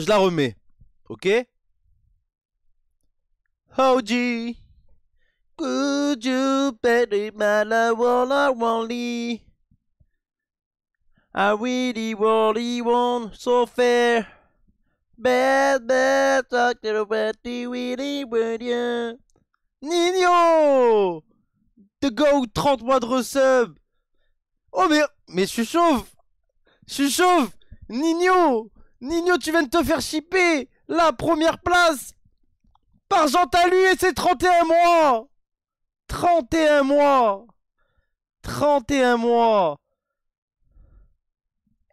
je la remets. Ok Hoji Could you pay my love all I really wally want so fair Bad bad talk to doctor really Willy you. Nino The go 30 mois de resub Oh mais mais je suis chauve Je suis chauve Nino Nino, tu viens de te faire chipper la première place par Jean Talu et c'est 31 mois 31 mois 31 mois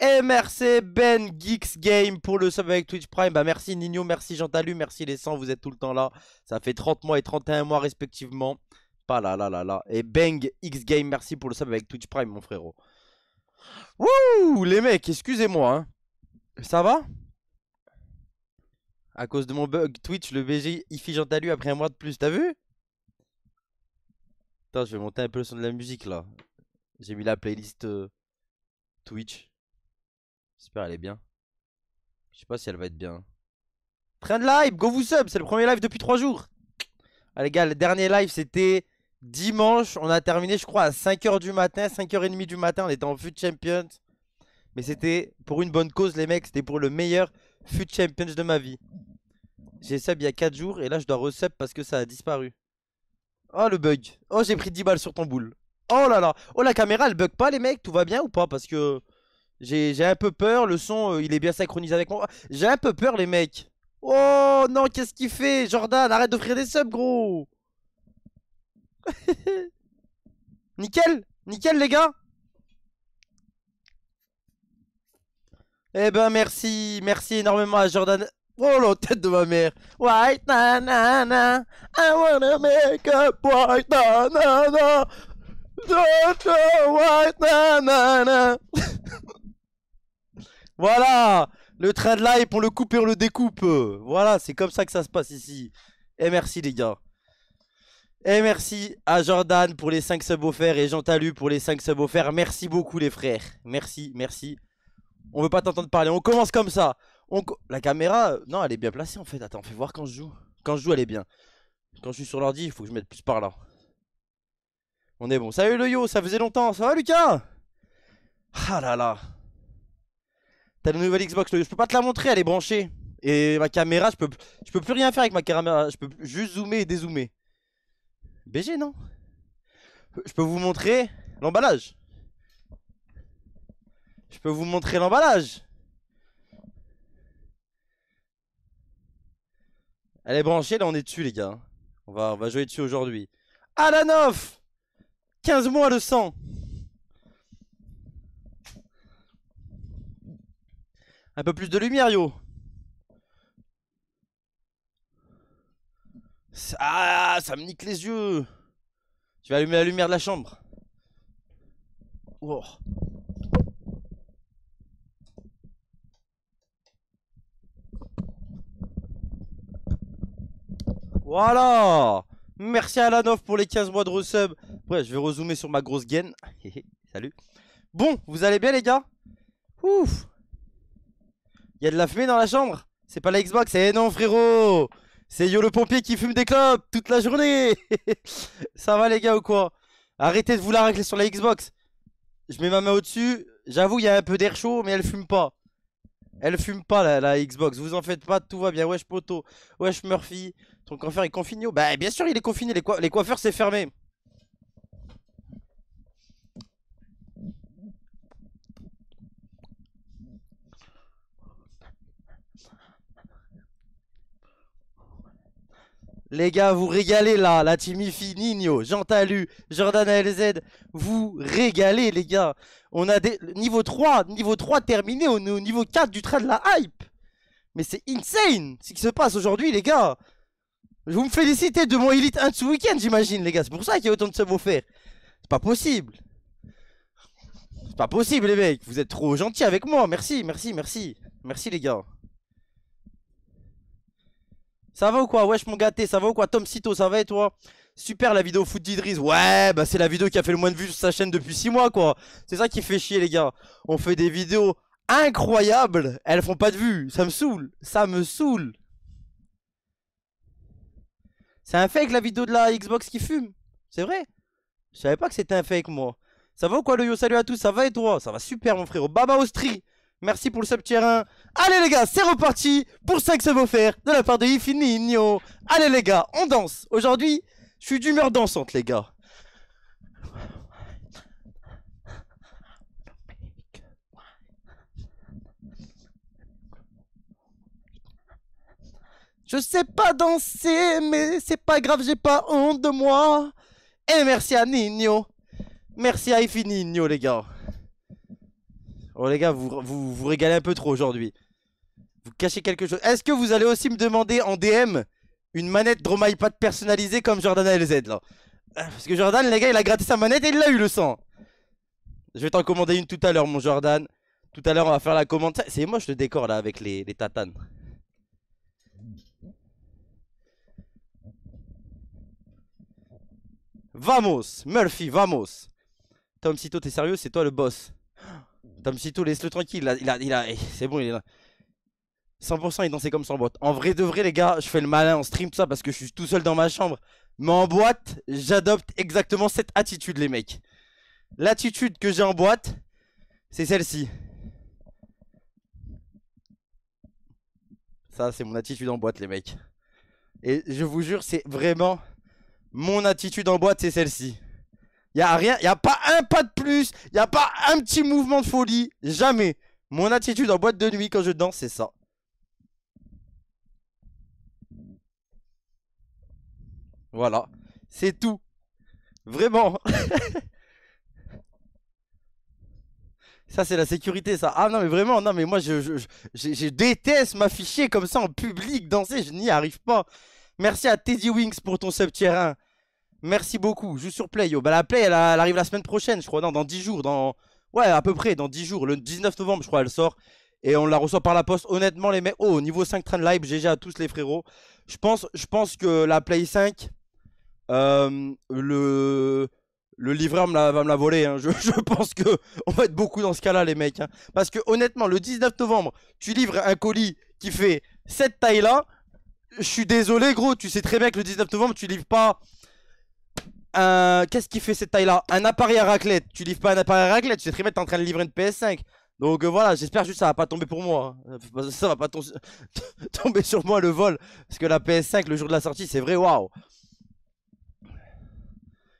MRC Ben Geeks Game pour le sub avec Twitch Prime. Bah merci Nino, merci Jean Talu, merci les 100, vous êtes tout le temps là. Ça fait 30 mois et 31 mois respectivement. Pas là là là là. Et Bang X Game, merci pour le sub avec Twitch Prime mon frérot. Wouh les mecs, excusez-moi hein. Ça va À cause de mon bug Twitch, le BG Ifi fige après un mois de plus, t'as vu Attends, je vais monter un peu le son de la musique là. J'ai mis la playlist euh, Twitch. J'espère qu'elle est bien. Je sais pas si elle va être bien. Train de live, go vous sub, c'est le premier live depuis 3 jours. Allez ah, les gars, le dernier live c'était dimanche. On a terminé, je crois, à 5h du matin, 5h30 du matin. On était en vue de champion. Mais c'était pour une bonne cause, les mecs. C'était pour le meilleur fut champion de ma vie. J'ai sub il y a 4 jours et là je dois resub parce que ça a disparu. Oh le bug. Oh j'ai pris 10 balles sur ton boule. Oh là là. Oh la caméra elle bug pas les mecs. Tout va bien ou pas Parce que j'ai un peu peur. Le son euh, il est bien synchronisé avec moi. J'ai un peu peur les mecs. Oh non qu'est-ce qu'il fait Jordan arrête d'offrir des subs gros. Nickel. Nickel les gars. Eh ben merci, merci énormément à Jordan. Oh la tête de ma mère. White I wanna make white voilà, le train de live, pour le couper, on le découpe. Voilà, c'est comme ça que ça se passe ici. Et eh, merci les gars. Et eh, merci à Jordan pour les 5 subs offerts et Jean Talu pour les 5 subs offerts. Merci beaucoup les frères. Merci, merci. On veut pas t'entendre parler. On commence comme ça. On la caméra, euh, non, elle est bien placée en fait. Attends, fais voir quand je joue. Quand je joue, elle est bien. Quand je suis sur l'ordi, il faut que je mette plus par là. On est bon. Salut le ça faisait longtemps. Ça va Lucas Ah là là. T'as la nouvelle Xbox, Je peux pas te la montrer, elle est branchée. Et ma caméra, je peux, je peux plus rien faire avec ma caméra. Je peux juste zoomer et dézoomer. BG, non Je peux vous montrer l'emballage. Je peux vous montrer l'emballage. Elle est branchée, là on est dessus les gars. On va, on va jouer dessus aujourd'hui. Alanov 15 mois le sang Un peu plus de lumière yo Ah ça me nique les yeux Tu vas allumer la lumière de la chambre. Oh. Voilà Merci à lanov pour les 15 mois de resub. Ouais, je vais rezoomer sur ma grosse gaine. Salut. Bon, vous allez bien les gars Ouf Il y a de la fumée dans la chambre C'est pas la Xbox, Eh non frérot C'est Yo le pompier qui fume des clopes toute la journée Ça va les gars ou quoi Arrêtez de vous la régler sur la Xbox Je mets ma main au-dessus. J'avoue, il y a un peu d'air chaud, mais elle fume pas. Elle fume pas la, la, Xbox, vous en faites pas, tout va bien. Wesh poto, wesh Murphy, ton coiffeur est confiné Bah bien sûr il est confiné, les, coiffeurs c'est fermé. Les gars, vous régalez là, la Timifi, Nino, Jean Talu, Jordan LZ, vous régalez les gars. On a des... Niveau 3, niveau 3 terminé, on est au niveau 4 du train de la hype. Mais c'est insane ce qui se passe aujourd'hui les gars. Vous me félicitez de mon Elite 1 de ce week-end, j'imagine, les gars. C'est pour ça qu'il y a autant de subs offerts. C'est pas possible. C'est pas possible, les mecs. Vous êtes trop gentils avec moi. Merci, merci, merci. Merci, les gars. Ça va ou quoi Wesh, mon gâté, ça va ou quoi Tom Cito ça va et toi Super la vidéo foot d'Idriss. Ouais, bah c'est la vidéo qui a fait le moins de vues sur sa chaîne depuis 6 mois, quoi. C'est ça qui fait chier, les gars. On fait des vidéos incroyables. Elles font pas de vues. Ça me saoule. Ça me saoule. C'est un fake la vidéo de la Xbox qui fume. C'est vrai. Je savais pas que c'était un fake, moi. Ça va ou quoi, le yo Salut à tous, ça va et toi Ça va super, mon frérot. Baba austri merci pour le sub 1 Allez, les gars, c'est reparti pour ça que ça vaut faire, de la part de Ifinigno. Allez, les gars, on danse. Aujourd'hui, je suis d'humeur dansante, les gars. Je sais pas danser, mais c'est pas grave, j'ai pas honte de moi. Et merci à Nino. Merci à Nino les gars. Oh, les gars, vous vous, régalez un peu trop aujourd'hui. Vous cachez quelque chose. Est-ce que vous allez aussi me demander en DM une manette Droma iPad personnalisée comme Jordan LZ, là euh, Parce que Jordan, les gars, il a gratté sa manette et il l'a eu, le sang. Je vais t'en commander une tout à l'heure, mon Jordan. Tout à l'heure, on va faire la commande. C'est je le décor, là, avec les, les tatanes. Vamos Murphy, vamos Tom Sito, t'es sérieux C'est toi le boss. Tom Sito, laisse-le tranquille. Il a, il a, eh, c'est bon, il est là. 100% il dansait comme sans boîte. En vrai de vrai, les gars, je fais le malin en stream, tout ça, parce que je suis tout seul dans ma chambre. Mais en boîte, j'adopte exactement cette attitude, les mecs. L'attitude que j'ai en boîte, c'est celle-ci. Ça, c'est mon attitude en boîte, les mecs. Et je vous jure, c'est vraiment... Mon attitude en boîte, c'est celle-ci. Il a rien, il a pas un pas de plus, il a pas un petit mouvement de folie, jamais. Mon attitude en boîte de nuit quand je danse, c'est ça. Voilà, c'est tout. Vraiment. ça, c'est la sécurité, ça. Ah non, mais vraiment, non, mais moi, je, déteste m'afficher comme ça en public, danser, je n'y arrive pas. Merci à Teddy Wings pour ton subterrain. Merci beaucoup. Joue sur Play. Yo. Bah, la Play, elle, arrive la semaine prochaine, je crois. Non, dans 10 jours. Dans... Ouais, à peu près, dans 10 jours. Le 19 novembre, je crois, elle sort. Et on la reçoit par la poste. Honnêtement, les mecs. Oh, niveau 5 train live, GG à tous les frérots. Je pense, je pense que la Play 5, euh, le. Le livreur va me la voler. Hein. Je, pense que on va être beaucoup dans ce cas-là, les mecs. Hein. Parce que honnêtement, le 19 novembre, tu livres un colis qui fait cette taille-là. Je suis désolé, gros. Tu sais très bien que le 19 novembre, tu livres pas euh, qu'est-ce qui fait cette taille-là Un appareil à raclette. Tu livres pas un appareil à raclette, tu sais très bien que t'es en train de livrer une PS5. Donc euh, voilà, j'espère juste que ça va pas tomber pour moi. Hein. Euh, ça va pas tomber sur moi le vol. Parce que la PS5, le jour de la sortie, c'est vrai, waouh.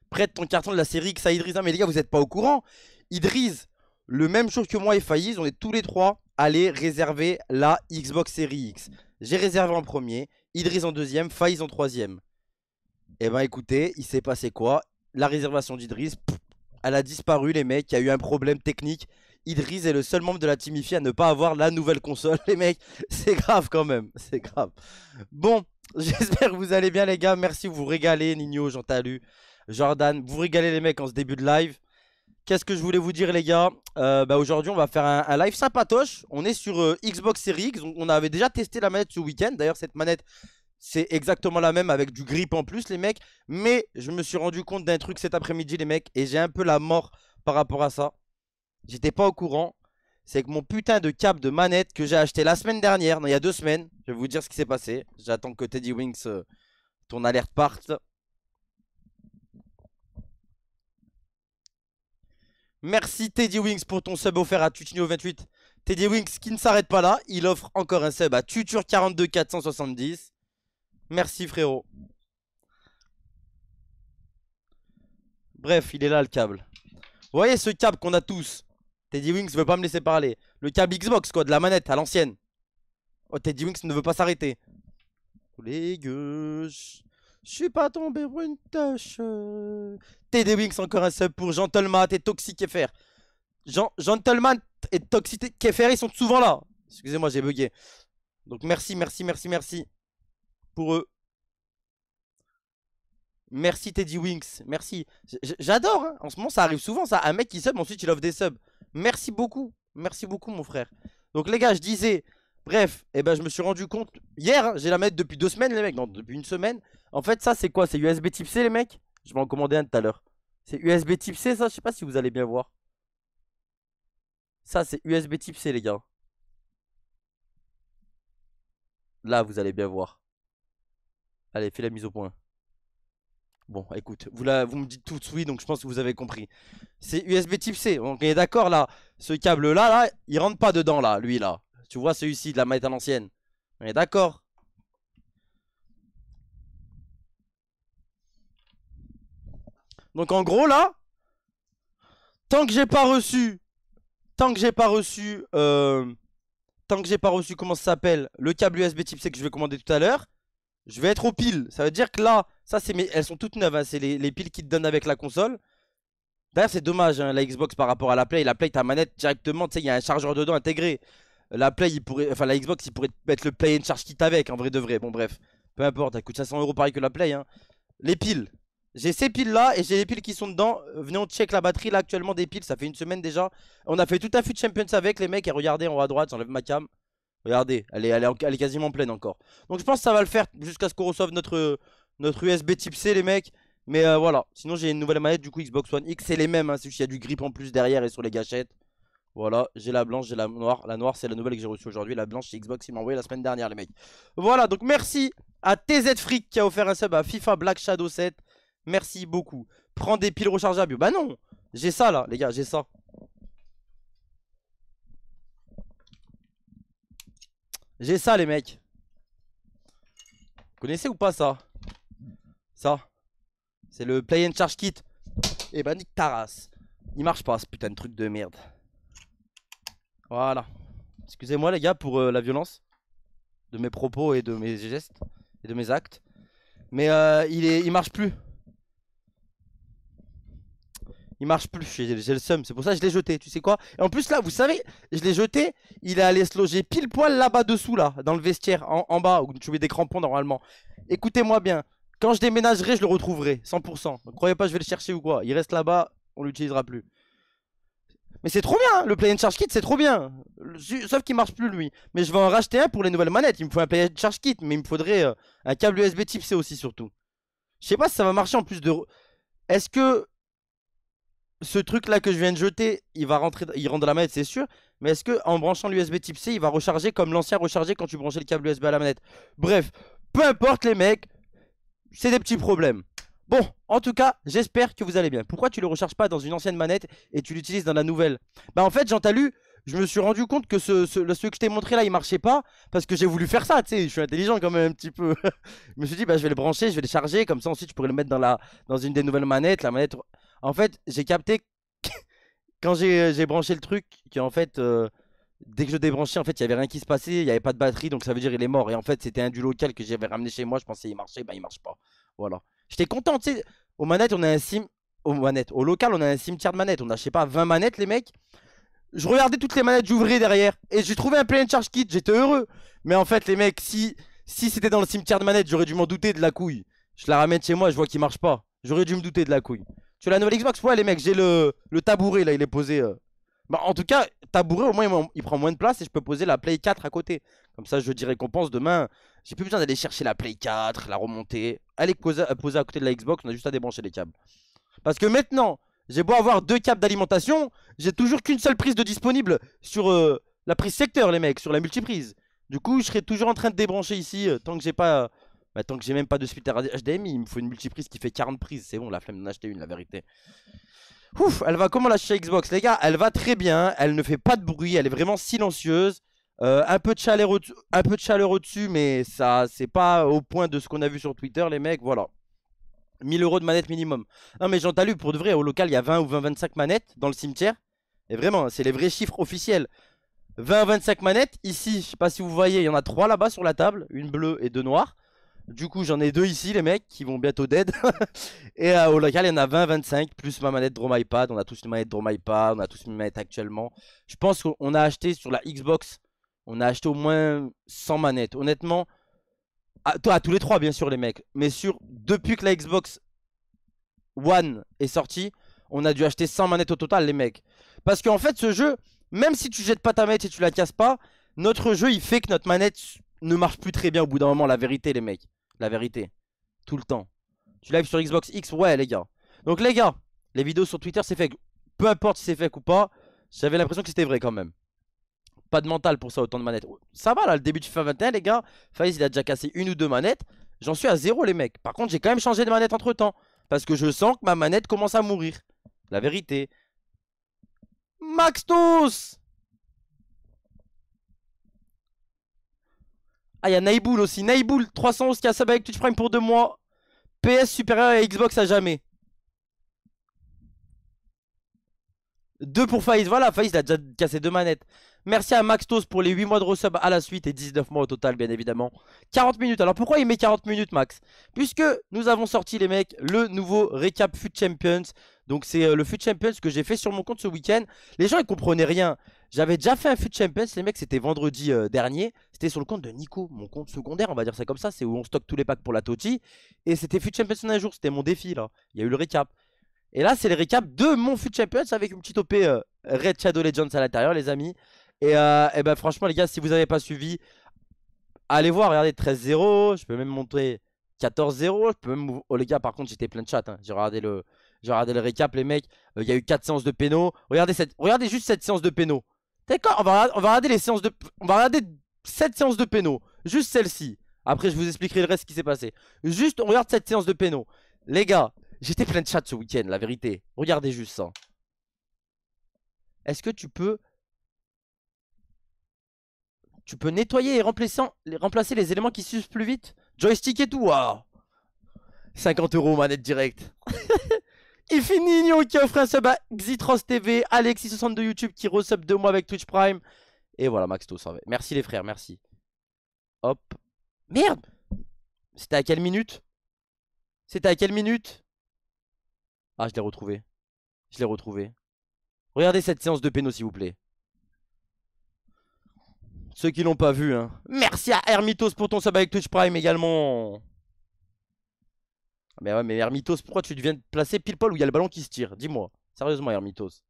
Prête ton carton de la série X à Idris. mais les gars, vous êtes pas au courant. Idris, le même chose que moi et Faïz, on est tous les trois allés réserver la Xbox Series X. J'ai réservé en premier, Idriss en deuxième, Faiz en troisième. Et eh ben écoutez, il s'est passé quoi La réservation d'Idris, elle a disparu, les mecs. Il y a eu un problème technique. Idris est le seul membre de la Team à ne pas avoir la nouvelle console, les mecs. C'est grave quand même, c'est grave. Bon, j'espère que vous allez bien, les gars. Merci, vous régaler Nino, Jean Talu, Jordan. Vous régalez, les mecs, en ce début de live. Qu'est-ce que je voulais vous dire, les gars euh, bah, Aujourd'hui, on va faire un, live sympatoche. On est sur euh, Xbox Series X. on avait déjà testé la manette ce week-end. D'ailleurs, cette manette, c'est exactement la même avec du grip en plus les mecs. Mais je me suis rendu compte d'un truc cet après-midi les mecs. Et j'ai un peu la mort par rapport à ça. J'étais pas au courant. C'est que mon putain de cap de manette que j'ai acheté la semaine dernière, non il y a deux semaines, je vais vous dire ce qui s'est passé. J'attends que Teddy Wings, euh, ton alerte parte. Merci Teddy Wings pour ton sub offert à Tutino 28 Teddy Wings qui ne s'arrête pas là, il offre encore un sub à Tutur42470. Merci frérot. Bref, il est là le câble. Vous voyez ce câble qu'on a tous Teddy Wings veut pas me laisser parler. Le câble Xbox quoi, de la manette à l'ancienne. Oh, Teddy Wings ne veut pas s'arrêter. Les gueux, je suis pas tombé pour une tâche. Teddy Wings encore un sub pour Gentleman et Toxic FR. Gentleman et Toxic ils sont souvent là. Excusez-moi, j'ai bugué. Donc merci, merci, merci, merci pour eux. Merci Teddy Winks, merci. J'adore, hein. en ce moment ça arrive souvent ça. Un mec qui sub, ensuite il offre des subs. Merci beaucoup, merci beaucoup mon frère. Donc les gars, je disais, bref, Et eh ben, je me suis rendu compte hier, hein, j'ai la mettre depuis deux semaines les mecs, non, depuis une semaine. En fait ça c'est quoi C'est USB type C les mecs Je m'en commandais un tout à l'heure. C'est USB type C ça, je sais pas si vous allez bien voir. Ça c'est USB type C les gars. Là vous allez bien voir. Allez, fais la mise au point. Bon, écoute, vous, vous me dites tout de suite, donc je pense que vous avez compris. C'est USB type C, on est d'accord là. Ce câble là, là, il rentre pas dedans là, lui là. Tu vois celui-ci de la manette à l'ancienne. On est d'accord Donc en gros là, tant que j'ai pas reçu, tant que j'ai pas reçu, euh, tant que j'ai pas reçu, comment ça s'appelle, le câble USB type C que je vais commander tout à l'heure, je vais être aux piles. Ça veut dire que là, ça c'est elles sont toutes neuves, hein. c'est les, piles qui te donnent avec la console. D'ailleurs, c'est dommage hein, la Xbox par rapport à la Play. La Play, ta manette directement, tu sais, il y a un chargeur dedans intégré. La Play, il pourrait, enfin la Xbox, il pourrait être le Play and Charge kit avec, en vrai de vrai. Bon, bref, peu importe, elle coûte 500 euros pareil que la Play. Hein. Les piles. J'ai ces piles là et j'ai les piles qui sont dedans. Venez, on check la batterie là actuellement des piles. Ça fait une semaine déjà. On a fait tout un fut Champions avec les mecs. Et regardez en haut à droite, j'enlève ma cam. Regardez, elle est, elle, quasiment pleine encore. Donc je pense que ça va le faire jusqu'à ce qu'on reçoive notre, notre USB type C les mecs. Mais euh, voilà, sinon j'ai une nouvelle manette du coup Xbox One X, c'est les mêmes, hein, c'est juste y a du grip en plus derrière et sur les gâchettes. Voilà, j'ai la blanche, j'ai la noire. La noire, c'est la nouvelle que j'ai reçue aujourd'hui. La blanche, c'est Xbox, il m'a envoyé la semaine dernière, les mecs. Voilà, donc merci à TZ qui a offert un sub à FIFA Black Shadow 7. Merci beaucoup. Prends des piles rechargeables. Bah non, j'ai ça là, les gars, j'ai ça. J'ai ça les mecs Vous connaissez ou pas ça Ça C'est le play and charge kit Et eh bah ben, nique ta race Il marche pas ce putain de truc de merde Voilà Excusez-moi les gars pour euh, la violence De mes propos et de mes gestes Et de mes actes Mais euh, il, est... il marche plus il marche plus, j'ai le seum, c'est pour ça que je l'ai jeté, tu sais quoi Et en plus là, vous savez, je l'ai jeté, il est allé se loger pile poil là-bas dessous là, dans le vestiaire, en, bas, où tu mets des crampons normalement. Écoutez-moi bien, quand je déménagerai, je le retrouverai, 100%. ne croyez pas je vais le chercher ou quoi, il reste là-bas, on l'utilisera plus. Mais c'est trop bien, hein, le Play and Charge Kit c'est trop bien Sauf qu'il marche plus lui Mais je vais en racheter un pour les nouvelles manettes, il me faut un Play and Charge Kit Mais il me faudrait euh, un câble USB type C aussi surtout Je sais pas si ça va marcher en plus de... Est-ce que ce truc là que je viens de jeter, il va rentrer, il rentre dans la manette, c'est sûr. Mais est-ce que en branchant l'USB type C, il va recharger comme l'ancien recharger quand tu branchais le câble USB à la manette Bref, peu importe les mecs, c'est des petits problèmes. Bon, en tout cas, j'espère que vous allez bien. Pourquoi tu le recharges pas dans une ancienne manette et tu l'utilises dans la nouvelle Bah en fait, j'en lu je me suis rendu compte que ce, que je t'ai montré là, il marchait pas parce que j'ai voulu faire ça, tu sais, je suis intelligent quand même un petit peu. je me suis dit, bah, je vais le brancher, je vais le charger, comme ça ensuite je pourrais le mettre dans, la, dans une des nouvelles manettes. La manette. En fait, j'ai capté quand euh, j'ai branché le truc en fait. Euh, dès que je débranchais, en fait, il y avait rien qui se passait, il n'y avait pas de batterie, donc ça veut dire qu'il est mort. Et en fait, c'était un du local que j'avais ramené chez moi, je pensais il marchait, bah il marche pas. Voilà. J'étais content, tu sais. Aux on a un sim. Aux au local, on a un cimetière de manettes. On a, je sais pas, 20 manettes, les mecs je regardais toutes les manettes, j'ouvrais derrière. Et j'ai trouvé un plein charge kit, j'étais heureux. Mais en fait, les mecs, si, si c'était dans le cimetière de manettes, j'aurais dû m'en douter de la couille. Je la ramène chez moi, je vois qu'il marche pas. J'aurais dû me douter de la couille. Tu as la nouvelle Xbox Ouais, les mecs, j'ai le, tabouret là, il est posé. Euh. Bah, en tout cas, tabouret, au moins, il, prend moins de place et je peux poser la Play 4 à côté. Comme ça, je dirais qu'on pense demain. J'ai plus besoin d'aller chercher la Play 4, la remonter. allez euh, poser à côté de la Xbox, on a juste à débrancher les câbles. Parce que maintenant, j'ai beau avoir deux câbles d'alimentation, j'ai toujours qu'une seule prise de disponible sur euh, la prise secteur, les mecs, sur la multiprise. Du coup, je serai toujours en train de débrancher ici euh, tant que j'ai pas. Bah, tant que j'ai même pas de splitter HDMI, il me faut une multiprise qui fait 40 prises. C'est bon, la flemme d'en acheter une, la vérité. Ouf, elle va comment chez Xbox Les gars, elle va très bien, elle ne fait pas de bruit, elle est vraiment silencieuse. Euh, un, peu de chaleur un peu de chaleur au-dessus, mais ça, c'est pas au point de ce qu'on a vu sur Twitter, les mecs, voilà. 1000 euros de manette minimum. Non mais Jean lu pour de vrai, au local, il y a 20 ou 20, 25 manettes dans le cimetière. Et vraiment, hein, c'est les vrais chiffres officiels. 20, 25 manettes. Ici, je sais pas si vous voyez, il y en a 3 là-bas sur la table. Une bleue et deux noires. Du coup, j'en ai deux ici, les mecs, qui vont bientôt dead. et euh, au local, il y en a 20, 25, plus ma manette iPad On a tous une manette iPad on a tous une manette actuellement. Je pense qu'on a acheté sur la Xbox, on a acheté au moins 100 manettes. Honnêtement, à, ah, à, tous les trois, bien sûr, les mecs. Mais sur, depuis que la Xbox One est sortie, on a dû acheter 100 manettes au total, les mecs. Parce qu'en fait, ce jeu, même si tu jettes pas ta manette et tu la casses pas, notre jeu, il fait que notre manette ne marche plus très bien au bout d'un moment. La vérité, les mecs. La vérité. Tout le temps. Tu live sur Xbox X, ouais, les gars. Donc, les gars, les vidéos sur Twitter, c'est fake. Peu importe si c'est fake ou pas, j'avais l'impression que c'était vrai quand même pas de mental pour ça, autant de manettes. Ça va là, le début de FIFA 21, les gars. Faiz, il a déjà cassé une ou deux manettes. J'en suis à zéro, les mecs. Par contre, j'ai quand même changé de manette entre temps. Parce que je sens que ma manette commence à mourir. La vérité. Maxtos Ah, il y a Naibul aussi. Naiboul, 311 qui a sub avec Twitch Prime pour deux mois. PS supérieur à Xbox à jamais. Deux pour Faiz Voilà, Faiz il a déjà cassé deux manettes. Merci à Maxtos pour les 8 mois de resub à la suite et 19 mois au total, bien évidemment. 40 minutes. Alors pourquoi il met 40 minutes, Max Puisque nous avons sorti, les mecs, le nouveau récap Fut Champions. Donc c'est euh, le Fut Champions que j'ai fait sur mon compte ce week-end. Les gens, ils comprenaient rien. J'avais déjà fait un Fut Champions, les mecs, c'était vendredi euh, dernier. C'était sur le compte de Nico, mon compte secondaire, on va dire ça comme ça. C'est où on stocke tous les packs pour la Toti. Et c'était Fut Champions en un jour, c'était mon défi, là. Il y a eu le récap. Et là, c'est le récap de mon Fut Champions avec une petite OP euh, Red Shadow Legends à l'intérieur, les amis. Euh, et, ben franchement, les gars, si vous n'avez pas suivi, allez voir. Regardez 13-0. Je peux même montrer 14-0. Je peux même. Oh, les gars, par contre, j'étais plein de chat. Hein. J'ai regardé le. J'ai regardé le récap, les mecs. Euh, il y a eu 4 séances de péno, Regardez, cette... regardez juste cette séance de péno D'accord, on va, on va regarder les séances de. On va regarder cette séance de péno, Juste celle-ci. Après, je vous expliquerai le reste qui s'est passé. Juste, on regarde cette séance de péno. Les gars, j'étais plein de chat ce week-end, la vérité. Regardez juste ça. Est-ce que tu peux tu peux nettoyer et remplacer, les, éléments qui s'usent plus vite. Joystick et tout, 50 euros manette directe. Infinigno qui offre un sub à Xitros TV, alexis 62 YouTube qui resub deux mois avec Twitch Prime. Et voilà, Maxto ça Merci les frères, merci. Hop. Merde C'était à quelle minute C'était à quelle minute Ah, je l'ai retrouvé. Je l'ai retrouvé. Regardez cette séance de péno, s'il vous plaît. Ceux qui l'ont pas vu, hein. Merci à Hermitos pour ton sub avec Twitch Prime également. Ah, mais ouais, mais Hermitos, pourquoi tu viens de placer pile poil où il y a le ballon qui se tire Dis-moi. Sérieusement, Hermitos.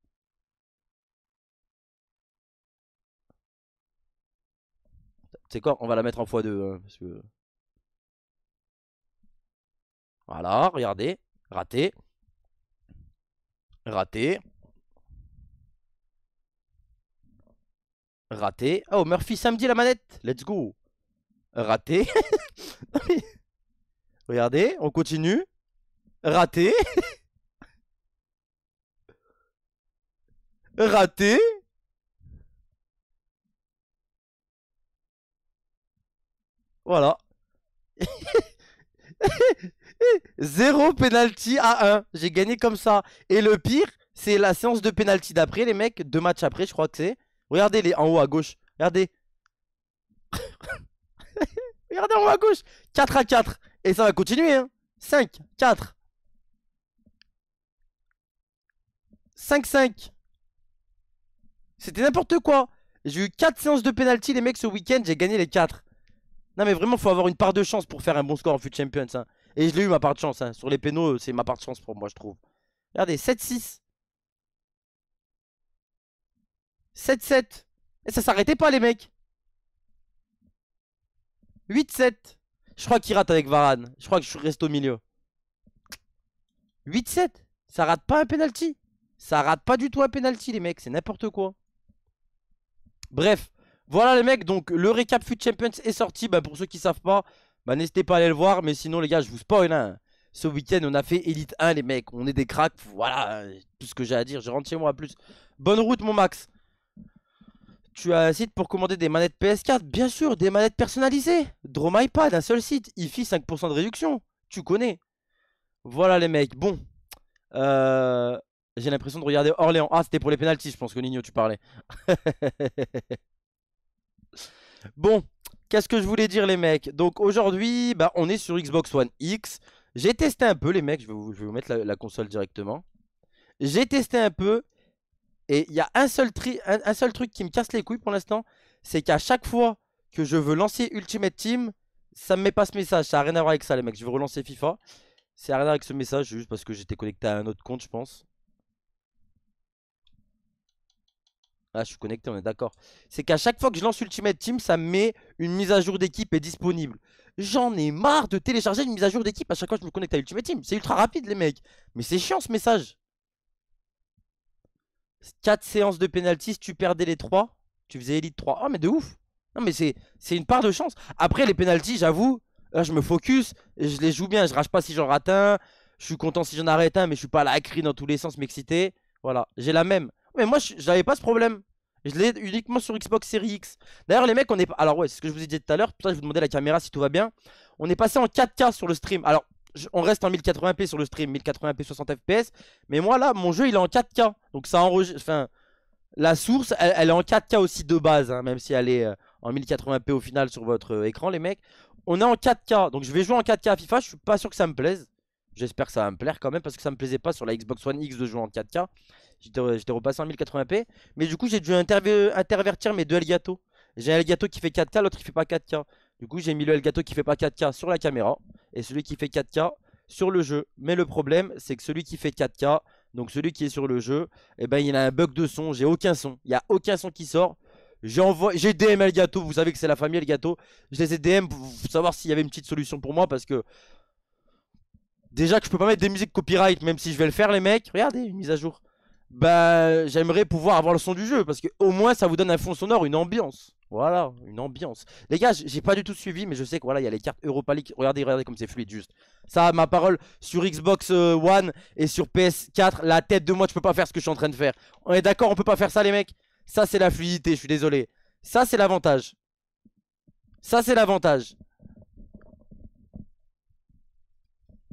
C'est quoi On va la mettre en x2. Hein, voilà, regardez. Raté. Raté. Raté. Oh, Murphy samedi la manette. Let's go. Raté. Regardez, on continue. Raté. Raté. Voilà. Zéro penalty à 1. J'ai gagné comme ça. Et le pire, c'est la séance de penalty d'après, les mecs. Deux matchs après, je crois que c'est. Regardez les en haut à gauche. Regardez. Regardez en haut à gauche. 4 à 4. Et ça va continuer. Hein. 5, 4. 5, 5. C'était n'importe quoi. J'ai eu 4 séances de pénalty les mecs, ce week-end. J'ai gagné les 4. Non, mais vraiment, faut avoir une part de chance pour faire un bon score en FUT Champions. Hein. Et je l'ai eu, ma part de chance. Hein. Sur les pénaux, c'est ma part de chance pour moi, je trouve. Regardez, 7-6. 7-7. Et ça s'arrêtait pas, les mecs. 8-7. Je crois qu'il rate avec Varane. Je crois que je reste au milieu. 8-7. Ça rate pas un penalty. Ça rate pas du tout un penalty, les mecs. C'est n'importe quoi. Bref. Voilà, les mecs. Donc, le récap fut Champions est sorti. Bah, pour ceux qui savent pas, bah, n'hésitez pas à aller le voir. Mais sinon, les gars, je vous spoil. Hein. Ce week-end, on a fait Elite 1, les mecs. On est des cracks. Voilà. Hein. Tout ce que j'ai à dire. Je rentre chez moi à plus. Bonne route, mon Max. Tu as un site pour commander des manettes PS4 Bien sûr, des manettes personnalisées Draw iPad, un seul site, IFI 5% de réduction, tu connais. Voilà les mecs, bon. Euh, j'ai l'impression de regarder Orléans. Ah, c'était pour les pénalties, je pense que Nino, tu parlais. bon, qu'est-ce que je voulais dire les mecs Donc aujourd'hui, bah, on est sur Xbox One X. J'ai testé un peu les mecs, je vais vous, mettre la console directement. J'ai testé un peu et il y a un seul, truc qui me casse les couilles pour l'instant, c'est qu'à chaque fois que je veux lancer Ultimate Team, ça me met pas ce message, ça a rien à voir avec ça les mecs, je veux relancer FIFA. C'est rien à voir avec ce message, juste parce que j'étais connecté à un autre compte je pense. Ah, je suis connecté, on est d'accord. C'est qu'à chaque fois que je lance Ultimate Team, ça me met une mise à jour d'équipe est disponible. J'en ai marre de télécharger une mise à jour d'équipe à chaque fois que je me connecte à Ultimate Team. C'est ultra rapide, les mecs. Mais c'est chiant ce message. 4 séances de pénalty, tu perdais les 3, tu faisais Elite 3. oh, ah, mais de ouf! Non, mais c'est une part de chance. Après, les pénalties, j'avoue, je me focus, je les joue bien, je rage pas si j'en rate un. Je suis content si j'en arrête un, mais je suis pas à la crie dans tous les sens, m'exciter. Voilà, j'ai la même. Mais moi, j'avais pas ce problème. Je l'ai uniquement sur Xbox Series X. D'ailleurs, les mecs, on est. Alors, ouais, c'est ce que je vous ai dit tout à l'heure. Putain, je vous demandais la caméra si tout va bien. On est passé en 4K sur le stream. Alors, on reste en 1080p sur le stream, 1080p 60 fps. Mais moi là, mon jeu il est en 4K. Donc ça enregistre. Enfin, la source elle, est en 4K aussi de base, hein, même si elle est euh, en 1080p au final sur votre euh, écran, les mecs. On est en 4K. Donc je vais jouer en 4K à FIFA. Je suis pas sûr que ça me plaise. J'espère que ça va me plaire quand même parce que ça me plaisait pas sur la Xbox One X de jouer en 4K. J'étais repassé en 1080p. Mais du coup, j'ai dû intervertir mes deux Elgato. J'ai un Elgato qui fait 4K, l'autre qui fait pas 4K. Du coup, j'ai mis le Elgato qui fait pas 4K sur la caméra et celui qui fait 4K sur le jeu. Mais le problème, c'est que celui qui fait 4K, donc celui qui est sur le jeu, eh ben, il a un bug de son. J'ai aucun son. Il n'y a aucun son qui sort. J'ai DM Elgato. Vous savez que c'est la famille Elgato. Je les ai DM pour savoir s'il y avait une petite solution pour moi parce que. Déjà que je peux pas mettre des musiques copyright, même si je vais le faire, les mecs. Regardez, une mise à jour. Bah, j'aimerais pouvoir avoir le son du jeu parce que au moins ça vous donne un fond sonore, une ambiance. Voilà, une ambiance. Les gars, j'ai pas du tout suivi, mais je sais que voilà, il y a les cartes Europa Regardez, regardez comme c'est fluide, juste. Ça, ma parole, sur Xbox euh, One et sur PS4, la tête de moi, je peux pas faire ce que je suis en train de faire. On est d'accord, on peut pas faire ça, les mecs Ça, c'est la fluidité, je suis désolé. Ça, c'est l'avantage. Ça, c'est l'avantage.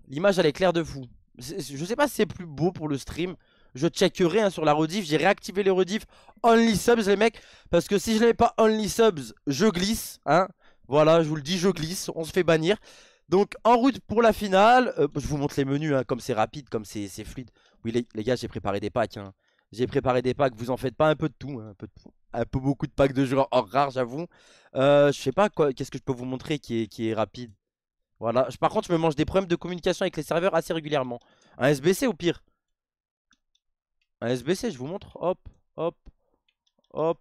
L'image, elle est claire de fou. Je sais pas si c'est plus beau pour le stream je checkerai hein, sur la rediff. J'ai réactivé les rediffs only subs, les mecs. Parce que si je n'avais pas only subs, je glisse. Hein. Voilà, je vous le dis, je glisse. On se fait bannir. Donc en route pour la finale. Euh, je vous montre les menus, hein, comme c'est rapide, comme c'est fluide. Oui, les, gars, j'ai préparé des packs. Hein. J'ai préparé des packs. Vous en faites pas un peu de tout. un, peu beaucoup de packs de joueurs hors rare, j'avoue. Euh, je sais pas quoi qu'est-ce que je peux vous montrer qui est, rapide. Voilà. par contre, je me mange des problèmes de communication avec les serveurs assez régulièrement. Un SBC au pire. Un SBC, je vous montre. Hop, hop, hop,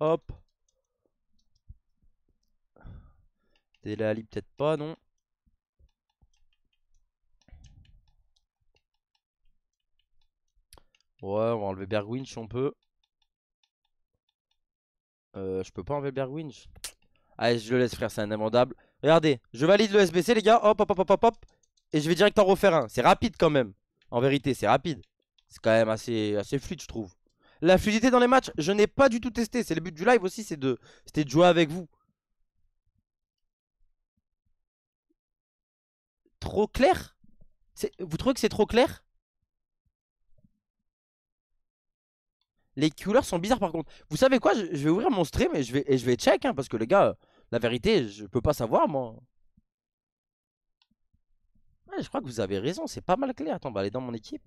hop. Téléali peut-être pas, non. Ouais, on va enlever Bergwinch, on peut. Euh, je peux pas enlever Bergwinch. Allez, je le laisse, frère, c'est un amendable. Regardez, je valide le SBC, les gars. Hop, hop, hop, hop, hop. Et je vais direct en refaire un. C'est rapide quand même. En vérité, c'est rapide c'est quand même assez, fluide, je trouve. La fluidité dans les matchs, je n'ai pas du tout testé. C'est le but du live aussi, c'est de, c'était de jouer avec vous. Trop clair Vous trouvez que c'est trop clair Les couleurs sont bizarres par contre. Vous savez quoi je, vais ouvrir mon stream et je vais, check, hein, parce que les gars, euh, la vérité, je peux pas savoir moi. je crois que vous avez raison, c'est pas mal clair. Attends, on va aller dans mon équipe.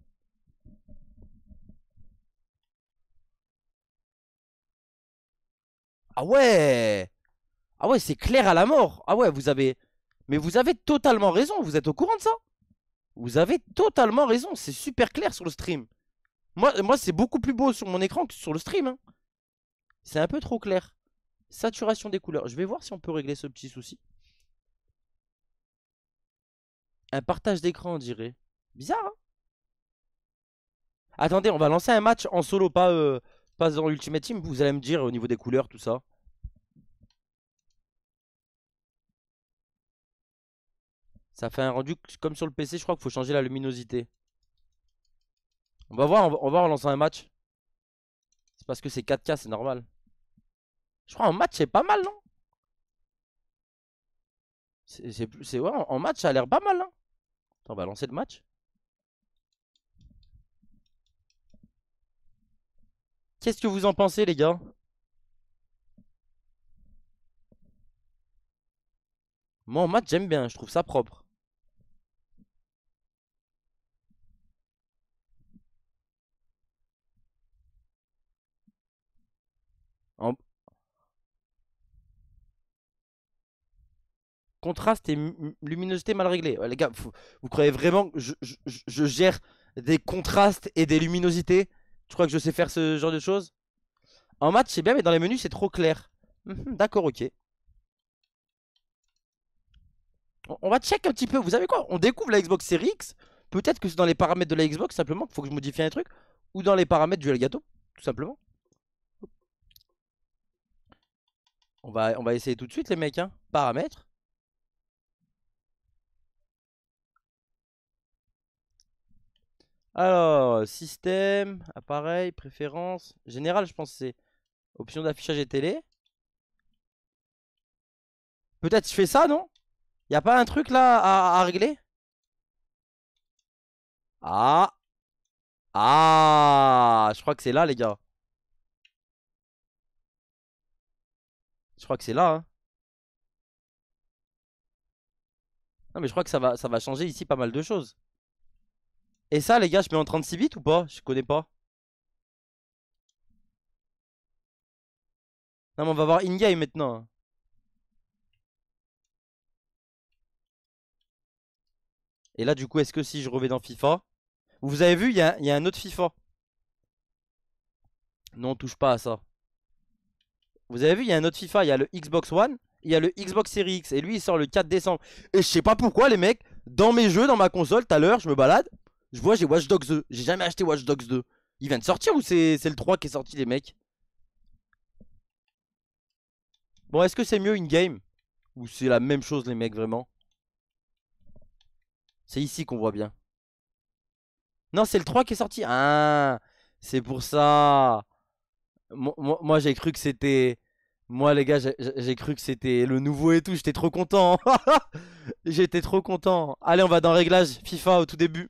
Ah ouais Ah ouais, c'est clair à la mort. Ah ouais, vous avez... Mais vous avez totalement raison, vous êtes au courant de ça Vous avez totalement raison, c'est super clair sur le stream. Moi, moi c'est beaucoup plus beau sur mon écran que sur le stream. Hein. C'est un peu trop clair. Saturation des couleurs. Je vais voir si on peut régler ce petit souci. Un partage d'écran, on dirait. Bizarre, hein Attendez, on va lancer un match en solo, pas, euh, dans l'Ultimate Team, vous allez me dire euh, au niveau des couleurs, tout ça Ça fait un rendu comme sur le PC, je crois qu'il faut changer la luminosité. On va voir, on va, en lançant un match. C'est parce que c'est 4K, c'est normal. Je crois en match, c'est pas mal, non c'est ouais, en match, ça a l'air pas mal. Hein. on va lancer le match. Qu'est-ce que vous en pensez, les gars Moi, en j'aime bien. Je trouve ça propre. Contraste et luminosité mal réglée. les gars, vous, croyez vraiment que je gère des contrastes et des luminosités tu crois que je sais faire ce genre de choses En match c'est bien, mais dans les menus, c'est trop clair. Mhm. D'accord, ok. On va check un petit peu. Vous savez quoi On découvre la Xbox Series X. Peut-être que c'est dans les paramètres de la Xbox, simplement, qu'il faut que je modifie un truc. Ou dans les paramètres du Elgato, tout simplement. On va, on va essayer tout de suite, les mecs. Hein. Paramètres. Alors, euh, système, appareil, préférence. Général, je pense c'est option d'affichage et télé. Peut-être je fais ça, non Y'a a pas un truc là à, régler Ah Ah Je crois que c'est là les gars Je crois que c'est là hein. Non mais je crois que ça va, ça va changer ici pas mal de choses et ça, les gars, je mets en 36 bits ou pas Je connais pas. Non, mais on va voir in maintenant. Hein. Et là, du coup, est-ce que si je revais dans FIFA Vous avez vu, il y, a, y a un autre FIFA. Non, on touche pas à ça. Vous avez vu, il y a un autre FIFA. Il y a le Xbox One, il y a le Xbox Series X. Et lui, il sort le 4 décembre. Et je sais pas pourquoi, les mecs, dans mes jeux, dans ma console, tout à l'heure, je me balade. Je vois, j'ai Watch Dogs 2. J'ai jamais acheté Watch Dogs 2. Il vient de sortir ou c'est le 3 qui est sorti, les mecs Bon, est-ce que c'est mieux in-game Ou c'est la même chose, les mecs, vraiment C'est ici qu'on voit bien. Non, c'est le 3 qui est sorti. Ah, c'est pour ça. Moi, moi j'ai cru que c'était. Moi, les gars, j'ai cru que c'était le nouveau et tout. J'étais trop content. J'étais trop content. Allez, on va dans réglage FIFA au tout début.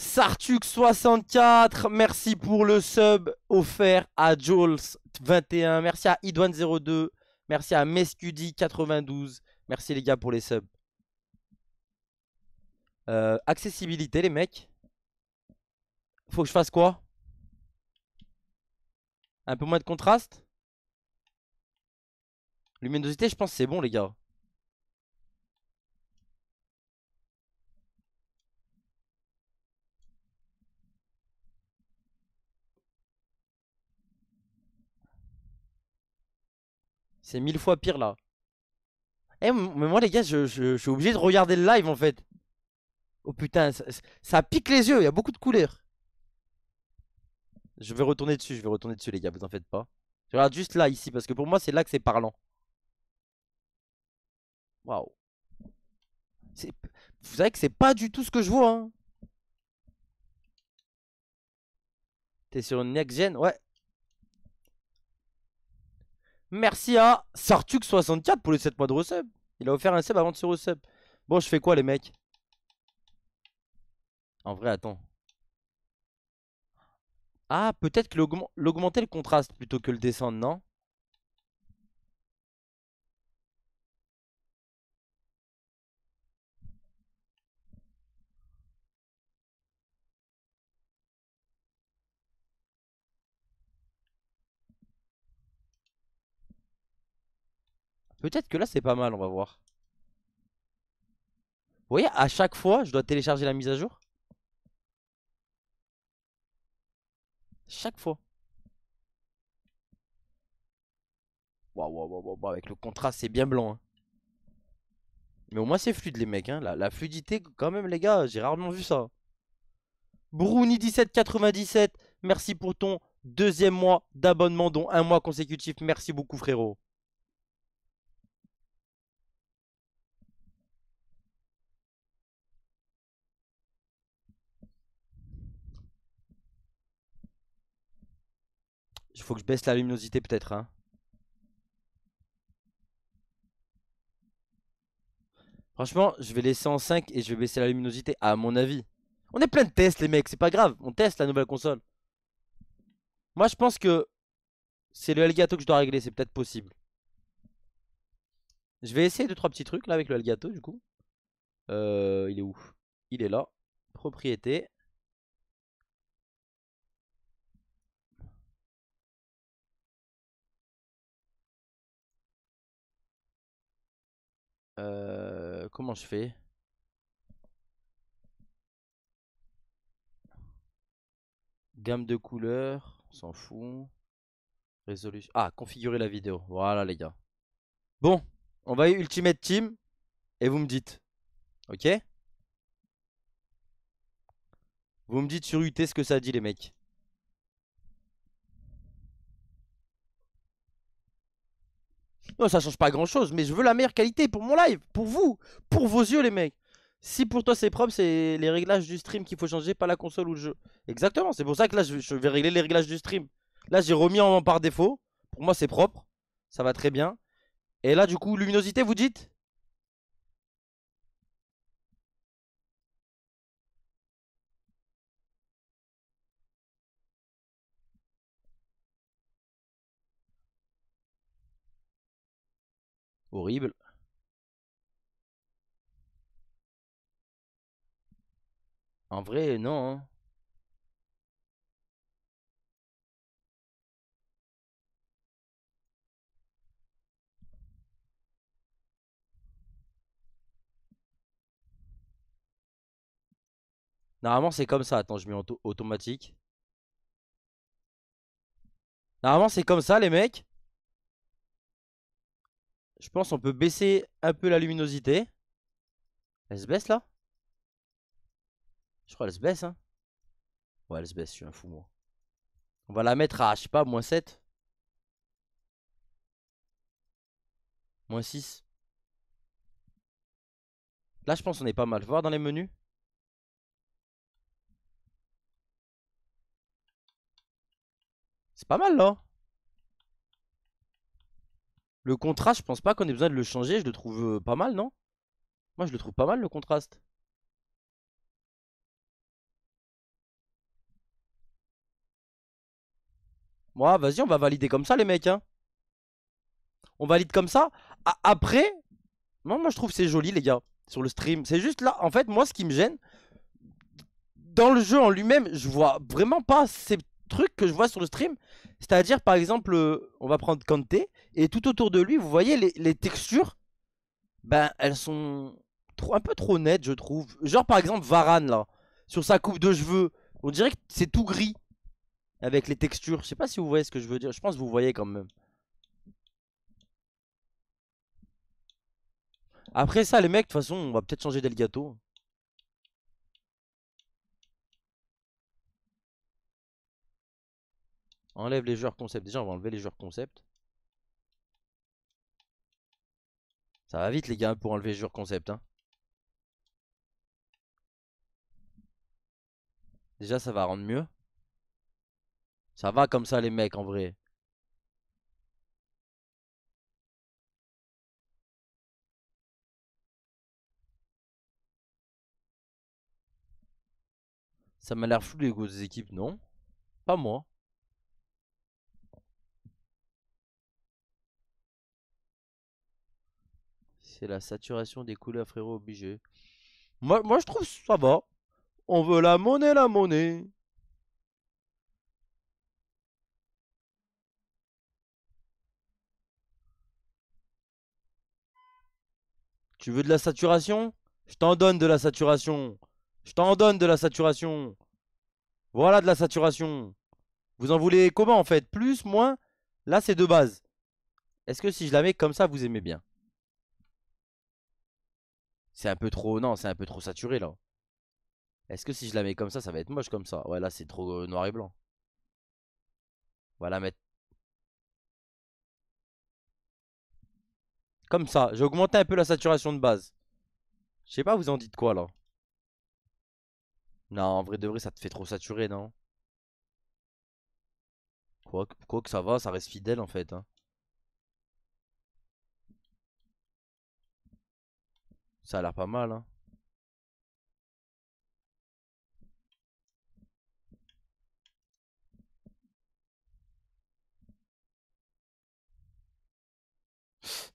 Sartuk64, merci pour le sub offert à Jules21. Merci à idwan 02 Merci à Mescudi92. Merci les gars pour les subs. Euh, accessibilité les mecs. Faut que je fasse quoi Un peu moins de contraste Luminosité je pense c'est bon les gars. C'est mille fois pire là. Eh, mais moi les gars, je, suis obligé de regarder le live en fait. Oh putain, ça, pique les yeux, il y a beaucoup de couleurs. Je vais retourner dessus, je vais retourner dessus les gars, vous en faites pas. Je regarde juste là, ici, parce que pour moi c'est là que c'est parlant. Waouh. Vous savez que c'est pas du tout ce que je vois. Hein. T'es sur une next gen Ouais, Merci à Sartuk64 pour les 7 mois de resub. Il a offert un sub avant de se resub. Bon, je fais quoi, les mecs En vrai, attends. Ah, peut-être que l'augmenter le contraste plutôt que le descendre, non Peut-être que là c'est pas mal, on va voir. Vous voyez, à chaque fois, je dois télécharger la mise à jour. Chaque fois. Waouh, waouh, waouh, waouh, avec le contraste, c'est bien blanc. Hein. Mais au moins, c'est fluide, les mecs. Hein. La, la, fluidité, quand même, les gars, j'ai rarement vu ça. Bruni1797, merci pour ton deuxième mois d'abonnement, dont un mois consécutif. Merci beaucoup, frérot. faut que je baisse la luminosité peut-être. Hein. Franchement, je vais laisser en 5 et je vais baisser la luminosité, à mon avis. On est plein de tests, les mecs, c'est pas grave. On teste la nouvelle console. Moi, je pense que c'est le Elgato que je dois régler, c'est peut-être possible. Je vais essayer 2 trois petits trucs là avec le Elgato, du coup. Euh, il est où Il est là. Propriété. Euh, comment je fais Gamme de couleurs, on s'en fout. Résolution. Ah, configurer la vidéo. Voilà les gars. Bon, on va Ultimate Team et vous me dites. Ok Vous me dites sur UT ce que ça dit les mecs. Non, ça change pas grand chose, mais je veux la meilleure qualité pour mon live, pour vous, pour vos yeux, les mecs. Si pour toi c'est propre, c'est les réglages du stream qu'il faut changer, pas la console ou le jeu. Exactement, c'est pour ça que là je vais régler les réglages du stream. Là j'ai remis en par défaut. Pour moi c'est propre, ça va très bien. Et là du coup, luminosité vous dites horrible. En vrai, non. Hein. Normalement, c'est comme ça. Attends, je mets en automatique. Normalement, c'est comme ça, les mecs je pense qu'on peut baisser un peu la luminosité. Elle se baisse là Je crois qu'elle se baisse hein. Ouais elle se baisse, je suis un fou moi. On va la mettre à, je sais pas, moins 7. Moins 6. Là je pense qu'on est pas mal. Voir dans les menus. C'est pas mal là le contraste, je pense pas qu'on ait besoin de le changer. Je le trouve euh, pas mal, non Moi, je le trouve pas mal, le contraste. Moi, vas-y, on va valider comme ça, les mecs. Hein. On valide comme ça. après, non, moi, je trouve c'est joli, les gars, sur le stream. C'est juste là, en fait, moi, ce qui me gêne, dans le jeu en lui-même, je vois vraiment pas C'est truc que je vois sur le stream. C'est-à-dire, par exemple, euh, on va prendre Kanté, et tout autour de lui, vous voyez, les, textures, ben, elles sont un peu trop nettes, je trouve. Genre, par exemple, Varane, là, sur sa coupe de cheveux, on dirait que c'est tout gris avec les textures. Je sais pas si vous voyez ce que je veux dire. Je pense que vous voyez quand même. Après ça, les mecs, de toute façon, on va peut-être changer Delgato. Enlève les joueurs concept. Déjà, on va enlever les joueurs concept. Ça va vite, les gars, pour enlever les joueurs concept. Hein. Déjà, ça va rendre mieux. Ça va comme ça, les mecs, en vrai. Ça m'a l'air fou les des équipes, non Pas moi. c'est la saturation des couleurs, frérot, obligé. Moi, moi, je trouve ça va. On veut la monnaie, la monnaie. Tu veux de la saturation Je t'en donne de la saturation. Je t'en donne de la saturation. Voilà de la saturation. Vous en voulez comment en fait Plus, moins Là, c'est de base. Est-ce que si je la mets comme ça, vous aimez bien c'est un peu trop. Non, c'est un peu trop saturé là. Est-ce que si je la mets comme ça, ça va être moche comme ça Ouais, là c'est trop euh, noir et blanc. Voilà, mettre. Comme ça. J'ai augmenté un peu la saturation de base. Je sais pas, vous en dites quoi là Non, en vrai de vrai, ça te fait trop saturer, non quoi quoi que ça va, ça reste fidèle en fait. Hein. Ça a l'air pas mal, hein.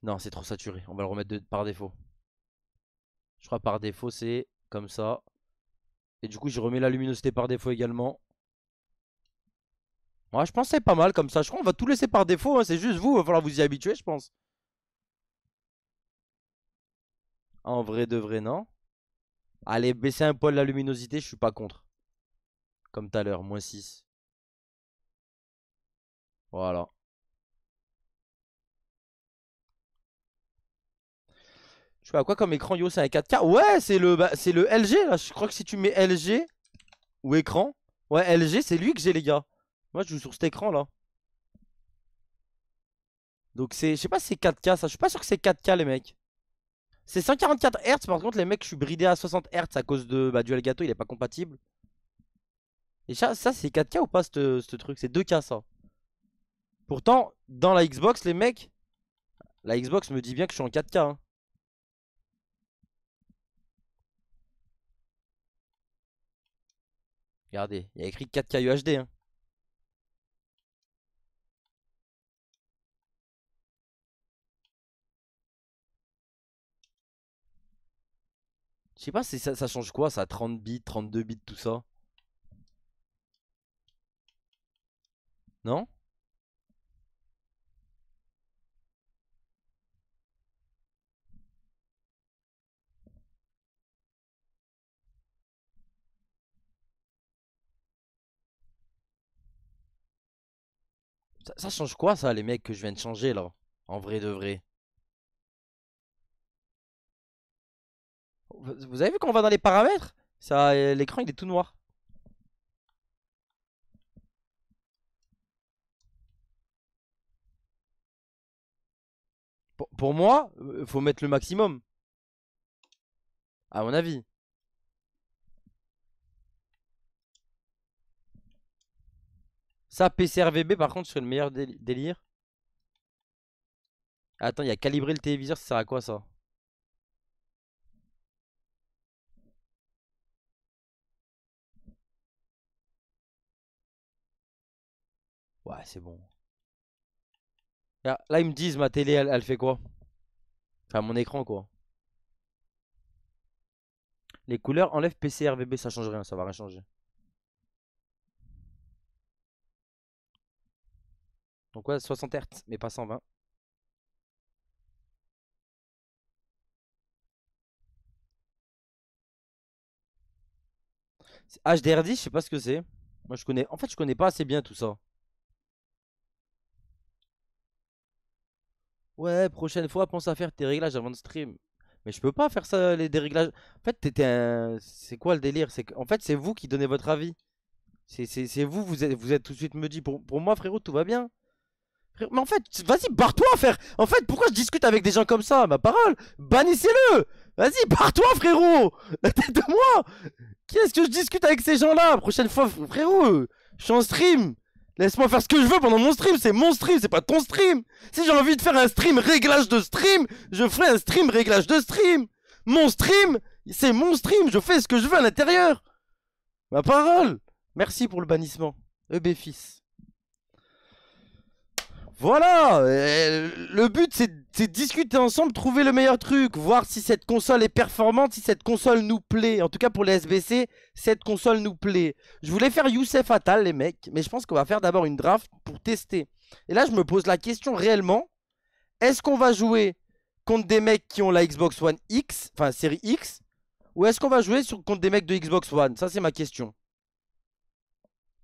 Non, c'est trop saturé. On va le remettre par défaut. Je crois par défaut, c'est comme ça. Et du coup, je remets la luminosité par défaut également. Moi, je pense que c'est pas mal comme ça. Je crois qu'on va tout laisser par défaut. Hein. C'est juste vous, il va falloir vous y habituer, je pense. En vrai de vrai, non. Allez, baisser un poil la luminosité, je suis pas contre. Comme tout à l'heure, moins 6. Voilà. Je vois à quoi comme écran Yo, c'est un 4K Ouais, c'est le, bah, c'est le LG là. Je crois que si tu mets LG ou écran, ouais, LG, c'est lui que j'ai les gars. Moi, je joue sur cet écran là. Donc c'est, je sais pas si c'est 4K ça. Je suis pas sûr que c'est 4K les mecs. C'est 144 Hz, par contre, les mecs, je suis bridé à 60 Hz à cause de bah, du Elgato, il est pas compatible. Et ça, ça c'est 4K ou pas, ce truc C'est 2K, ça. Pourtant, dans la Xbox, les mecs, la Xbox me dit bien que je suis en 4K. Hein. Regardez, il y a écrit 4K UHD. Hein. Je sais pas, ça, ça change quoi ça 30 bits, 32 bits, tout ça Non ça change quoi ça les mecs que je viens de changer là En vrai de vrai Vous avez vu qu'on va dans les paramètres ça, euh, L'écran il est tout noir. Pour, moi, moi, euh, faut mettre le maximum. À mon avis. Ça, PCRVB par contre, c'est le meilleur délire. Attends, il y a calibré le téléviseur, ça sert à quoi ça c'est bon. Ah, là, ils me disent ma télé, elle, fait quoi Enfin, mon écran, quoi. Les couleurs, enlève PC, ça change rien, ça va rien changer. Donc ouais, 60 hertz mais pas 120. HDR10, je sais pas ce que c'est. Moi je connais. En fait, je connais pas assez bien tout ça. Ouais, prochaine fois, pense à faire tes réglages avant de stream. Mais je peux pas faire ça, les déréglages. En fait, t'étais un... C'est quoi le délire C'est En fait, c'est vous qui donnez votre avis. C'est vous, vous êtes, vous êtes tout de suite me dit. Pour, pour moi, frérot, tout va bien. Mais en fait, vas-y, barre-toi, frère. En fait, pourquoi je discute avec des gens comme ça Ma parole, bannissez-le. Vas-y, barre-toi, frérot. La tête de moi. Qui est-ce que je discute avec ces gens-là Prochaine fois, frérot. Je suis en stream. Laisse-moi faire ce que je veux pendant mon stream, c'est mon stream, c'est pas ton stream Si j'ai envie de faire un stream réglage de stream, je ferai un stream réglage de stream Mon stream, c'est mon stream, je fais ce que je veux à l'intérieur Ma parole Merci pour le bannissement, E.B.F.I.S. Voilà euh, Le but, c'est de discuter ensemble, trouver le meilleur truc, voir si cette console est performante, si cette console nous plaît. En tout cas, pour les SBC, cette console nous plaît. Je voulais faire Youssef Fatal les mecs, mais je pense qu'on va faire d'abord une draft pour tester. Et là, je me pose la question réellement, est-ce qu'on va jouer contre des mecs qui ont la Xbox One X, enfin série X, ou est-ce qu'on va jouer sur, contre des mecs de Xbox One Ça, c'est ma question.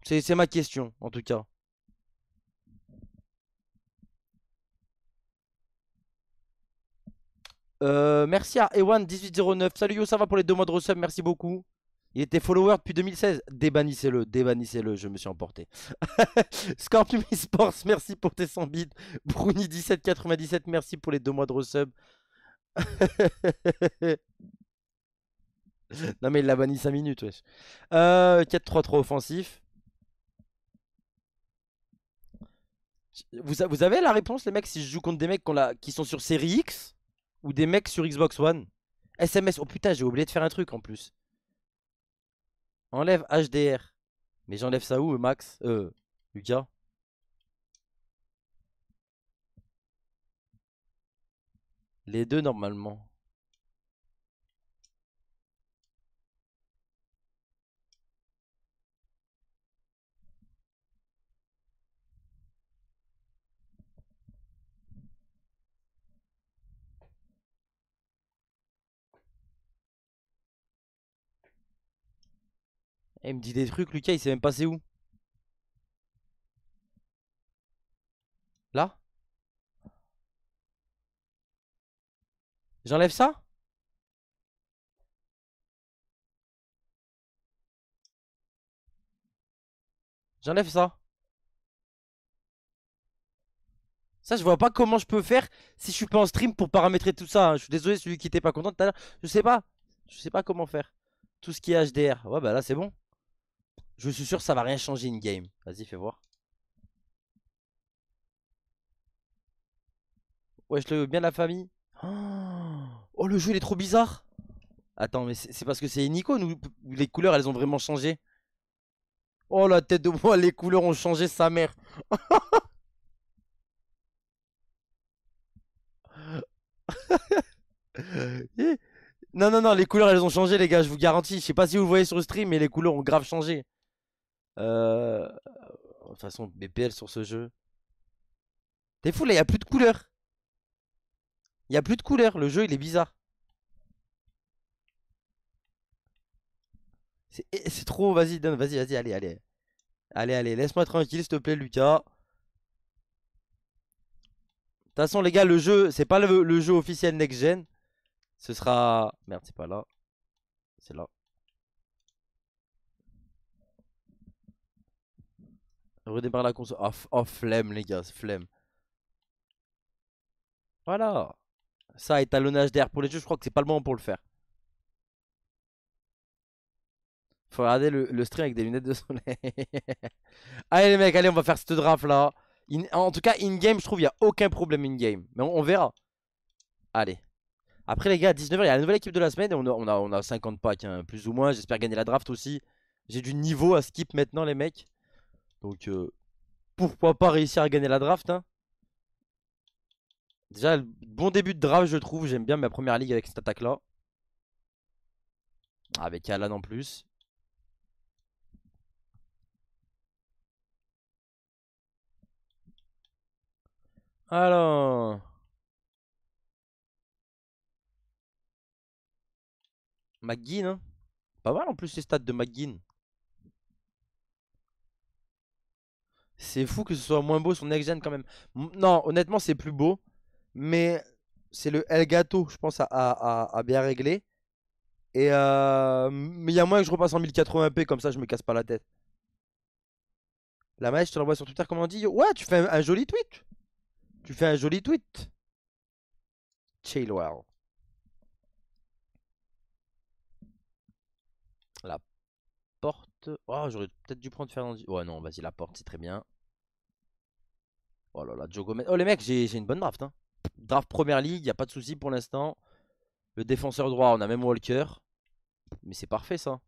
C'est ma question, en tout cas. Euh, merci à Ewan1809. Salut Yo, ça va pour les deux mois de resub, merci beaucoup. Il était follower depuis 2016. Débannissez-le, débannissez-le, je me suis emporté. Scorpion Esports merci pour tes 100 bits. Bruni1797, merci pour les deux mois de resub. non mais il l'a banni 5 minutes, wesh. 4-3-3 euh, offensif. Vous, avez la réponse, les mecs, si je joue contre des mecs qui sont sur série X ou des mecs sur Xbox One. SMS, oh putain, j'ai oublié de faire un truc en plus. Enlève HDR. Mais j'enlève ça où, euh, Max Euh, Lucas Les deux normalement. Eh, il me dit des trucs, Lucas, il sait même c'est où Là J'enlève ça J'enlève ça. Ça, je vois pas comment je peux faire si je suis pas en stream pour paramétrer tout ça. Hein. Je suis désolé, celui qui était pas content tout à l'heure. Je sais pas. Je sais pas comment faire. Tout ce qui est HDR. Ouais, bah là, c'est bon. Je suis sûr que ça va rien changer in-game. Vas-y, fais voir. Ouais, je le veux bien la famille. Oh, le jeu, il est trop bizarre. Attends, mais c'est parce que c'est une icône ou les couleurs, elles ont vraiment changé Oh, la tête de moi, les couleurs ont changé sa mère. Eh. non, non, non, les couleurs, elles ont changé, les gars, je vous garantis. Je sais pas si vous le voyez sur le stream, mais les couleurs ont grave changé. Euh, euh... De toute façon, BPL sur ce jeu. T'es fou là, y a plus de couleurs. Y a plus de couleurs, le jeu il est bizarre. Eh, c'est trop, vas-y, donne, vas-y, vas-y, allez, allez. Allez, allez, laisse-moi tranquille, s'il te plaît, Lucas. De toute façon, les gars, le jeu, c'est pas le, jeu officiel next-gen. Ce sera. Merde, c'est pas là. C'est là. Redémarre la console. Oh, oh, flemme, les gars, flemme. Voilà. Ça, étalonnage d'air pour les jeux, je crois que c'est pas le moment pour le faire. Faut regarder le, string stream avec des lunettes de soleil. allez, les mecs, allez, on va faire ce draft là. en tout cas, in-game, je trouve, il n'y a aucun problème in-game. Mais on, verra. Allez. Après, les gars, 19h, il y a la nouvelle équipe de la semaine. Et on a, on a, 50 packs, hein. plus ou moins. J'espère gagner la draft aussi. J'ai du niveau à skip maintenant, les mecs. Donc, euh, pourquoi pas réussir à gagner la draft hein. Déjà, bon début de draft, je trouve. J'aime bien ma première ligue avec cette attaque-là. Ah, avec Alan en plus. Alors... McGinn, hein Pas mal en plus les stats de McGinn. C'est fou que ce soit moins beau sur Next Gen quand même. Non, honnêtement, c'est plus beau. Mais c'est le Elgato, je pense, à, bien régler. Et euh... mais il y a moins que je repasse en 1080p comme ça, je me casse pas la tête. La mèche je te l'envoie sur Twitter, comme on dit Ouais, tu fais un, un, joli tweet. Tu fais un joli tweet. Chill, wow. Oh, j'aurais peut-être dû prendre Ferdinand Ouais, non, vas-y, la porte, c'est très bien. Oh là là, Oh, les mecs, j'ai une bonne draft. Hein. Draft première ligue, y a pas de souci pour l'instant. Le défenseur droit, on a même Walker. Mais c'est parfait ça.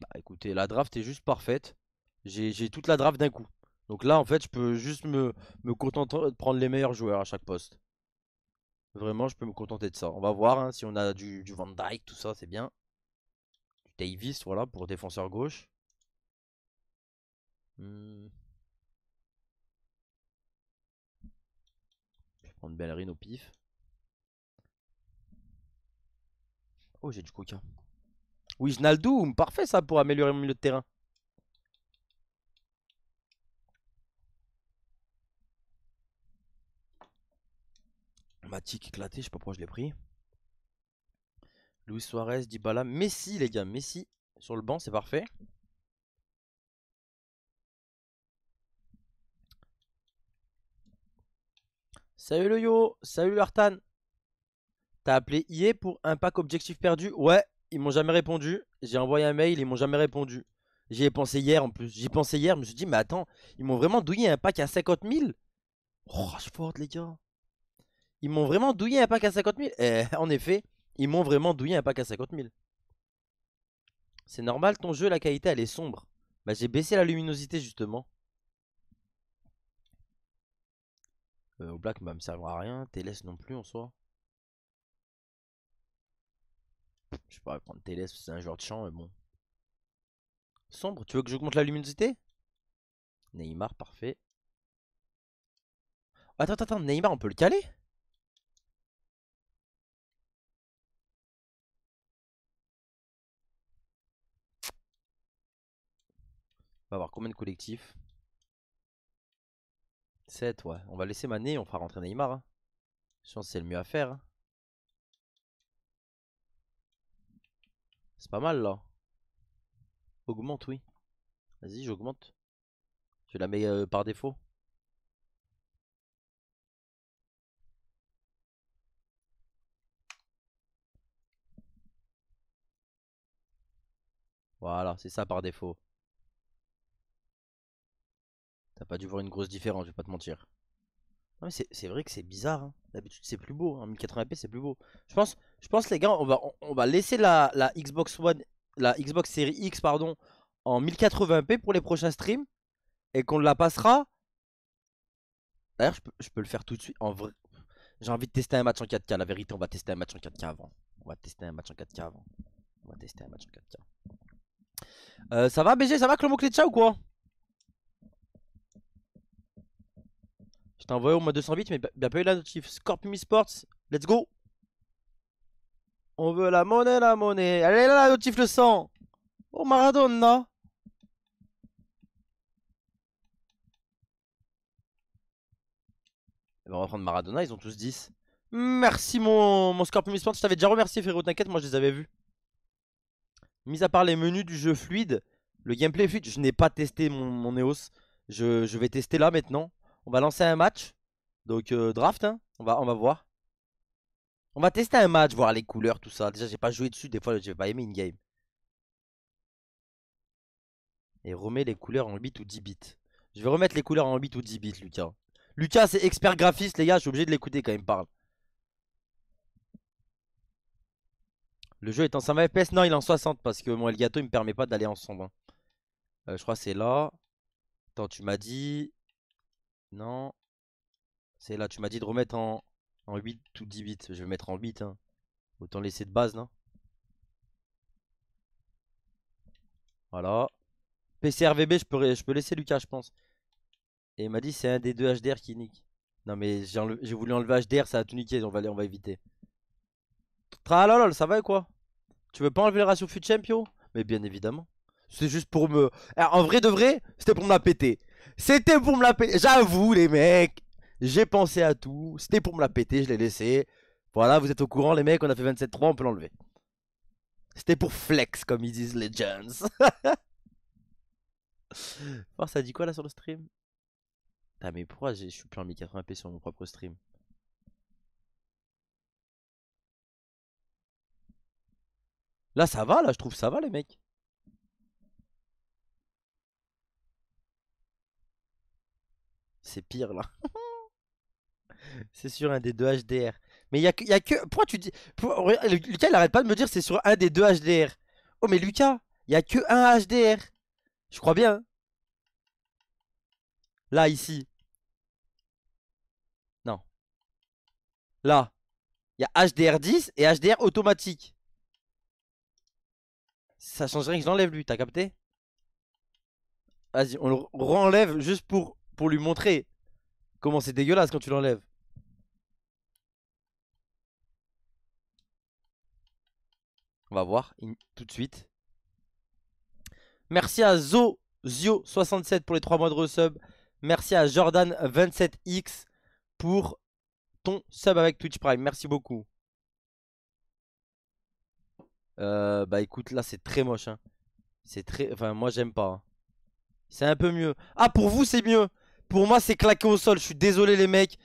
Bah écoutez, la draft est juste parfaite. J'ai toute la draft d'un coup. Donc là, en fait, je peux juste me, me contenter de prendre les meilleurs joueurs à chaque poste. Vraiment, je peux me contenter de ça. On va voir hein, si on a du, du Van Dyke, tout ça, c'est bien. Davis, voilà, pour défenseur gauche. Hmm. Je vais prendre Bellerin au pif. Oh, j'ai du coquin Oui, Wijnaldum, parfait ça pour améliorer le milieu de terrain. Matic éclaté, je sais pas pourquoi je l'ai pris. Luis Suarez, Dybala, Messi les gars, Messi sur le banc, c'est parfait. Salut le yo, salut l'Artan. T'as appelé IE pour un pack objectif perdu Ouais, ils m'ont jamais répondu. J'ai envoyé un mail, ils m'ont jamais répondu. J'y ai pensé hier en plus. J'y pensais hier, je me suis dit, mais attends, ils m'ont vraiment douillé un pack à 50 000 Oh, je forte, les gars. Ils m'ont vraiment douillé un pack à 50 000 Eh, en effet, ils m'ont vraiment douillé un pack à 50 000. C'est normal, ton jeu, la qualité, elle est sombre. Bah, j'ai baissé la luminosité, justement. Euh, au black, bah, me servira à rien. Télès, non plus, en soi. Je peux pas prendre TLS, c'est un joueur de champ, mais bon. Sombre, tu veux que je j'augmente la luminosité Neymar, parfait. Attends, attends, attends, Neymar, on peut le caler va avoir combien de collectifs 7, ouais. On va laisser Mané, on fera rentrer Neymar. Hein. Je pense que c'est le mieux à faire. Hein. C'est pas mal, là. Augmente, oui. Vas-y, j'augmente. Tu la mets euh, par défaut. Voilà, c'est ça par défaut. T'as pas dû voir une grosse différence, je vais pas te mentir. Non mais c'est vrai que c'est bizarre. Hein. D'habitude c'est plus beau. Hein. 1080p c'est plus beau. Je pense, je pense les gars, on va, laisser la, Xbox One, la Xbox Series X pardon, en 1080p pour les prochains streams et qu'on la passera. D'ailleurs je peux, le faire tout de suite. En vrai, j'ai envie de tester un match en 4K. La vérité, on va tester un match en 4K avant. On va tester un match en 4K avant. On va tester un match en 4K. Euh, ça va BG, ça va que le mot clé de chat ou quoi Je t'ai envoyé au moins 200 bits, mais il n'y a pas eu la notif. Scorpion Sports, let's go On veut la monnaie, la monnaie Allez là, la notif, le sang Oh, Maradona eh ben, on va prendre Maradona, ils ont tous 10. Merci mon, mon Scorpion Sports, je t'avais déjà remercié frérot, t'inquiète, moi je les avais vus. Mis à part les menus du jeu fluide, le gameplay fluide, je n'ai pas testé mon, EOS. je, vais tester là maintenant. On va lancer un match. Donc euh, draft, hein. on, va, on va voir. On va tester un match, voir les couleurs, tout ça. Déjà, j'ai pas joué dessus, des fois, j'ai pas aimé une game. Et remets les couleurs en 8 ou 10 bits. Je vais remettre les couleurs en 8 ou 10 bits, Lucas. Lucas, c'est expert graphiste, les gars, je suis obligé de l'écouter quand il me parle. Le jeu est en 120 FPS Non, il est en 60 parce que mon Elgato, il me permet pas d'aller en 120. Euh, je crois que c'est là. Attends, tu m'as dit non, C'est là, tu m'as dit de remettre en, en 8 ou 10 bits. Je vais mettre en 8. Hein. Autant laisser de base, non Voilà. PCRVB, je peux, je peux laisser Lucas, je pense. Et il m'a dit c'est un des deux HDR qui nique. Non mais j'ai voulu enlever HDR, ça a tout niqué, on va, on va éviter. Tralalol, ça va quoi Tu veux pas enlever le ratio fut champion Mais bien évidemment. C'est juste pour me... Ah, en vrai de vrai, c'était pour me la péter. C'était pour me la péter. J'avoue, les mecs. J'ai pensé à tout. C'était pour me la péter, je l'ai laissé. Voilà, vous êtes au courant, les mecs. On a fait 27-3, on peut l'enlever. C'était pour flex, comme ils disent les gens. ça dit quoi là sur le stream Ah mais pourquoi je suis plus en 1080p sur mon propre stream Là, ça va, là, je trouve ça va, les mecs. C'est pire là. c'est sur un des deux HDR. Mais il y a, que. Pourquoi tu dis. Lucas, il arrête pas de me dire c'est sur un des deux HDR. Oh, mais Lucas, il y a que un HDR. Je crois bien. Là, ici. Non. Là. Il y a HDR10 et HDR automatique. Ça change rien que je l'enlève lui, t'as capté Vas-y, on le enlève juste pour pour lui montrer comment c'est dégueulasse quand tu l'enlèves. On va voir tout de suite. Merci à Zozio67 pour les 3 mois de resub. Merci à Jordan27X pour ton sub avec Twitch Prime. Merci beaucoup. Euh, bah écoute, là c'est très moche. Hein. C'est très. Enfin, moi j'aime pas. Hein. C'est un peu mieux. Ah, pour vous c'est mieux. Pour moi, c'est claqué au sol. Je suis désolé, les mecs.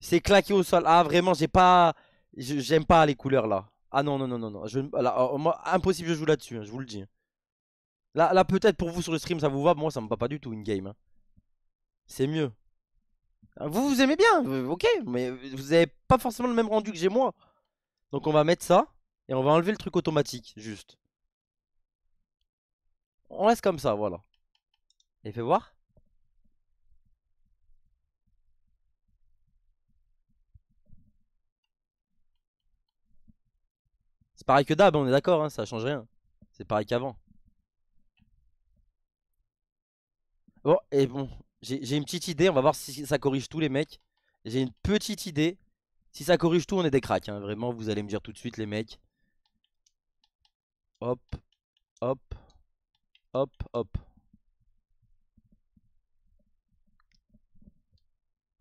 C'est claqué au sol. Ah, vraiment, j'ai pas. J'aime pas les couleurs là. Ah non, non, non, non. non. Je... Euh, impossible, je joue là-dessus. Hein, je vous le dis. Hein. Là, là peut-être pour vous sur le stream, ça vous va. Moi, ça me va pas du tout in-game. Hein. C'est mieux. Vous, vous aimez bien, euh, ok, mais vous avez pas forcément le même rendu que j'ai moi. Donc on va mettre ça, et on va enlever le truc automatique, juste. On reste comme ça, voilà. Et fais voir. C'est pareil que d'hab, on est d'accord, hein, ça change rien. C'est pareil qu'avant. Bon, et bon, j'ai une petite idée, on va voir si ça corrige tous les mecs. J'ai une petite idée. Si ça corrige tout, on est des cracks, hein. vraiment, vous allez me dire tout de suite les mecs. Hop, hop, hop, hop.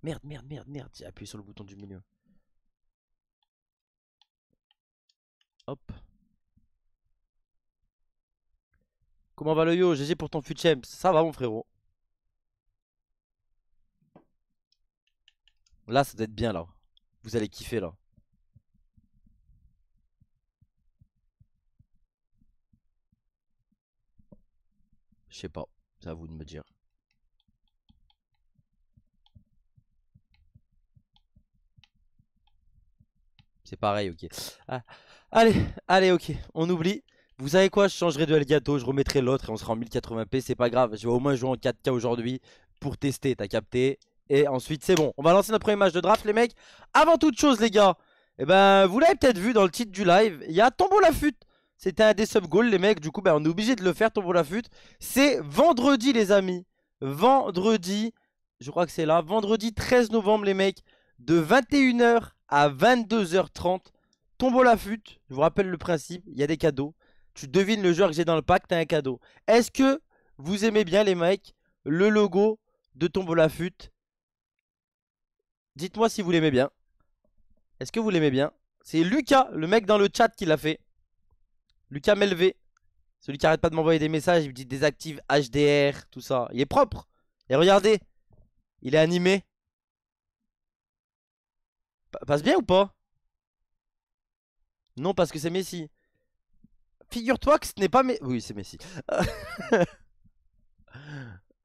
Merde, merde, merde, merde, j'ai appuyé sur le bouton du milieu. Hop. Comment va le yo GG pour ton futchem. Ça va mon frérot. Là, ça doit être bien là. Vous allez kiffer là. Je sais pas, c'est à vous de me dire. C'est pareil, ok. Ah, allez, allez, ok, on oublie. Vous savez quoi, je changerai de Elgato, je remettrai l'autre et on sera en 1080p, c'est pas grave. Je vais au moins jouer en 4K aujourd'hui pour tester, t'as capté Et ensuite, c'est bon. On va lancer notre premier match de draft, les mecs. Avant toute chose, les gars, Et eh ben, vous l'avez peut-être vu dans le titre du live, il y a Tombola Lafute. C'était un des sub-goals, les mecs. Du coup, ben, on est obligé de le faire, Tombola Lafute. C'est vendredi, les amis. Vendredi, je crois que c'est là. Vendredi 13 novembre, les mecs, de 21h à 22h30. Tombola fut, je vous rappelle le principe, il y a des cadeaux. Tu devines le joueur que j'ai dans le pack, t'as un cadeau. Est-ce que vous aimez bien les mecs le logo de Tombola fut Dites-moi si vous l'aimez bien. Est-ce que vous l'aimez bien C'est Lucas, le mec dans le chat qui l'a fait. Lucas Melvé. Celui qui arrête pas de m'envoyer des messages, il me dit désactive HDR, tout ça. Il est propre. Et regardez, il est animé. Passe bien ou pas Non, parce que c'est Messi. Figure-toi que ce n'est pas Messi. Oui, c'est Messi.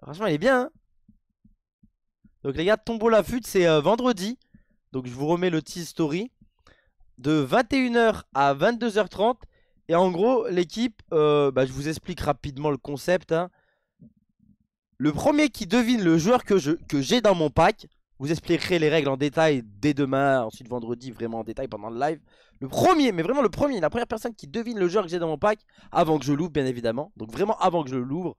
Franchement, il est bien. Hein. Donc, les gars, Tombeau la Fute, c'est euh, vendredi. Donc, je vous remets le tea story. De 21h à 22h30. Et en gros, l'équipe, euh, bah, je vous explique rapidement le concept. Hein. Le premier qui devine le joueur que j'ai que dans mon pack vous expliquerez les règles en détail dès demain, ensuite vendredi, vraiment en détail pendant le live. Le premier, mais vraiment le premier, la première personne qui devine le joueur que j'ai dans mon pack, avant que je l'ouvre bien évidemment, donc vraiment avant que je l'ouvre,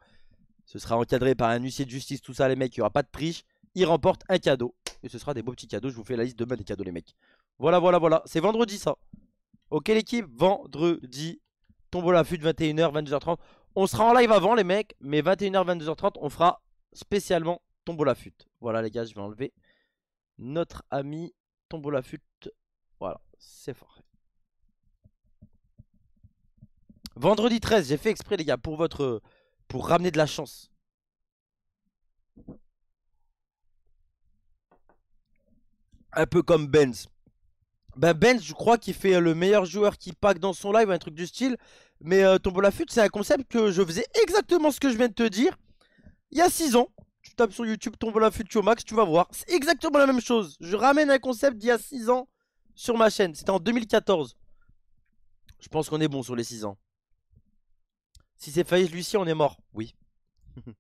ce sera encadré par un huissier de justice, tout ça les mecs, il n'y aura pas de triche, il remporte un cadeau. Et ce sera des beaux petits cadeaux, je vous fais la liste demain des cadeaux les mecs. Voilà, voilà, voilà, c'est vendredi ça. Ok l'équipe, vendredi, tombeau la 21h, 22h30. On sera en live avant les mecs, mais 21h, 22h30, on fera spécialement la fut. Voilà les gars, je vais enlever notre ami fute. Voilà, c'est fort. Vendredi 13, j'ai fait exprès les gars pour votre pour ramener de la chance. Un peu comme Benz. Ben Benz, je crois qu'il fait le meilleur joueur qui pack dans son live, un truc du style. Mais euh, tombeau Tombola c'est un concept que je faisais exactement ce que je viens de te dire il y a 6 ans sur YouTube Tombola Future Max, tu vas voir. C'est exactement la même chose. Je ramène un concept d'il y a 6 ans sur ma chaîne. C'était en 2014. Je pense qu'on est bon sur les 6 ans. Si c'est failli lui ci on est mort. Oui.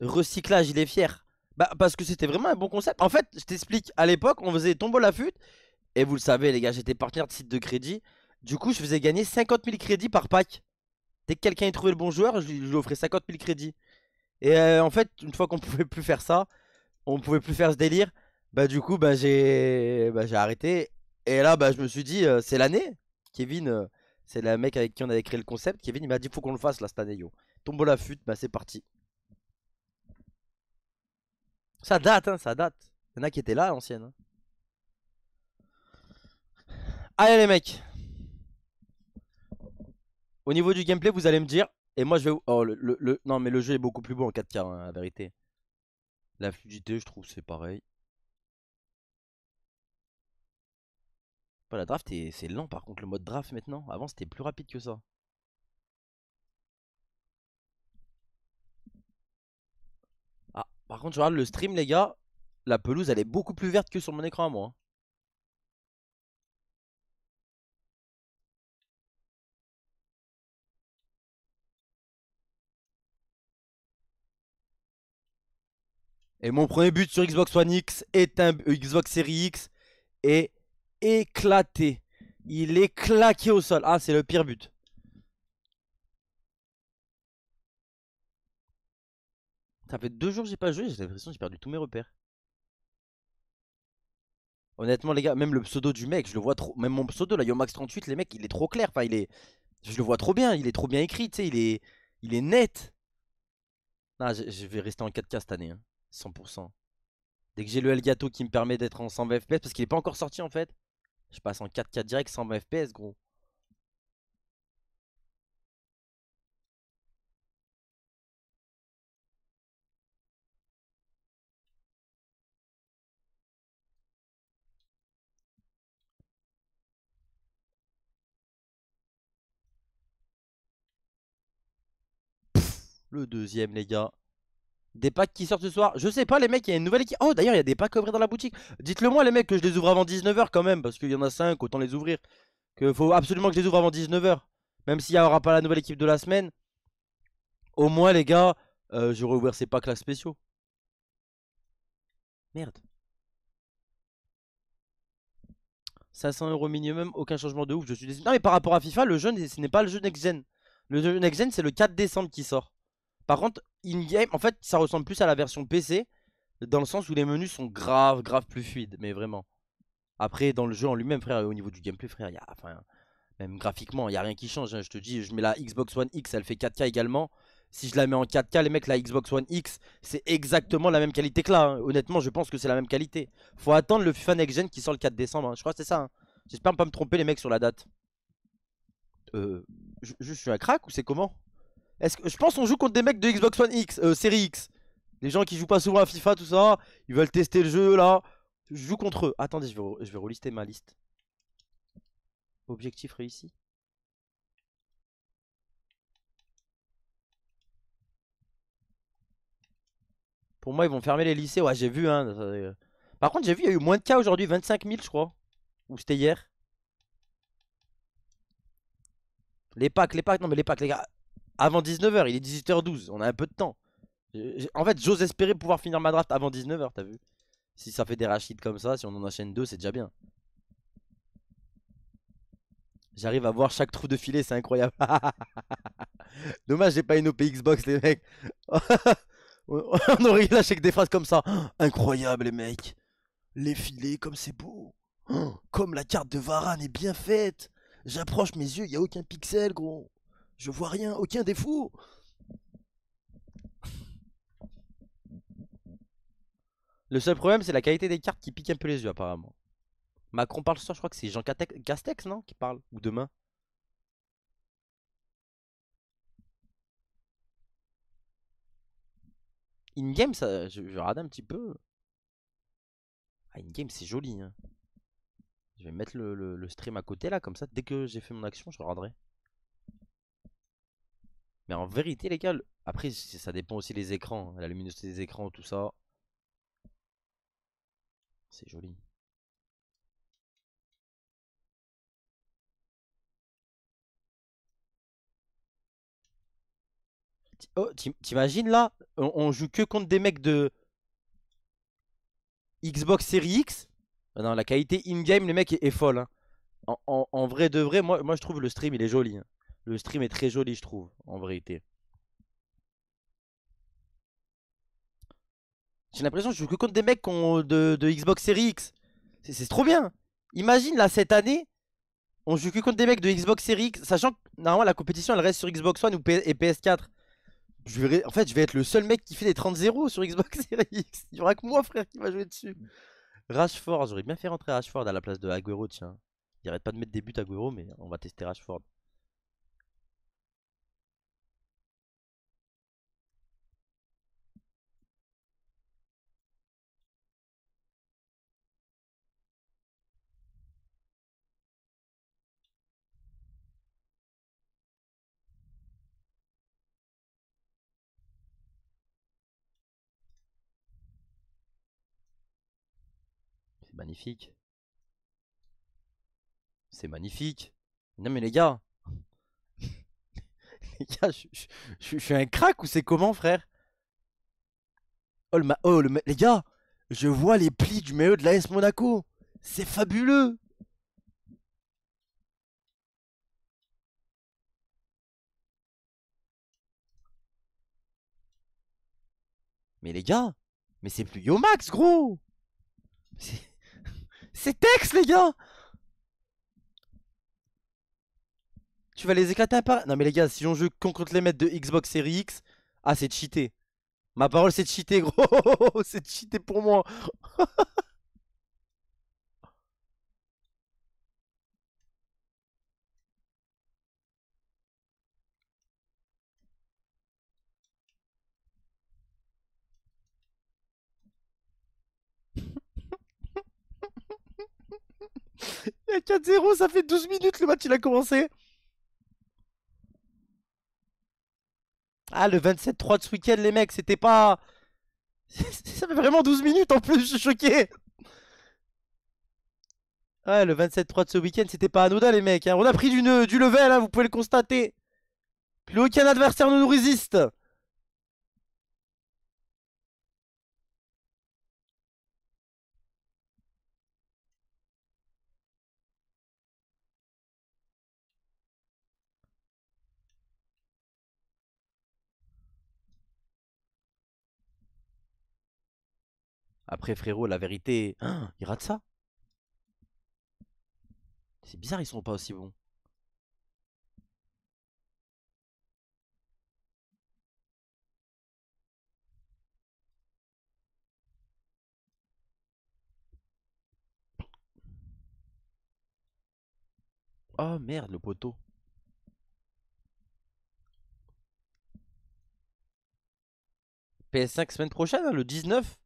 Recyclage, il est fier. Bah, parce que c'était vraiment un bon concept. En fait, je t'explique. À l'époque, on faisait la Fut. Et vous le savez, les gars, j'étais partenaire de site de crédit. Du coup, je faisais gagner 50 000 crédits par pack. Dès que quelqu'un trouvait le bon joueur, je lui offrais 50 000 crédits. Et euh, en fait, une fois qu'on pouvait plus faire ça, on pouvait plus faire ce délire, bah du coup, bah j'ai bah, arrêté. Et là, bah je me suis dit, euh, c'est l'année. Kevin, euh, c'est le mec avec qui on avait créé le concept. Kevin, il m'a dit, faut qu'on le fasse là cette année, yo. Tombe la fuite, bah c'est parti. Ça date, hein, ça date. Il y en a qui étaient là l'ancienne. Hein. Allez les mecs au niveau du gameplay, vous allez me dire. Et moi, je vais. Oh, le, Non, mais le jeu est beaucoup plus beau en 4K, hein, la vérité. La fluidité, je trouve, c'est pareil. la draft, c'est lent par contre, le mode draft maintenant. Avant, c'était plus rapide que ça. Ah, par contre, je regarde le stream, les gars. La pelouse, elle est beaucoup plus verte que sur mon écran à moi. Hein. Et mon premier but sur Xbox One X est un Xbox Series X est éclaté. Il est claqué au sol. Ah, c'est le pire but. Ça fait deux jours que j'ai pas joué, j'ai l'impression que j'ai perdu tous mes repères. Honnêtement, les gars, même le pseudo du mec, je le vois trop. Même mon pseudo, là, Yomax38, les mecs, il est trop clair. Enfin, il est. Je le vois trop bien, il est trop bien écrit, tu sais, il est. Il est net. Ah, je vais rester en 4K cette année. Hein. 100%. Dès que j'ai le Elgato qui me permet d'être en 120 FPS, parce qu'il est pas encore sorti en fait, je passe en 4K direct 120 FPS gros. le deuxième les gars. Des packs qui sortent ce soir Je sais pas les mecs, il y a une nouvelle équipe Oh d'ailleurs il y a des packs ouverts dans la boutique Dites-le moi les mecs que je les ouvre avant 19h quand même Parce qu'il y en a 5, autant les ouvrir Que faut absolument que je les ouvre avant 19h Même s'il n'y aura pas la nouvelle équipe de la semaine Au moins les gars euh, Je vais ouvert ces packs là spéciaux Merde 500 euros minimum, aucun changement de ouf, je suis désolé Non mais par rapport à FIFA, le jeu, ce n'est pas le jeu next-gen. Le jeu next-gen, c'est le 4 décembre qui sort. Par contre, in-game, en fait, ça ressemble plus à la version PC, dans le sens où les menus sont grave, grave plus fluides, mais vraiment. Après, dans le jeu en lui-même, frère, au niveau du gameplay, frère, il y a, enfin, même graphiquement, il n'y a rien qui change. Hein. je te dis, je mets la Xbox One X, elle fait 4K également. Si je la mets en 4K, les mecs, la Xbox One X, c'est exactement la même qualité que là. Hein. Honnêtement, je pense que c'est la même qualité. Faut attendre le FIFA Next Gen qui sort le 4 décembre. Hein. Je crois que c'est ça. J'espère pas me tromper, les mecs, sur la date. Euh, je, je suis un crack ou c'est comment est-ce que je pense qu'on joue contre des mecs de Xbox One X, euh, série X. Les gens qui jouent pas souvent à FIFA, tout ça, ils veulent tester le jeu là. Je joue contre eux. Attendez, je vais, je vais relister ma liste. Objectif réussi. Pour moi, ils vont fermer les lycées. Ouais, j'ai vu. Hein. Euh. Par contre, j'ai vu, il y a eu moins de cas aujourd'hui. 25 000, je crois. Ou c'était hier. Les packs, les packs. Non, mais les packs, les gars avant 19h, il est 18h12, on a un peu de temps. En fait, j'ose espérer pouvoir finir ma draft avant 19h, t'as vu Si ça fait des rachides comme ça, si on en enchaîne deux, c'est déjà bien. J'arrive à voir chaque trou de filet, c'est incroyable. Dommage, j'ai pas une OP Xbox, les mecs. on aurait lâché que des phrases comme ça. Incroyable, les mecs. Les filets, comme c'est beau. Comme la carte de Varane est bien faite. J'approche mes yeux, il a aucun pixel, gros. Je vois rien, aucun défaut. Le seul problème, c'est la qualité des cartes qui pique un peu les yeux, apparemment. Macron parle ce soir, je crois que c'est Jean Castex, non Qui parle Ou demain In-game, ça, je, je rade un petit peu. Ah, in-game, c'est joli. Hein. Je vais mettre le, stream à côté, là, comme ça. Dès que j'ai fait mon action, je raderai. Mais en vérité, les gars, après, ça dépend aussi des écrans, hein, la luminosité des écrans, tout ça. C'est joli. Oh, t'imagines là on, joue que contre des mecs de Xbox Series X. Ah non, la qualité in-game, les mecs, est, folle. Hein. En, vrai de vrai, moi, moi je trouve le stream, il est joli. Hein. Le stream est très joli, je trouve, en vérité. J'ai l'impression que je joue que contre des mecs euh, de, Xbox Series X. C'est trop bien. Imagine là, cette année, on joue que contre des mecs de Xbox Series X, sachant que normalement la compétition elle reste sur Xbox One ou et PS4. Je vais, en fait, je vais être le seul mec qui fait des 30-0 sur Xbox Series X. Il n'y aura que moi, frère, qui va jouer dessus. Rashford, j'aurais bien fait rentrer Rashford à la place de Aguero, tiens. Il arrête pas de mettre des buts Aguero, mais on va tester Rashford. magnifique. C'est magnifique. Non mais les gars. les gars, je, suis un crack ou c'est comment frère Oh, le ma... oh les gars, je vois les plis du maillot de l'AS Monaco. C'est fabuleux. Mais les gars, mais c'est plus Yomax, gros c'est texte les gars Tu vas les éclater à part... Non mais les gars, si on joue contre les maîtres de Xbox Series X... Ah, c'est cheaté. Ma parole, c'est cheaté, gros C'est cheaté pour moi Il y a 4-0, ça fait 12 minutes le match, il a commencé. Ah, le 27-3 de ce week-end, les mecs, c'était pas... Ça fait vraiment 12 minutes en plus, je suis choqué. Ouais, le 27-3 de ce week-end, c'était pas anodin, les mecs. Hein. On a pris du, du level, hein, vous pouvez le constater. Plus aucun adversaire ne nous résiste. Après, frérot, la vérité, hein, il rate ça. C'est bizarre, ils sont pas aussi bons. Oh merde, le poteau. PS5 semaine prochaine, hein, le 19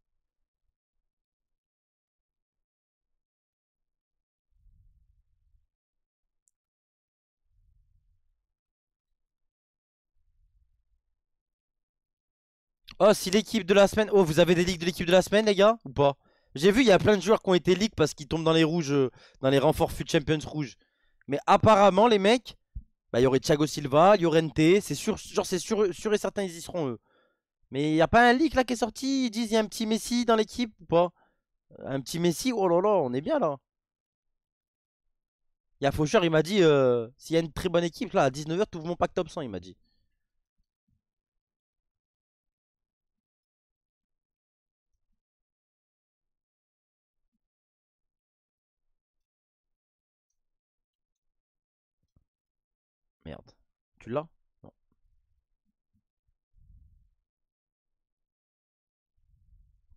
Oh, si l'équipe de la semaine. Oh, vous avez des ligues de l'équipe de la semaine, les gars Ou pas J'ai vu, il y a plein de joueurs qui ont été leaks parce qu'ils tombent dans les rouges, euh, dans les renforts FUT Champions rouges. Mais apparemment, les mecs, bah, il y aurait Thiago Silva, Llorente. C'est sûr, genre, c'est sûr, sûr et certain, ils y seront eux. Mais il n'y a pas un leak là qui est sorti Ils disent il y a un petit Messi dans l'équipe ou pas Un petit Messi Oh là là, on est bien là. Il y a Faucheur, il m'a dit euh, s'il y a une très bonne équipe là, à 19h, tout le monde pack top 100, il m'a dit. Merde. Tu l'as Non.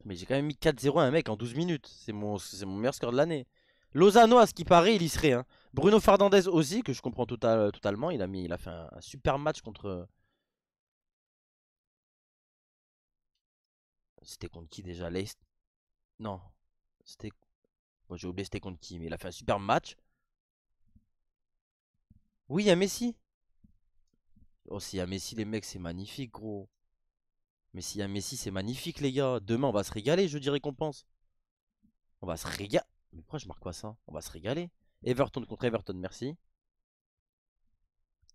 Mais j'ai quand même mis 4-0 à un mec en 12 minutes. C'est mon, mon meilleur score de l'année. Lozano, à ce qui paraît, il y serait. Hein. Bruno Fernandez aussi, que je comprends totalement. Il a, mis, il a fait un, super match contre... C'était contre qui déjà Non. C'était... j'ai oublié c'était contre qui, mais il a fait un super match. Oui, il y a Messi. Oh, s'il y a Messi, mmh. les mecs, c'est magnifique, gros. Mais s'il y a Messi, c'est magnifique, les gars. Demain, on va se régaler, je dis récompense. On va se régaler. Mais pourquoi je marque quoi, ça On va se régaler. Everton contre Everton, merci.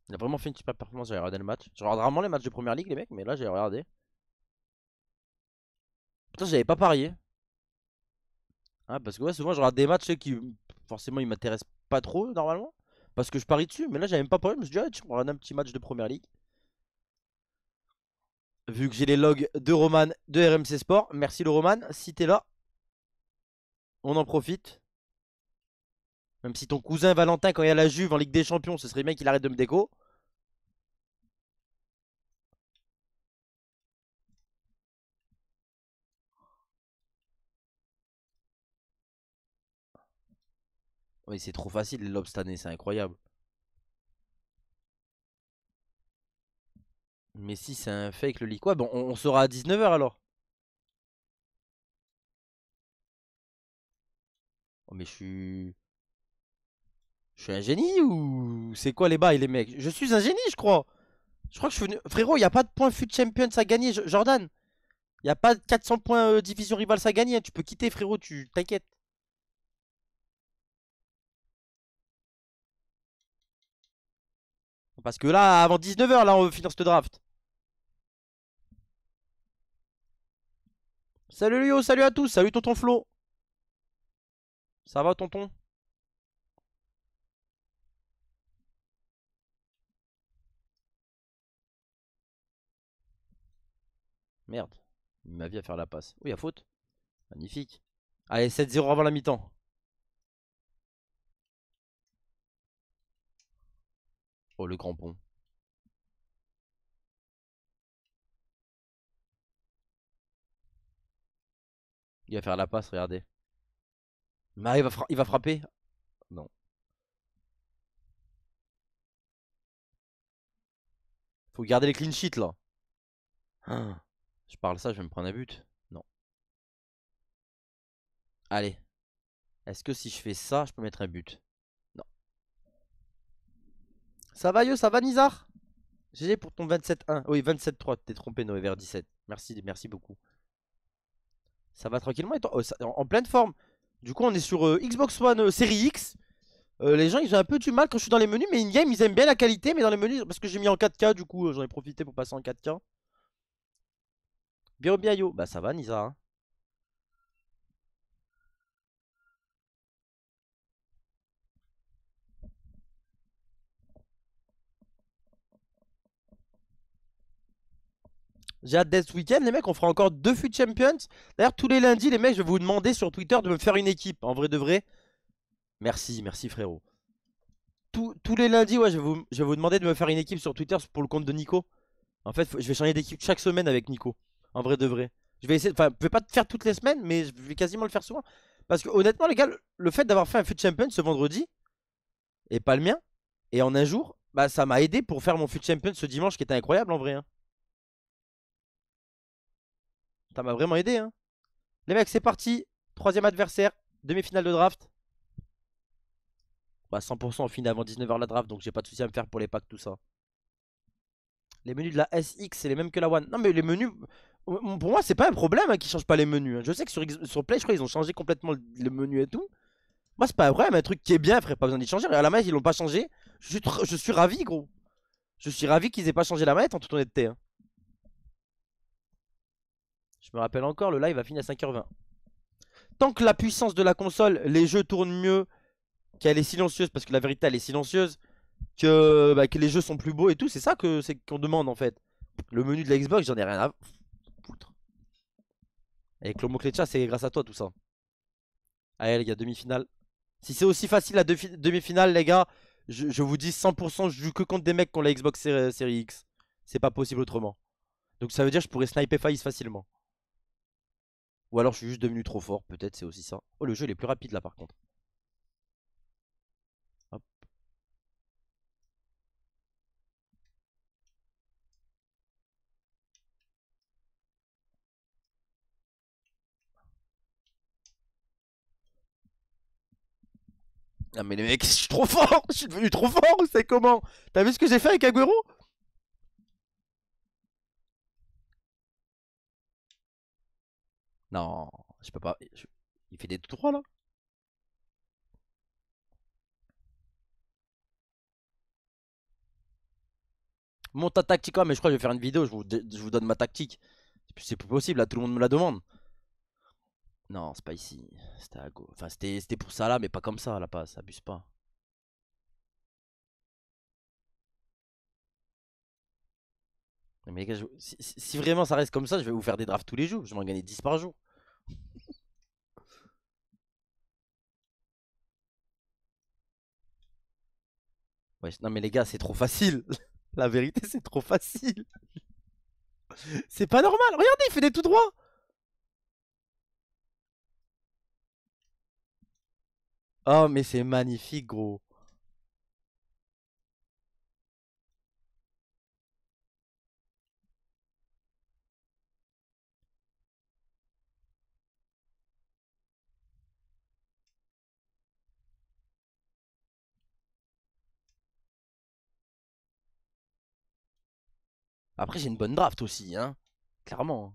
Il a vraiment fait une super performance, j'ai regardé le match. Je regarde rarement les matchs de première ligue, les mecs, mais là, j'ai regardé. Putain, j'avais pas parié. Ah, parce que ouais, souvent, je des matchs qui, forcément, ils m'intéressent pas trop, normalement. Parce que je parie dessus. Mais là, j'avais même pas problème. Je me suis dit, ah, tu prends un petit match de première ligue. Vu que j'ai les logs de Roman de RMC Sport. Merci le Roman. Si t'es là, on en profite. Même si ton cousin Valentin, quand il y a la Juve en Ligue des Champions, ce serait bien qu'il arrête de me déco. Mais c'est trop facile les c'est incroyable. Mais si c'est un fake le leak. quoi. bon, on, sera à 19h alors. Oh, mais je suis. Je suis un génie ou c'est quoi les bails les mecs Je suis un génie je crois Je crois que je suis venu... Frérot il n'y a pas de point fut champions à gagner Jordan Il a pas de 400 points euh, division rivale à gagner hein. Tu peux quitter frérot tu t'inquiète Parce que là, avant 19h, là, on veut finir ce draft. Salut Léo, salut à tous, salut tonton Flo. Ça va tonton Merde, il m'a vie à faire la passe. Oui, a faute. Magnifique. Allez, 7-0 avant la mi-temps. le grand pont Il va faire la passe, regardez. Mais ah, il va, il va frapper Non. Faut garder les clean sheets là. Hein je parle ça, je vais me prendre un but. Non. Allez. Est-ce que si je fais ça, je peux mettre un but ça va, yo Ça va, Nizar GG pour ton 27-1. Oui, 27-3. T'es trompé, Noé, vers 17. Merci, merci beaucoup. Ça va tranquillement et toi oh, en, pleine forme. Du coup, on est sur euh, Xbox One euh, Série X. Euh, les gens, ils ont un peu du mal quand je suis dans les menus. Mais in-game, ils aiment bien la qualité. Mais dans les menus, parce que j'ai mis en 4K, du coup, j'en ai profité pour passer en 4K. Bien, bien, yo. Bah, ça va, Nizar. Hein. J'ai hâte d'être ce week-end, les mecs. On fera encore deux fut champions. D'ailleurs, tous les lundis, les mecs, je vais vous demander sur Twitter de me faire une équipe. En vrai de vrai. Merci, merci frérot. Tous, les lundis, ouais, je vais, vous, je demander de me faire une équipe sur Twitter pour le compte de Nico. En fait, je vais changer d'équipe chaque semaine avec Nico. En vrai de vrai. Je vais essayer. Enfin, je vais pas te faire toutes les semaines, mais je vais quasiment le faire souvent. Parce que honnêtement, les gars, le fait d'avoir fait un fut champion ce vendredi, et pas le mien, et en un jour, bah ça m'a aidé pour faire mon fut champion ce dimanche qui était incroyable en vrai. Hein ça m'a vraiment aidé. Hein. Les mecs, c'est parti. Troisième adversaire, demi-finale de draft. Bah 100% on finit avant 19h la draft, donc j'ai pas de souci à me faire pour les packs, tout ça. Les menus de la SX, c'est les mêmes que la One. Non mais les menus, euh, pour moi c'est pas un problème hein, qu'ils changent pas les menus. Hein. Je sais que sur, sur, Play, je crois qu'ils ont changé complètement le, menu et tout. Moi c'est pas un problème, un truc qui est bien, frère, pas besoin d'y changer. À la manette ils l'ont pas changé. Je suis, ravi, gros. Je suis ravi qu'ils aient pas changé la manette en toute honnêteté. Hein. Je me rappelle encore, le live a fini à 5h20. Tant que la puissance de la console, les jeux tournent mieux, qu'elle est silencieuse, parce que la vérité elle est silencieuse, que, bah, que les jeux sont plus beaux et tout, c'est ça que c'est qu'on demande en fait. Le menu de la Xbox, j'en ai rien à foutre. Avec le c'est grâce à toi tout ça. Allez les gars, demi-finale. Si c'est aussi facile la demi-finale les gars, je, vous dis 100% je joue que contre des mecs qui ont la Xbox série X. C'est pas possible autrement. Donc ça veut dire que je pourrais sniper Faïs facilement. Ou alors je suis juste devenu trop fort, peut-être c'est aussi ça. Oh, le jeu il est plus rapide là par contre. Hop. Ah mais les mecs, je suis trop fort Je suis devenu trop fort C'est comment T'as vu ce que j'ai fait avec Agüero Non, je peux pas. Il fait des 2-3 là Monte ta tactique, mais je crois que je vais faire une vidéo, je vous, vous donne ma tactique. C'est plus possible, là tout le monde me la demande. Non, c'est pas ici. C'était à go. Enfin, c'était pour ça là, mais pas comme ça, la ça abuse pas. Mais les gars, si, vraiment ça reste comme ça, je vais vous faire des drafts tous les jours. Je vais en gagner 10 par jour. non mais les gars, c'est trop facile. La vérité, c'est trop facile. c'est pas normal. Regardez, il fait des tout droits. Oh, mais c'est magnifique, gros. Après, j'ai une bonne draft aussi, hein. Clairement. Hein.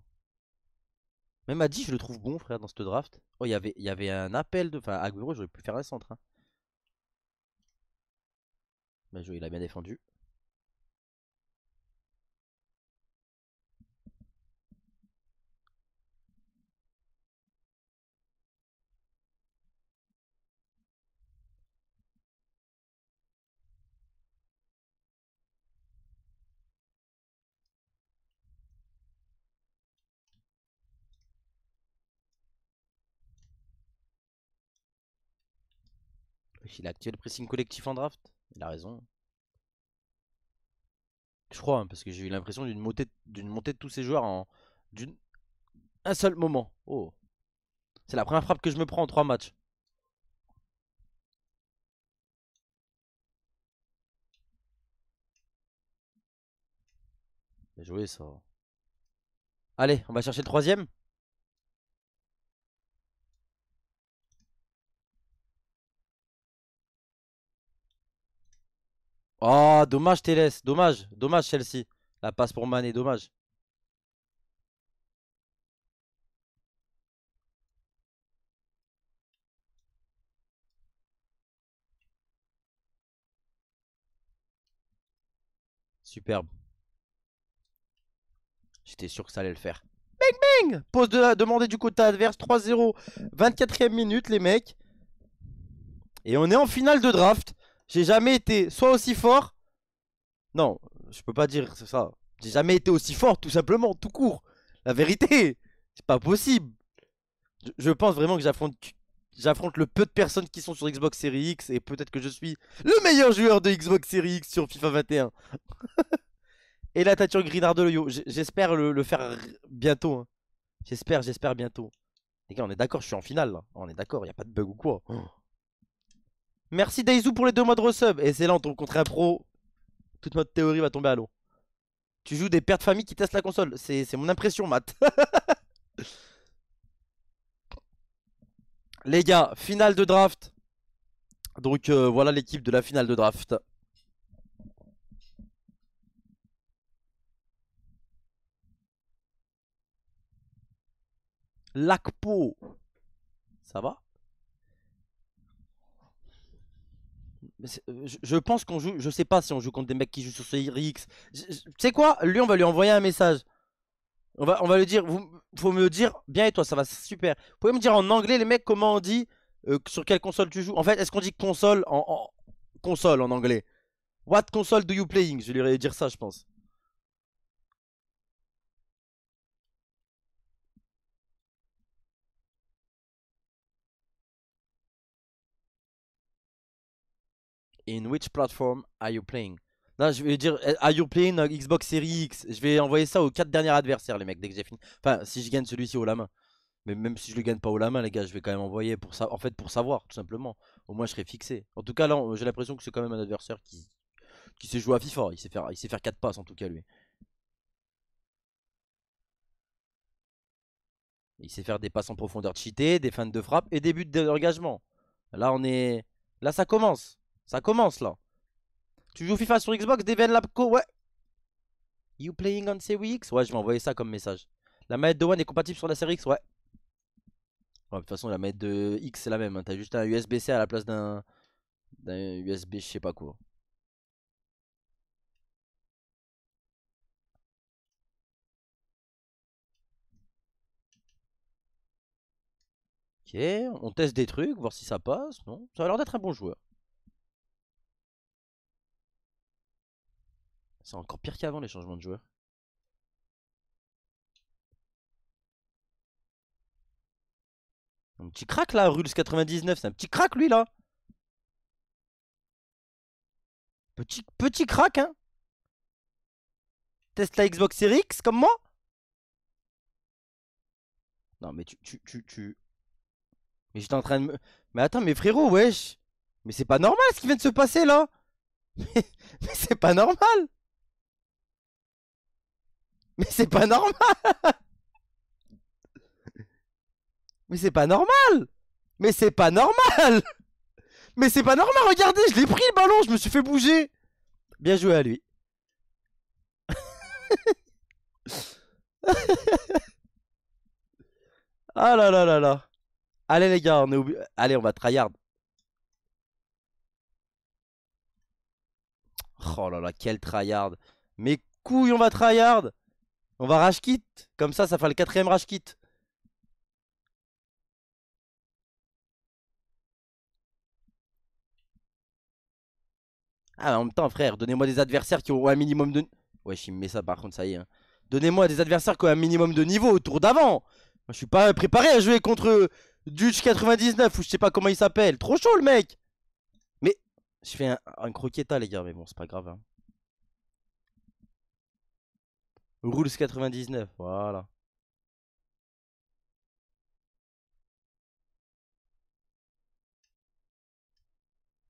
Même à 10, je le trouve bon, frère, dans ce draft. Oh, y il y avait un appel de. Enfin, Aguero, j'aurais pu faire un centre. Hein. Bah, joué, il a bien défendu. il a activé pressing collectif en draft. Il a raison. Je crois, hein, parce que j'ai eu l'impression d'une montée, montée de tous ces joueurs en un seul moment. Oh. C'est la première frappe que je me prends en trois matchs. Bien joué ça. Allez, on va chercher le troisième. Oh, dommage Télès, dommage, dommage Chelsea. La passe pour Mané, dommage. Superbe. J'étais sûr que ça allait le faire. BING BING Pause de demander du côté adverse. 3-0. 24ème minute, les mecs. Et on est en finale de draft. J'ai jamais été soit aussi fort. Non, je peux pas dire ça. J'ai jamais été aussi fort, tout simplement, tout court. La vérité, c'est pas possible. Je, pense vraiment que j'affronte j'affronte le peu de personnes qui sont sur Xbox Series X et peut-être que je suis le meilleur joueur de Xbox Series X sur FIFA 21. et la Tature Grinard de Loyo, j'espère le, faire bientôt. Hein. J'espère, j'espère bientôt. Les gars, on est d'accord, je suis en finale là. On est d'accord, il a pas de bug ou quoi. Oh. Merci Daizou pour les deux mois de resub. Et c'est là, contre pro. Toute notre théorie va tomber à l'eau. Tu joues des pères de famille qui testent la console. C'est mon impression, Matt. les gars, finale de draft. Donc euh, voilà l'équipe de la finale de draft. Lacpo. Ça va Euh, je pense qu'on joue. Je sais pas si on joue contre des mecs qui jouent sur ce Tu sais quoi Lui, on va lui envoyer un message. On va, on va lui dire. Vous, faut me dire bien et toi, ça va super. Vous pouvez me dire en anglais, les mecs, comment on dit euh, sur quelle console tu joues En fait, est-ce qu'on dit console en, console en anglais What console do you playing Je lui dire ça, je pense. in which platform are you playing Là je vais dire, eh, are you playing euh, Xbox Series X Je vais envoyer ça aux 4 derniers adversaires, les mecs, dès que j'ai fini. Enfin, si je gagne celui-ci au la main. Mais même si je le gagne pas au la main, les gars, je vais quand même envoyer pour ça. En fait, pour savoir, tout simplement. Au moins, je serai fixé. En tout cas, là, j'ai l'impression que c'est quand même un adversaire qui, qui sait jouer à FIFA. Il sait faire, il sait faire 4 passes, en tout cas, lui. Il sait faire des passes en profondeur cheatées, des fins de frappe et des buts d'engagement. Là, on est. Là, ça commence. Ça commence là. Tu joues FIFA sur Xbox, Deven Lapco, ouais. You playing on CWX Ouais, je vais envoyer ça comme message. La manette de One est compatible sur la série X, ouais. de toute façon, la manette de X, c'est la même. Hein. T'as juste un USB-C à la place d'un d'un USB, je sais pas quoi. Ok, on teste des trucs, voir si ça passe. Non, ça a l'air d'être un bon joueur. C'est encore pire qu'avant les changements de joueurs. Un petit crack là, Rules 99, c'est un petit crack lui là. Petit, petit crack hein. Teste la Xbox Series X comme moi. Non mais tu, tu, tu, tu... Mais j'étais en train de me... Mais attends mais frérot wesh. Mais c'est pas normal ce qui vient de se passer là. mais c'est pas normal. Mais c'est pas normal Mais c'est pas normal Mais c'est pas normal Mais c'est pas normal, regardez, je l'ai pris le ballon, je me suis fait bouger Bien joué à lui. ah là là là là Allez les gars, on est Allez, on va tryhard. Oh là là, quel tryhard. Mais couille, on va tryhard. On va rage kit, Comme ça, ça fait le quatrième rage kit Ah, en même temps, frère, donnez-moi des adversaires qui ont un minimum de. Ouais, je ça par contre, ça y est. Hein. Donnez-moi des adversaires qui ont un minimum de niveau autour d'avant. je suis pas préparé à jouer contre Dutch 99 ou je sais pas comment il s'appelle. Trop chaud le mec. Mais je fais un, un croqueta, les gars, mais bon, c'est pas grave. Hein. Rules 99, voilà.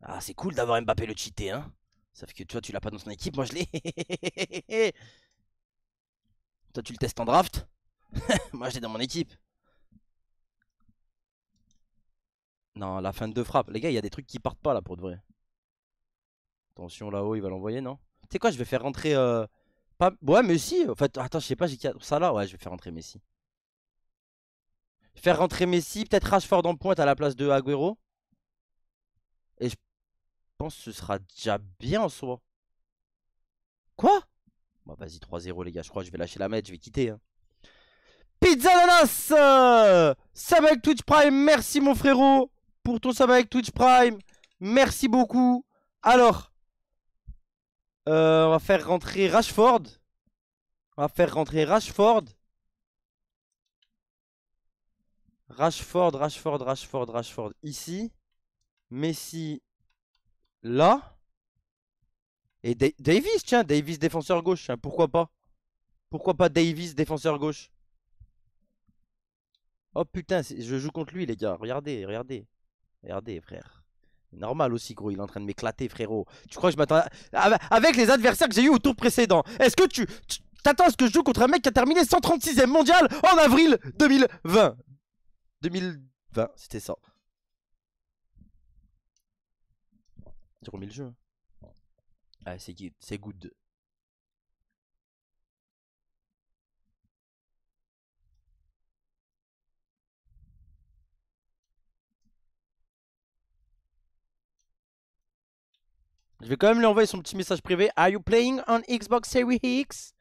Ah, c'est cool d'avoir Mbappé le cheaté, hein. Sauf que toi, tu l'as pas dans son équipe, moi je l'ai. toi, tu le testes en draft. moi, je l'ai dans mon équipe. Non, la fin de deux frappes, Les gars, il y a des trucs qui partent pas là pour de vrai. Attention là-haut, il va l'envoyer, non Tu sais quoi, je vais faire rentrer euh, Ouais, mais Messi. En fait, attends, je sais pas, j'ai ça là. Ouais, je vais faire rentrer Messi. Faire rentrer Messi, peut-être Rashford en pointe à la place de Aguero. Et je pense que ce sera déjà bien en soi. Quoi Bah vas-y 3-0 les gars, je crois que je vais lâcher la mèche, je vais quitter. Hein. Pizza Nanas euh, Sub avec Twitch Prime, merci mon frérot pour ton sub avec Twitch Prime. Merci beaucoup. Alors, euh, on va faire rentrer Rashford. On va faire rentrer Rashford. Rashford, Rashford, Rashford, Rashford ici. Messi là. Et Davis, tiens, Davis défenseur gauche, hein, pourquoi pas Pourquoi pas Davis défenseur gauche Oh putain, je joue contre lui les gars, regardez, regardez. Regardez frère. Normal aussi, gros, il est en train de m'éclater, frérot. Tu crois que je m'attends. À... Avec les adversaires que j'ai eu au tour précédent, est-ce que tu. T'attends à ce que je joue contre un mec qui a terminé 136ème mondial en avril 2020 2020, c'était ça. J'ai remis le jeu. Ah, c'est good. Je vais quand même lui envoyer son petit message privé. Are you playing on Xbox Series X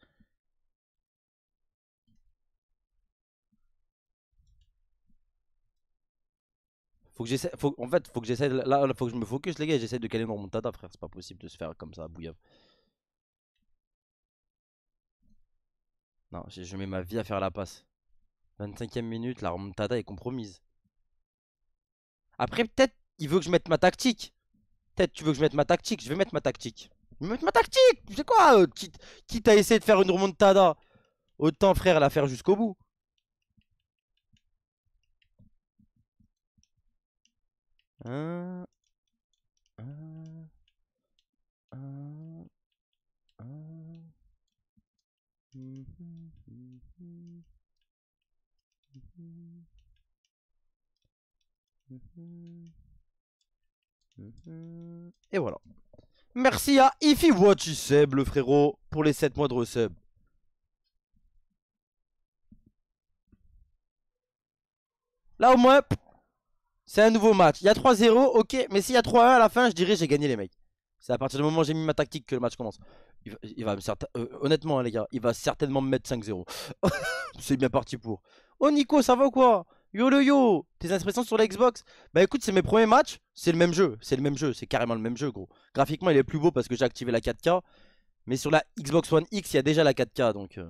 Faut que j'essaie. En fait, faut que j'essaie. Là, faut que je me focus, les gars. J'essaie de caler mon remontada, frère. C'est pas possible de se faire comme ça à bouillave. Non, je mets ma vie à faire la passe. 25ème minute, la remontada est compromise. Après, peut-être, il veut que je mette ma tactique. Peut-être tu veux que je mette ma tactique, je vais mettre ma tactique. Je mettre ma tactique C'est quoi euh, quitte, quitte, à essayer de faire une remontada, autant frère la faire jusqu'au bout. Mhm. Et voilà. Merci à Ify le frérot, pour les 7 mois de receb Là, au moins, c'est un nouveau match. Il y a 3-0, ok, mais s'il y a 3-1 à la fin, je dirais j'ai gagné les mecs. C'est à partir du moment où j'ai mis ma tactique que le match commence. Il va, euh, honnêtement, hein, les gars, il va certainement me mettre 5-0. c'est bien parti pour. Oh, Nico, ça va ou quoi Yo le yo Tes impressions sur la Xbox Bah écoute, c'est mes premiers matchs, c'est le même jeu, c'est le même jeu, c'est carrément le même jeu gros. Graphiquement, il est plus beau parce que j'ai activé la 4K, mais sur la Xbox One X, il y a déjà la 4K donc... Euh.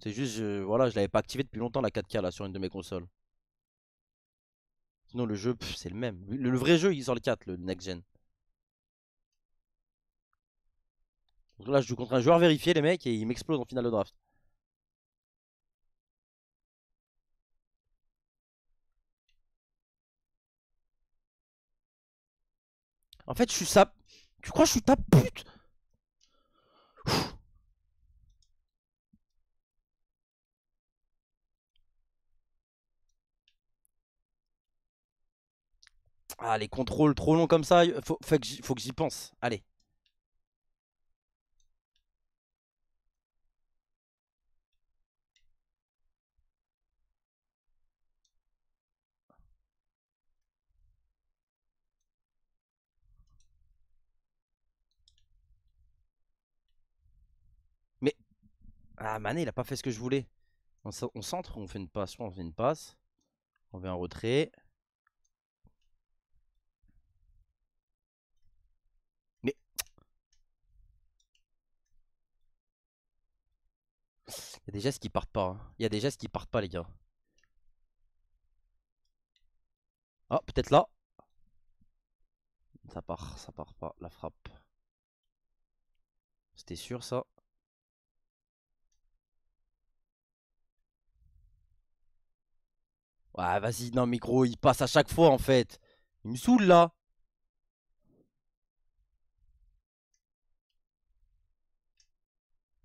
C'est juste, voilà, je l'avais pas activé depuis longtemps la 4K là sur une de mes consoles. Sinon le jeu, c'est le même. Le, vrai jeu, il sort le 4, le next gen. Donc là, je joue contre un joueur vérifié les mecs et il m'explose en finale de draft. En fait, je suis sa... Tu crois que je suis ta pute Ah, les contrôles trop longs comme ça, faut, faut que j'y pense. Allez. Ah, Mané, il a pas fait ce que je voulais. On, on centre, on fait une passe, on fait une passe. On fait un retrait. Mais. Il y a des gestes qui partent pas. Hein. Il y a des gestes qui partent pas, les gars. Ah, peut-être là. Ça part, ça part pas, la frappe. C'était sûr, ça. Ouais, vas-y, non, micro il passe à chaque fois en fait. Il me saoule là.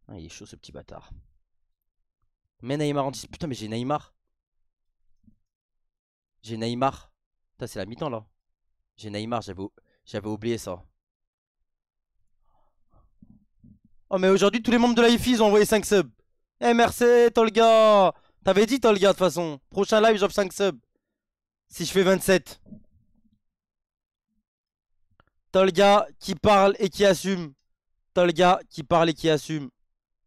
Ah, il est chaud ce petit bâtard. Mais Neymar en 10. Putain, mais j'ai Neymar. J'ai Neymar. Putain, c'est la mi-temps là. J'ai Neymar, j'avais j'avais oublié ça. Oh, mais aujourd'hui, tous les membres de la FI ont envoyé 5 subs. Eh, merci, Tolga. T'avais dit, Tolga de toute façon. Prochain live, j'offre 5 subs. Si je fais 27. Tolga qui parle et qui assume. Tolga qui parle et qui assume.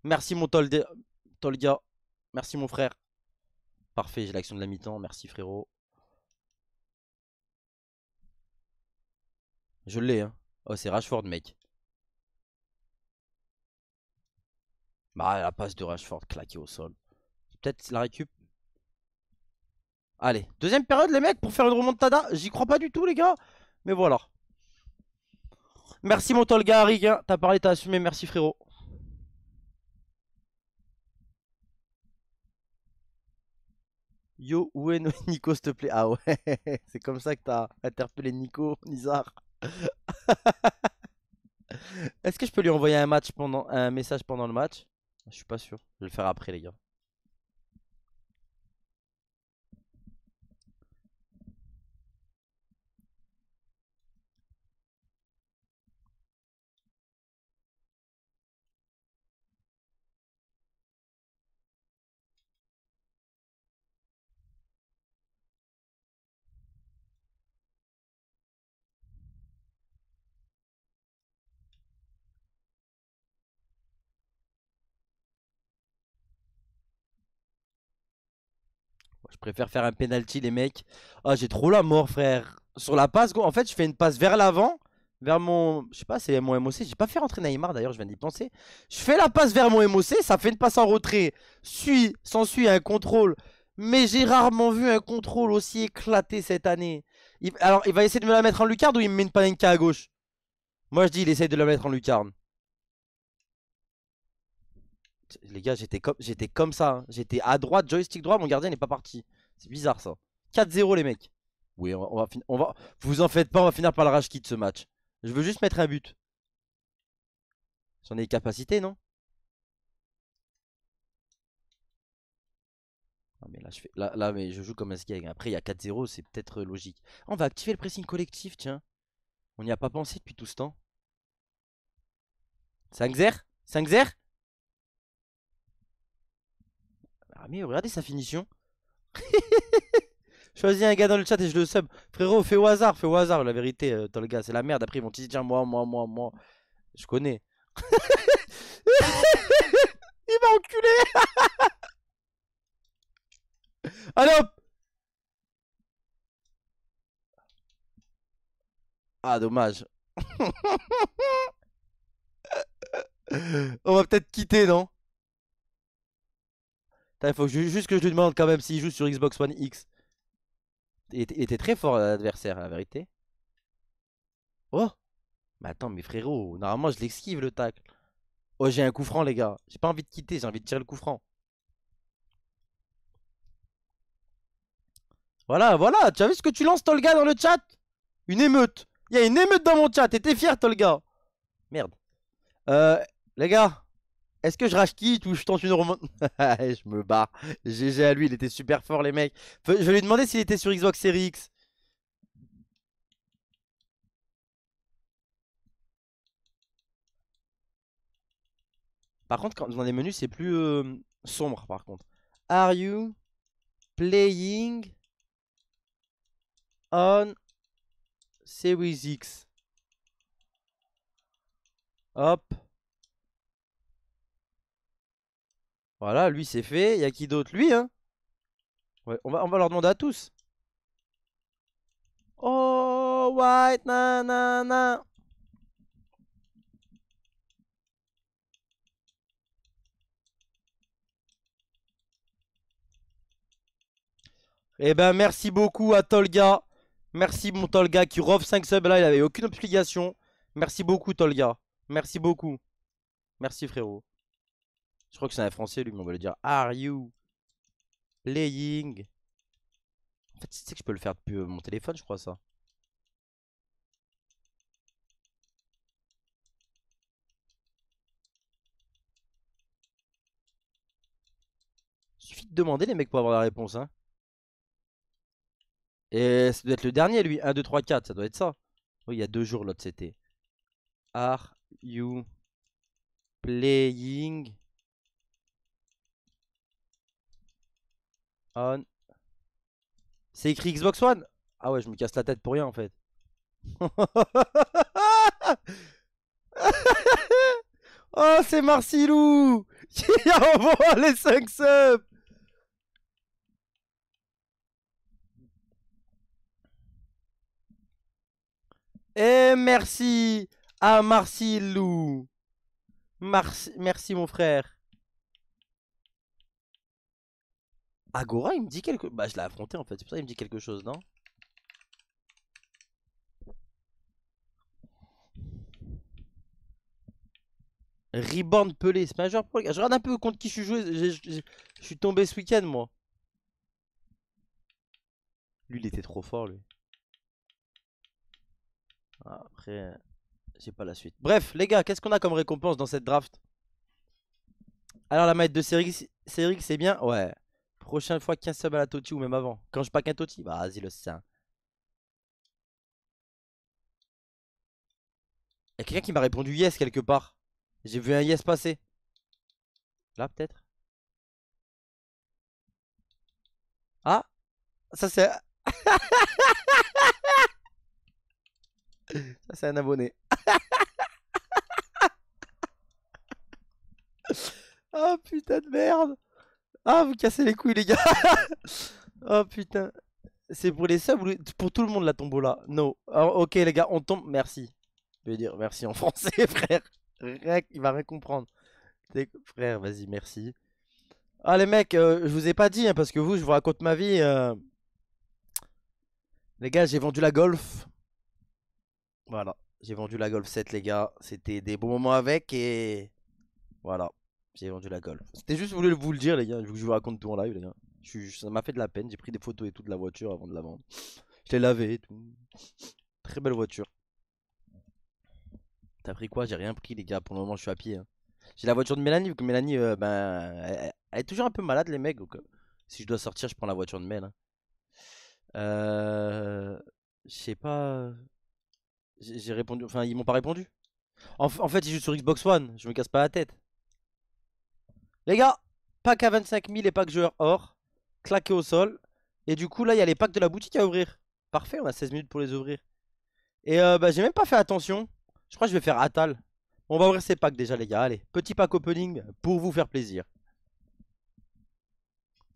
Merci mon Tolga. Tolga. Merci mon frère. Parfait, j'ai l'action de la mi-temps. Merci frérot. Je l'ai, hein. Oh, c'est Rashford, mec. Bah, la passe de Rashford claquée au sol peut-être la récup. Allez, deuxième période les mecs pour faire une remontada. J'y crois pas du tout les gars. Mais voilà. Merci mon Tolga Harig, hein. t'as parlé, t'as assumé, merci frérot. Yo, où est Nico, s'il te plaît Ah ouais, c'est comme ça que t'as interpellé Nico, Nizar. Est-ce que je peux lui envoyer un, match pendant, un message pendant le match Je suis pas sûr. Je vais le faire après, les gars. préfère faire un penalty, les mecs. Ah, j'ai trop la mort, frère. Sur la passe, en fait, je fais une passe vers l'avant, vers mon. Je sais pas, c'est mon MOC. J'ai pas fait rentrer Neymar d'ailleurs, je viens d'y penser. Je fais la passe vers mon MOC, ça fait une passe en retrait. Suit, s'ensuit un contrôle. Mais j'ai rarement vu un contrôle aussi éclaté cette année. Alors, il va essayer de me la mettre en lucarne ou il me met une panenka à gauche Moi, je dis, il essaye de la mettre en lucarne les gars, j'étais comme, j'étais comme ça. Hein. J'étais à droite, joystick droit, mon gardien n'est pas parti. C'est bizarre ça. 4-0 les mecs. Oui, on va, on va, vous en faites pas, on va finir par le rage quitte ce match. Je veux juste mettre un but. J'en ai les capacités, non ah, mais là, je fais... là, là, mais je joue comme un skag. Après, il y a 4-0, c'est peut-être euh, logique. on va activer le pressing collectif, tiens. On n'y a pas pensé depuis tout ce temps. 5-0 5-0 Ah mais regardez sa finition. Choisis un gars dans le chat et je le sub. Frérot, fais au hasard, fais au hasard. La vérité, euh, dans le gars, c'est la merde. Après, ils vont te dire, moi, moi, moi, moi. Je connais. Il m'a enculé. Allo Ah, dommage. On va peut-être quitter, non il faut juste que je lui demande quand même s'il joue sur Xbox One X. Et était, très fort l'adversaire, la vérité. Oh Mais attends, mais frérot, normalement je l'esquive le tacle. Oh, j'ai un coup franc, les gars. J'ai pas envie de quitter, j'ai envie de tirer le coup franc. Voilà, voilà, tu as vu ce que tu lances, Tolga, dans le chat Une émeute. Il y a une émeute dans mon chat, et t'es fier, Tolga. Merde. Euh, les gars, est-ce que je rage quitte ou je tente une remonte Je me barre. GG à lui, il était super fort, les mecs. Je lui lui demandé s'il était sur Xbox Series X. Par contre, quand, dans les menus, c'est plus euh, sombre, par contre. Are you playing on Series X Hop. Voilà, lui c'est fait. Il y a qui d'autre Lui, hein on, va, on va leur demander à tous. Oh, white nanana. Eh ben merci beaucoup à Tolga. Merci mon Tolga qui rove 5 subs là, il avait aucune obligation. Merci beaucoup Tolga. Merci beaucoup. Merci frérot. Je crois que c'est un français lui, mais on va le dire. Are you playing En fait, tu que je peux le faire depuis euh, mon téléphone, je crois ça. Suffit de demander les mecs pour avoir la réponse, hein. Et ça doit être le dernier lui, 1, 2, 3, 4, ça doit être ça. Oui, il y a deux jours l'autre c'était. Are you playing on. Ah, c'est écrit Xbox One Ah ouais, je me casse la tête pour rien en fait. oh, c'est Marcilou qui a les 5 subs Et eh, merci à Marcilou. merci mon frère. Agora, il me dit quelque... chose Bah, je l'ai affronté, en fait. C'est pour ça qu'il me dit quelque chose, non Reborn Pelé, c'est majeur pour Je regarde un peu contre qui je suis joué. Je, suis tombé ce week-end, moi. Lui, il était trop fort, lui. Après, j'ai pas la suite. Bref, les gars, qu'est-ce qu'on a comme récompense dans cette draft Alors, la maître de Céric, c'est bien Ouais. Prochaine fois qu'un sub à la Toti ou même avant. Quand je pack un Toti, bah, vas-y le sein. Y'a quelqu'un qui m'a répondu yes quelque part. J'ai vu un yes passer. Là peut-être Ah Ça c'est... Ça c'est un abonné. oh putain de merde ah, vous cassez les couilles, les gars. oh putain. C'est pour les subs pour tout le monde la tombola Non. ok, les gars, on tombe. Merci. Je vais dire merci en français, frère. Il va rien comprendre. Frère, vas-y, merci. Ah, les mecs, euh, je vous ai pas dit, hein, parce que vous, je vous raconte ma vie. Euh. Les gars, j'ai vendu la Golf. Voilà. J'ai vendu la Golf 7, les gars. C'était des bons moments avec et... Voilà. J'ai vendu la gueule. C'était juste voulu vous le dire, les gars. Je vous raconte tout en live, les gars. ça m'a fait de la peine. J'ai pris des photos et tout de la voiture avant de la vendre. Je l'ai et tout. Très belle voiture. T'as pris quoi J'ai rien pris, les gars. Pour le moment, je suis à pied. Hein. J'ai la voiture de Mélanie, vu que Mélanie, euh, ben, elle, est toujours un peu malade, les mecs. Euh, si je dois sortir, je prends la voiture de Mel. Hein. Euh. Je sais pas. J'ai répondu. Enfin, ils m'ont pas répondu. En, fait, ils jouent sur Xbox One. Je me casse pas la tête. Les gars, pack à 25 000 et pack joueur or, claqué au sol. Et du coup, là, il y a les packs de la boutique à ouvrir. Parfait, on a 16 minutes pour les ouvrir. Et euh, bah, j'ai même pas fait attention. Je crois que je vais faire Atal. On va ouvrir ces packs déjà, les gars. Allez, petit pack opening pour vous faire plaisir.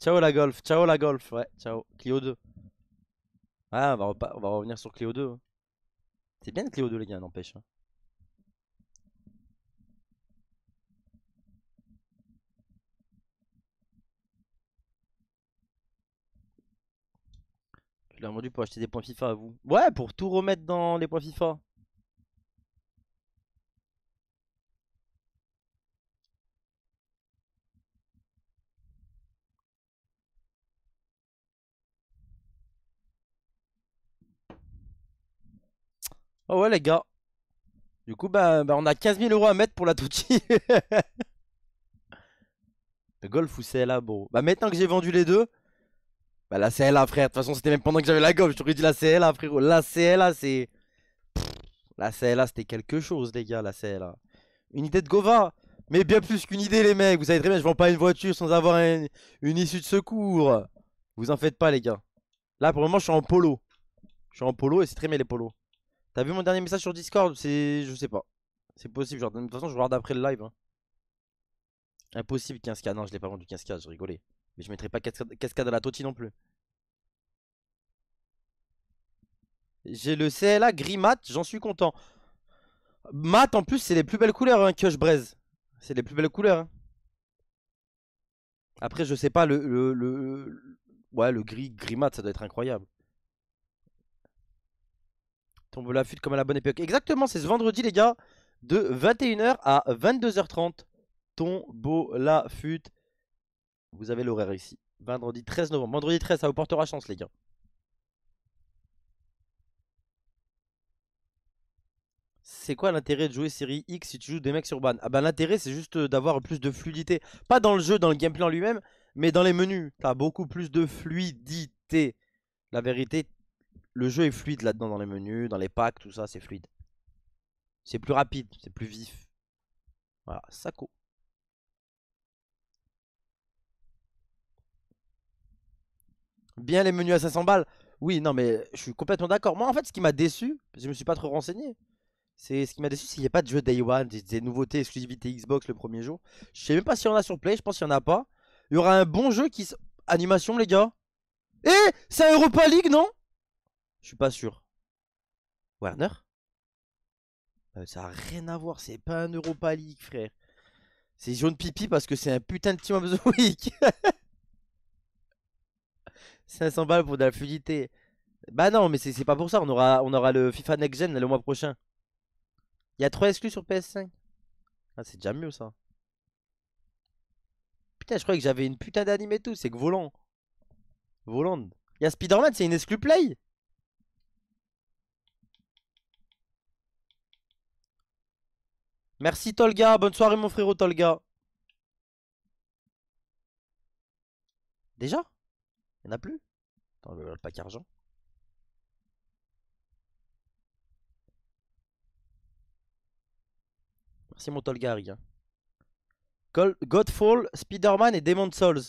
Ciao la golf, ciao la golf. Ouais, ciao. Clio 2. Ah, on va, revenir sur Clio 2. Hein. C'est bien de Clio 2, les gars, n'empêche. Hein. Tu l'as vendu pour acheter des points FIFA à vous. Ouais, pour tout remettre dans les points FIFA. Oh ouais les gars. Du coup bah, bah on a 15 000 euros à mettre pour la touche. le golf ou c'est là bon. Bah maintenant que j'ai vendu les deux, bah la CLA frère, de toute façon c'était même pendant que j'avais la gomme, je t'aurais dit la CLA frérot. La CLA c'est... La CLA c'était quelque chose les gars, la CLA. Une idée de Gova Mais bien plus qu'une idée les mecs, vous savez très bien, je vends pas une voiture sans avoir une, issue de secours. Vous en faites pas les gars. Là pour le moment je suis en polo. Je suis en polo et c'est très bien les polos. T'as vu mon dernier message sur Discord C'est... je sais pas. C'est possible, genre de toute façon je regarde après le live. Hein. Impossible 15k, non je l'ai pas vendu 15k, je rigolais. Mais je mettrai pas cascade à la toti non plus. J'ai le CLA gris mat, j'en suis content. Mat en plus, c'est les plus belles couleurs hein, que braise. C'est les plus belles couleurs. Hein. Après, je sais pas, le, le, le gris, gris mat, ça doit être incroyable. Tombe la fuite comme à la bonne époque. Exactement, c'est ce vendredi, les gars, de 21h à 22h30. Tombeau la fuite vous avez l'horaire ici. Vendredi 13 novembre. Vendredi 13, ça vous portera chance, les gars. C'est quoi l'intérêt de jouer série X si tu joues des mecs sur ban Ah bah l'intérêt c'est juste euh, d'avoir plus de fluidité. Pas dans le jeu, dans le gameplay en lui-même, mais dans les menus. T'as beaucoup plus de fluidité. La vérité, le jeu est fluide là-dedans, dans les menus, dans les packs, tout ça, c'est fluide. C'est plus rapide, c'est plus vif. Voilà, saco Bien les menus à 500 balles. Oui, non, mais je suis complètement d'accord. Moi, en fait, ce qui m'a déçu, parce que je me suis pas trop renseigné, c'est ce qui m'a déçu, c'est qu'il n'y a pas de jeu Day One, des, des, nouveautés, exclusivité Xbox le premier jour. Je sais même pas s'il y en a sur Play, je pense qu'il n'y en a pas. Il y aura un bon jeu qui. Animation, les gars. Eh C'est un Europa League, non Je suis pas sûr. Warner euh, Ça a rien à voir, c'est pas un Europa League, frère. C'est jaune pipi parce que c'est un putain de Team of the Week. 500 balles pour de la fluidité. Bah non, mais c'est pas pour ça. On aura, on aura le FIFA Next Gen le mois prochain. Il y a 3 exclus sur PS5. Ah, c'est déjà mieux ça. Putain, je croyais que j'avais une putain d'anime et tout. C'est que volant. Volant. Il y a Spider-Man, c'est une exclu play. Merci Tolga. Bonne soirée, mon frérot Tolga. Déjà il a plus Dans le, le pack argent Merci mon Tolgari. Hein. Godfall, Spider-Man et Demon Souls.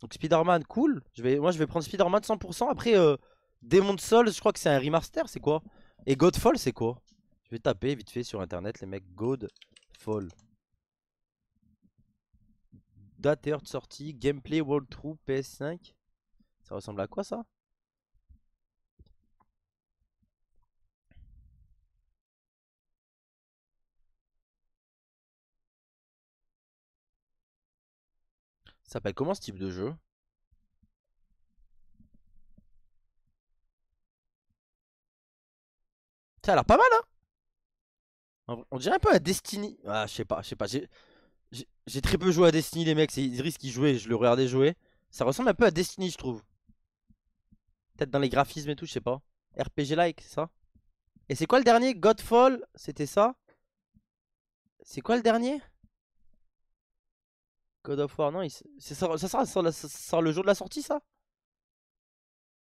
Donc Spider-Man, cool. Je vais, moi, je vais prendre Spider-Man 100%. Après, euh, Demon Souls, je crois que c'est un remaster, c'est quoi Et Godfall, c'est quoi Je vais taper vite fait sur internet, les mecs. Godfall. Date et heure de sortie, gameplay, World walkthrough, PS5. Ça ressemble à quoi ça Ça s'appelle comment ce type de jeu Ça a l'air pas mal hein On dirait un peu à Destiny. Ah je sais pas, je sais pas. J'ai très peu joué à Destiny les mecs, c'est risquent qui jouer je le regardais jouer. Ça ressemble un peu à Destiny je trouve. Peut-être dans les graphismes et tout, je sais pas. RPG-like, c'est ça Et c'est quoi le dernier Godfall, c'était ça C'est quoi le dernier God of War, non, ça, ça, sort le jour de la sortie, ça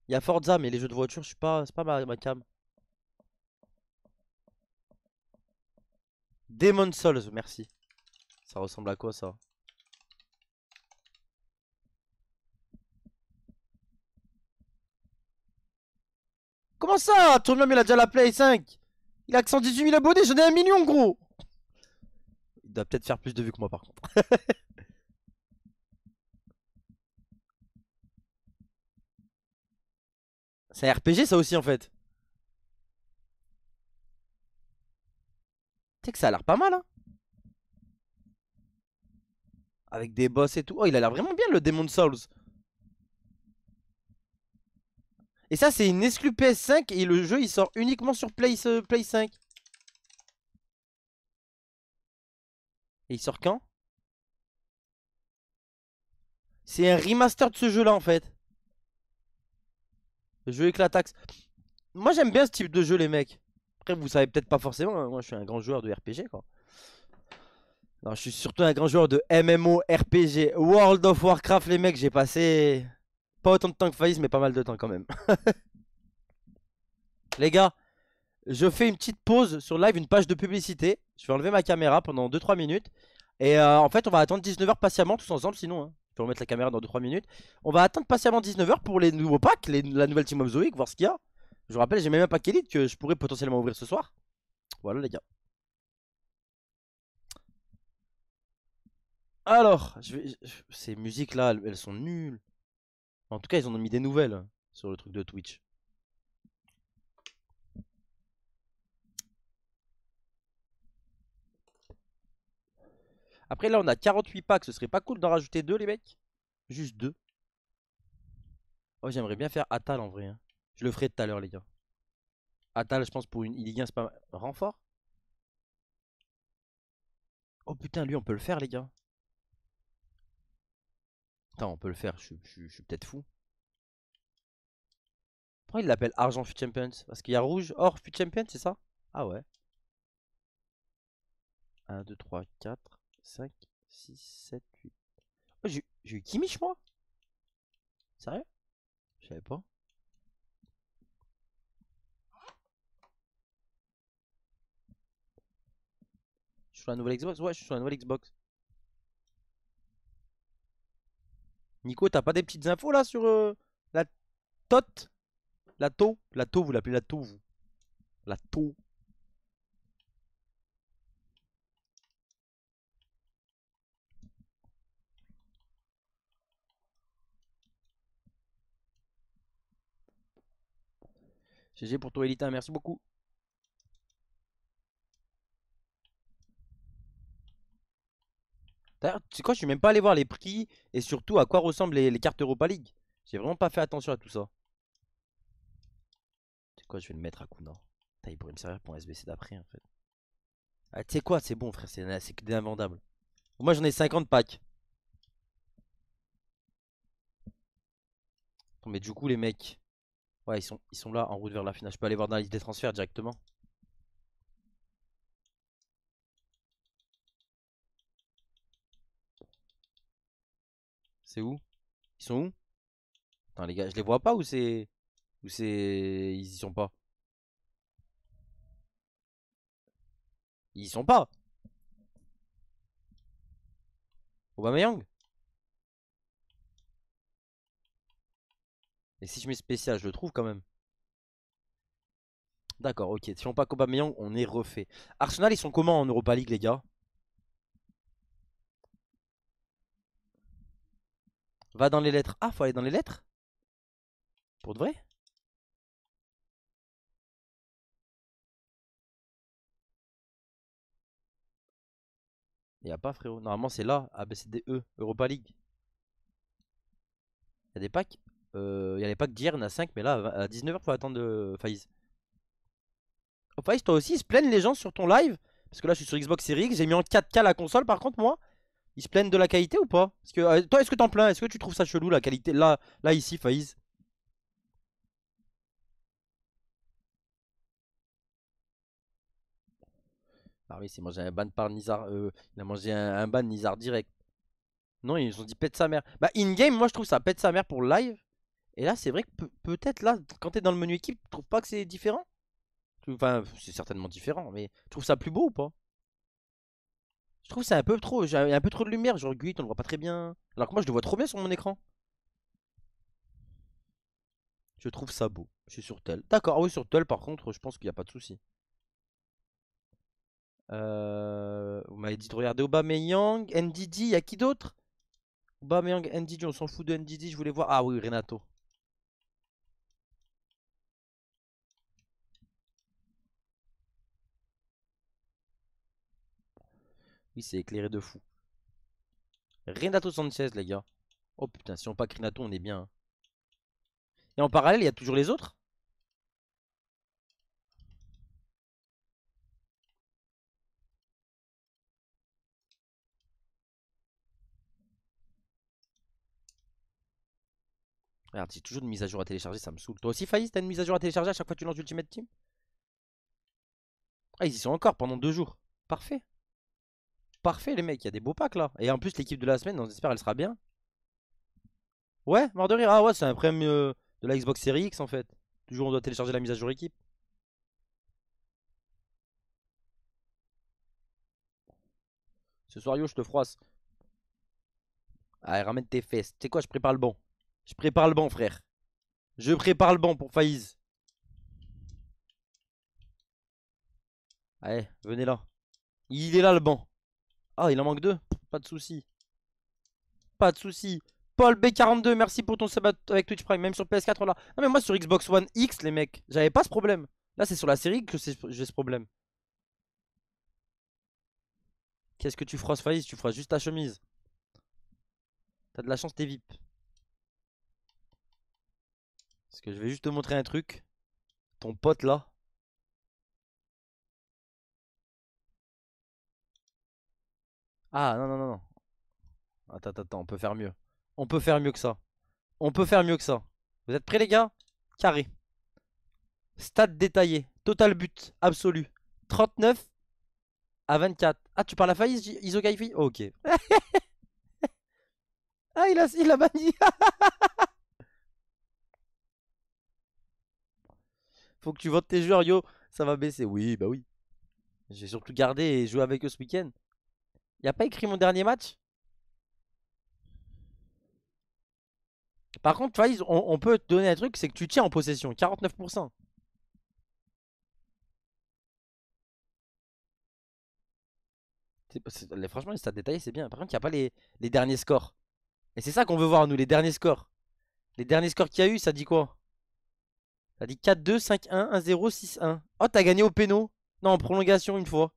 Il y a Forza, mais les jeux de voiture, je suis pas, c'est pas ma, ma cam. Demon Souls, merci. Ça ressemble à quoi, ça Comment ça Ton mais il a déjà la Play 5 Il a que 118 000 abonnés, j'en ai un million gros Il doit peut-être faire plus de vues que moi par contre. C'est un RPG ça aussi en fait. Tu sais que ça a l'air pas mal hein Avec des boss et tout. Oh il a l'air vraiment bien le Demon Souls. Et ça, c'est une exclu PS5 et le jeu, il sort uniquement sur Play, euh, Play 5. Et il sort quand C'est un remaster de ce jeu-là, en fait. Le jeu éclataxe. Moi, j'aime bien ce type de jeu, les mecs. Après, vous savez peut-être pas forcément. Hein. Moi, je suis un grand joueur de RPG, quoi. Non, je suis surtout un grand joueur de MMO, RPG, World of Warcraft, les mecs. J'ai passé... Pas autant de temps que Faïs, mais pas mal de temps quand même. les gars, je fais une petite pause sur live, une page de publicité. Je vais enlever ma caméra pendant 2-3 minutes. Et euh, en fait, on va attendre 19h patiemment tous ensemble, sinon. Hein. Je vais remettre la caméra dans 2-3 minutes. On va attendre patiemment 19h pour les nouveaux packs, la nouvelle Team of Zoic, voir ce qu'il y a. Je vous rappelle, j'ai même un pack Elite que je pourrais potentiellement ouvrir ce soir. Voilà, les gars. Alors, je vais... ces musiques là, elles sont nulles. En tout cas, ils en ont mis des nouvelles sur le truc de Twitch. Après, là, on a 48 packs. Ce serait pas cool d'en rajouter deux, les mecs Juste deux. Oh, j'aimerais bien faire Atal en vrai. Hein. Je le ferai tout à l'heure, les gars. Atal, je pense, pour une Ligue c'est pas Renfort Oh putain, lui, on peut le faire, les gars. Attends, on peut le faire, je, suis peut-être fou. Pourquoi il l'appelle Argent Fut Champions Parce qu'il y a rouge, or Fut Champions c'est ça Ah ouais. 1, 2, 3, 4, 5, 6, 7, 8. Oh, j'ai eu Kimich moi Sérieux Je savais pas. Je suis sur la nouvelle Xbox Ouais, je suis sur la nouvelle Xbox. Nico, t'as pas des petites infos là sur euh, la tote La TO La TO, vous l'appelez la TO, vous. La TO. GG pour toi Elita, merci beaucoup. D'ailleurs, tu sais quoi, je suis même pas allé voir les prix et surtout à quoi ressemblent les, cartes Europa League. J'ai vraiment pas fait attention à tout ça. Tu sais quoi, je vais le mettre à Kuna. il pourrait me servir pour un SBC d'après en fait. Ah, tu sais quoi, c'est bon frère, c'est que des Moi j'en ai 50 packs. mais du coup les mecs. Ouais, ils sont, ils sont là en route vers la finale. Je peux aller voir dans la liste des transferts directement. où Ils sont où les gars, je les vois pas ou c'est. Ou c'est. Ils y sont pas Ils sont pas Aubameyang Et si je mets spécial, je le trouve quand même. D'accord, ok. Si on pas Aubameyang, on est refait. Arsenal, ils sont comment en Europa League, les gars Va dans les lettres. Ah, faut aller dans les lettres Pour de vrai Y'a a pas frérot. Normalement c'est là, E, Europa League. Y des packs euh, y les packs d'hier, on a 5, mais là à 19h faut attendre euh, Faiz Oh Faiz toi aussi, ils se plaignent les gens sur ton live. Parce que là je suis sur Xbox Series X, j'ai mis en 4K la console par contre moi. Ils se plaignent de la qualité ou pas euh, Toi, est-ce que t'en plains Est-ce que tu trouves ça chelou la qualité Là, là ici, Faiz Ah oui, c'est mangé un ban par Nizar. Euh, il a mangé un, un ban Nizar direct. Non, ils ont dit pète sa mère. Bah, in-game, moi je trouve ça pète sa mère pour live. Et là, c'est vrai que peut-être là, quand t'es dans le menu équipe, tu trouves pas que c'est différent Enfin, c'est certainement différent, mais tu trouves ça plus beau ou pas je trouve c'est un peu trop, il y a un peu trop de lumière, genre Guit, on le voit pas très bien. Alors que moi je le vois trop bien sur mon écran. Je trouve ça beau. Je suis sur tel. D'accord, ah oui sur tel par contre je pense qu'il n'y a pas de souci. Euh, vous m'avez dit de regarder Aubameyang, NDD, il y a qui d'autre Aubameyang, NDD, on s'en fout de NDD, je voulais voir... Ah oui, Renato. c'est éclairé de fou. Renato Sanchez, les gars. Oh putain, si on pas Crinato on est bien. Hein. Et en parallèle, il y a toujours les autres Regarde, j'ai toujours une mise à jour à télécharger, ça me saoule. Toi aussi, Faïs, t'as une mise à jour à télécharger à chaque fois que tu lances Ultimate Team Ah, ils y sont encore pendant deux jours. Parfait parfait, les mecs. Il y a des beaux packs là. Et en plus, l'équipe de la semaine, on espère elle sera bien. Ouais, mort de rire. Ah ouais, c'est un prime euh, de la Xbox Series X en fait. Toujours, on doit télécharger la mise à jour équipe. Ce soir, yo, je te froisse. Allez, ramène tes fesses. Tu sais quoi, je prépare le banc. Je prépare le banc, frère. Je prépare le banc pour Faïz. Allez, venez là. Il est là, le banc. Ah, il en manque deux. Pas de souci. Pas de souci. Paul B42, merci pour ton sabat avec Twitch Prime, même sur PS4 là. Non mais moi sur Xbox One X les mecs, j'avais pas ce problème. Là c'est sur la série que j'ai ce problème. Qu'est-ce que tu feras ce Tu feras juste ta chemise. T'as de la chance, t'es VIP. Parce que je vais juste te montrer un truc. Ton pote là, Ah non, non, non, non. Attends, attends, on peut faire mieux. On peut faire mieux que ça. On peut faire mieux que ça. Vous êtes prêts les gars Carré. Stade détaillé. Total but absolu. 39 à 24. Ah, tu parles à Faïs, Iso Ok. ah, il a, il a banni. Faut que tu votes tes joueurs, yo. Ça va baisser. Oui, bah oui. J'ai surtout gardé et joué avec eux ce week-end. Il a pas écrit mon dernier match Par contre, Faiz, on, on, peut te donner un truc, c'est que tu tiens en possession, 49%. franchement, les stats détaillés, c'est bien. Par contre, il n'y a pas les, les derniers scores. Et c'est ça qu'on veut voir, nous, les derniers scores. Les derniers scores qu'il y a eu, ça dit quoi Ça dit 4-2, 5-1, 1-0, 6-1. Oh, t'as gagné au péno Non, en prolongation une fois.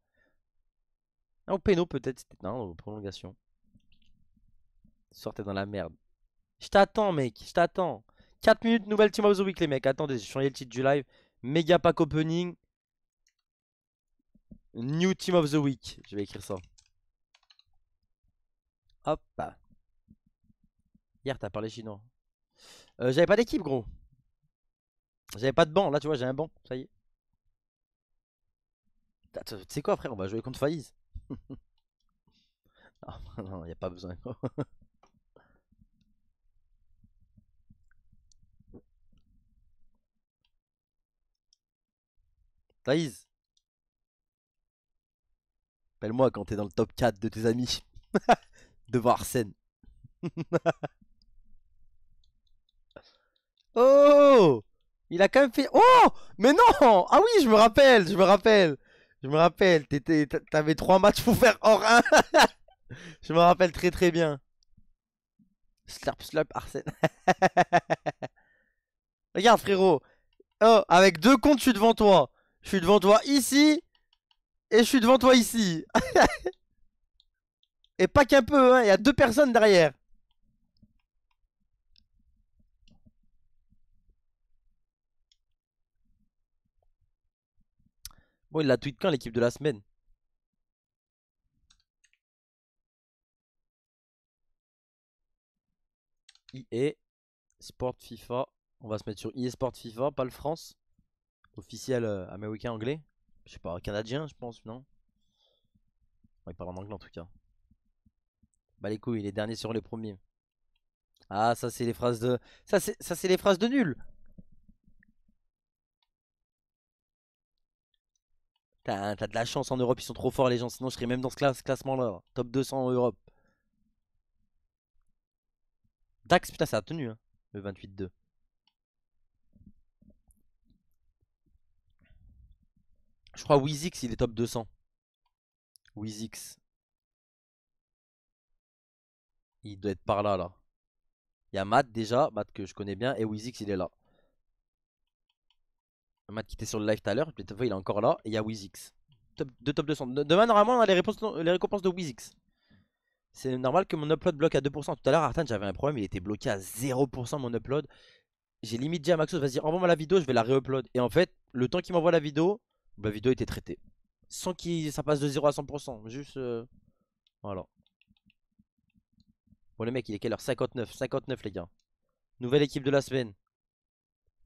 Ah, au péno peut-être. Non, prolongation. Sortez dans la merde. Je t'attends, mec. Je t'attends. 4 minutes, nouvelle Team of the Week, les mecs. Attendez, j'ai changé le titre du live. Mega pack opening. New Team of the Week. Je vais écrire ça. Hop. Bah. Hier, t'as parlé chinois. Euh, j'avais pas d'équipe, gros. J'avais pas de banc. Là, tu vois, j'ai un banc. Ça y est. Tu sais quoi, frère On va jouer contre Faiz ah, bah non, il n'y a pas besoin. Thaïs Appelle-moi quand t'es dans le top 4 de tes amis. Devant Arsène. oh Il a quand même fait... Oh Mais non Ah oui, je me rappelle, je me rappelle je me rappelle, t'avais trois matchs pour faire hors 1. je me rappelle très très bien. Slurp slurp Arsène. Regarde frérot. Oh, avec deux comptes, je suis devant toi. Je suis devant toi ici. Et je suis devant toi ici. et pas qu'un peu, hein, il y a deux personnes derrière. Bon, il la tweet quand l'équipe de la semaine IE Sport FIFA. On va se mettre sur IE Sport FIFA, pas le France. Officiel euh, américain, anglais. Je sais pas, canadien, je pense, non Il parle en anglais en tout cas. Bah les couilles, les derniers sur les premiers. Ah, ça c'est les phrases de. Ça c'est les phrases de nul T'as de la chance en Europe, ils sont trop forts les gens, sinon je serais même dans ce, classement-là. Top 200 en Europe. Dax, putain, ça a tenu, hein. le 28-2. Je crois Wizix, il est top 200. Wizix. Il doit être par là, là. Il y a Matt déjà, Matt que je connais bien, et Wizix, il est là. Matt qui était sur le live tout à l'heure, il est encore là, et il y a Wizix. Top, de top 200. Demain, normalement, on a les, récompenses de Wizix. C'est normal que mon upload bloque à 2%. Tout à l'heure, Artan, j'avais un problème, il était bloqué à 0% mon upload. J'ai limite dit à Maxos, vas-y, envoie-moi la vidéo, je vais la re-upload. Et en fait, le temps qu'il m'envoie la vidéo, bah, la vidéo était traitée. Sans que ça passe de 0 à 100%. Juste. Euh, voilà. Bon, les mecs, il est quelle heure 59. 59, les gars. Nouvelle équipe de la semaine.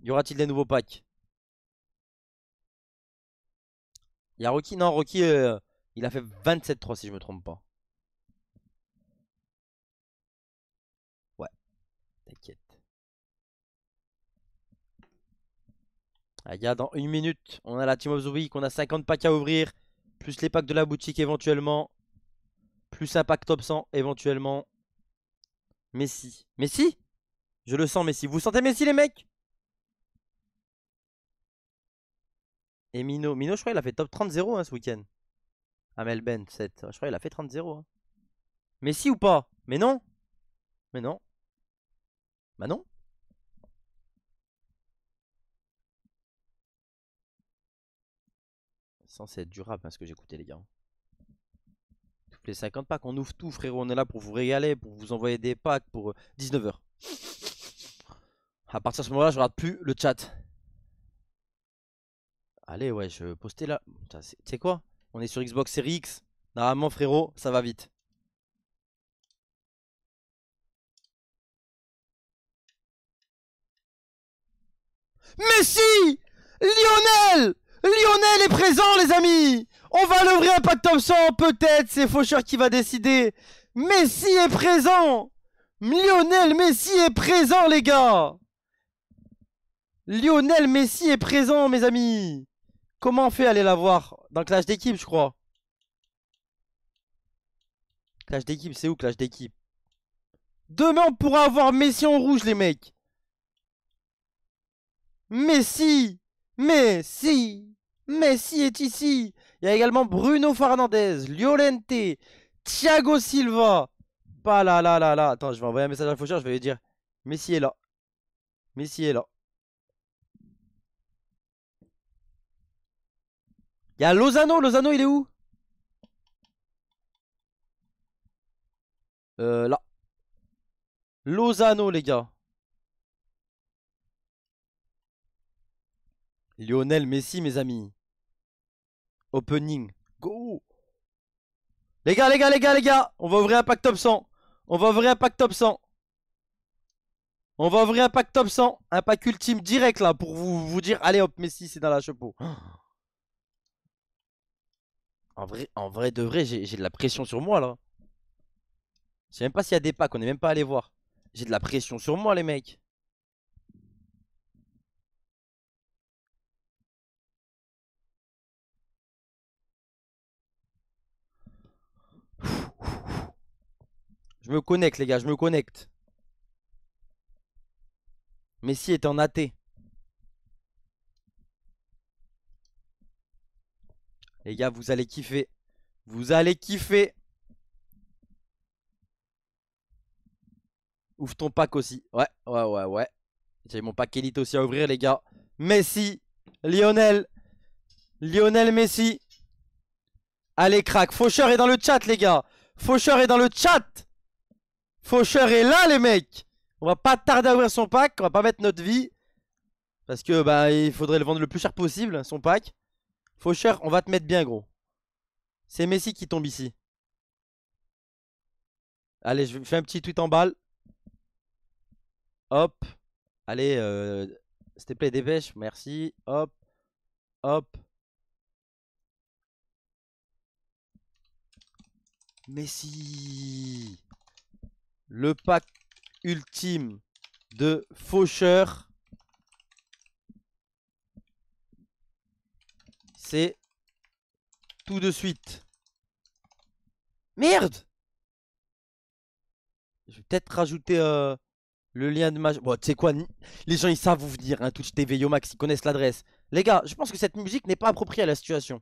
Y aura-t-il des nouveaux packs Il Rocky. Non, Rocky, euh, il a fait 27-3 si je me trompe pas. Ouais. T'inquiète. gars dans une minute, on a la Team of the Week. On a 50 packs à ouvrir. Plus les packs de la boutique éventuellement. Plus un pack top 100 éventuellement. Messi. Messi Je le sens, Messi. Vous sentez Messi, les mecs Et Mino, je crois qu'il a fait top 30-0 hein, ce week-end. Amel Ben, Je crois qu'il a fait 30-0. Hein. Mais si ou pas Mais non Mais non. Bah non. censé être durable parce que que j'écoutais les gars. Toutes les 50 packs, on ouvre tout frérot, on est là pour vous régaler, pour vous envoyer des packs pour 19h. Euh, à partir de ce moment-là, je regarde plus le chat. Allez, ouais, je poster là. Tu sais quoi On est sur Xbox Series X. Normalement, frérot, ça va vite. Messi Lionel Lionel est présent, les amis On va l'ouvrir à Pat Thompson, peut-être, c'est Faucheur qui va décider. Messi est présent Lionel Messi est présent, les gars Lionel Messi est présent, mes amis Comment on fait aller la voir Dans Clash d'équipe, je crois. Clash d'équipe, c'est où Clash d'équipe Demain, on pourra avoir Messi en rouge, les mecs. Messi Messi Messi est ici. Il y a également Bruno Fernandez, Liolente, Thiago Silva. Pas là, là, là, là. Attends, je vais envoyer un message à la faucheur, je vais lui dire Messi est là. Messi est là. Il y a Lozano, Lozano il est où Euh là. Lozano les gars. Lionel Messi mes amis. Opening. Go. Les gars, les gars, les gars, les gars. On va ouvrir un pack top 100. On va ouvrir un pack top 100. On va ouvrir un pack top 100. Un pack ultime direct là pour vous, vous dire. Allez hop Messi c'est dans la chapeau. En vrai, en vrai de vrai, j'ai de la pression sur moi là. Je sais même pas s'il y a des packs, on est même pas allé voir. J'ai de la pression sur moi les mecs. Je me connecte les gars, je me connecte. Messi est en athée. Les gars, vous allez kiffer. Vous allez kiffer. Ouvre ton pack aussi. Ouais, ouais, ouais, ouais. J'ai mon pack Elite aussi à ouvrir, les gars. Messi, Lionel, Lionel Messi. Allez, crack. Faucheur est dans le chat, les gars. Faucheur est dans le chat. Faucheur est là, les mecs. On va pas tarder à ouvrir son pack. On va pas mettre notre vie. Parce que, bah, il faudrait le vendre le plus cher possible, son pack. Faucheur, on va te mettre bien gros. C'est Messi qui tombe ici. Allez, je fais un petit tweet en balle. Hop. Allez, euh, s'il te plaît, dépêche. Merci. Hop. Hop. Messi. Le pack ultime de Faucheur. tout de suite. Merde Je vais peut-être rajouter euh, le lien de ma... Bon, tu sais quoi, les gens ils savent où venir, hein, Twitch TV, Max ils connaissent l'adresse. Les gars, je pense que cette musique n'est pas appropriée à la situation.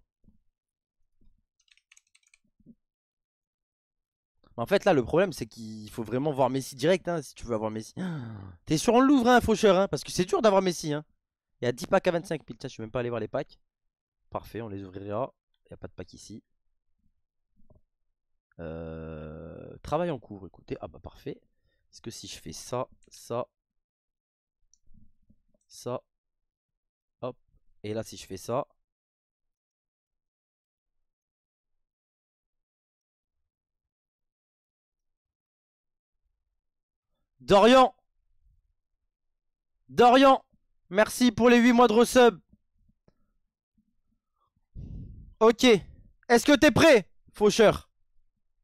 En fait, là, le problème, c'est qu'il faut vraiment voir Messi direct, hein, si tu veux avoir Messi. T'es sur on Louvre, Un hein, faucheur, hein, parce que c'est dur d'avoir Messi, Il y a 10 packs à 25 piles. je suis même pas allé voir les packs. Parfait, on les ouvrira. Il n'y a pas de pack ici. Euh, travail en cours, écoutez. Ah bah parfait. Est-ce que si je fais ça, ça, ça, hop. Et là, si je fais ça. Dorian Dorian Merci pour les 8 mois de resub Ok. Est-ce que t'es prêt, faucheur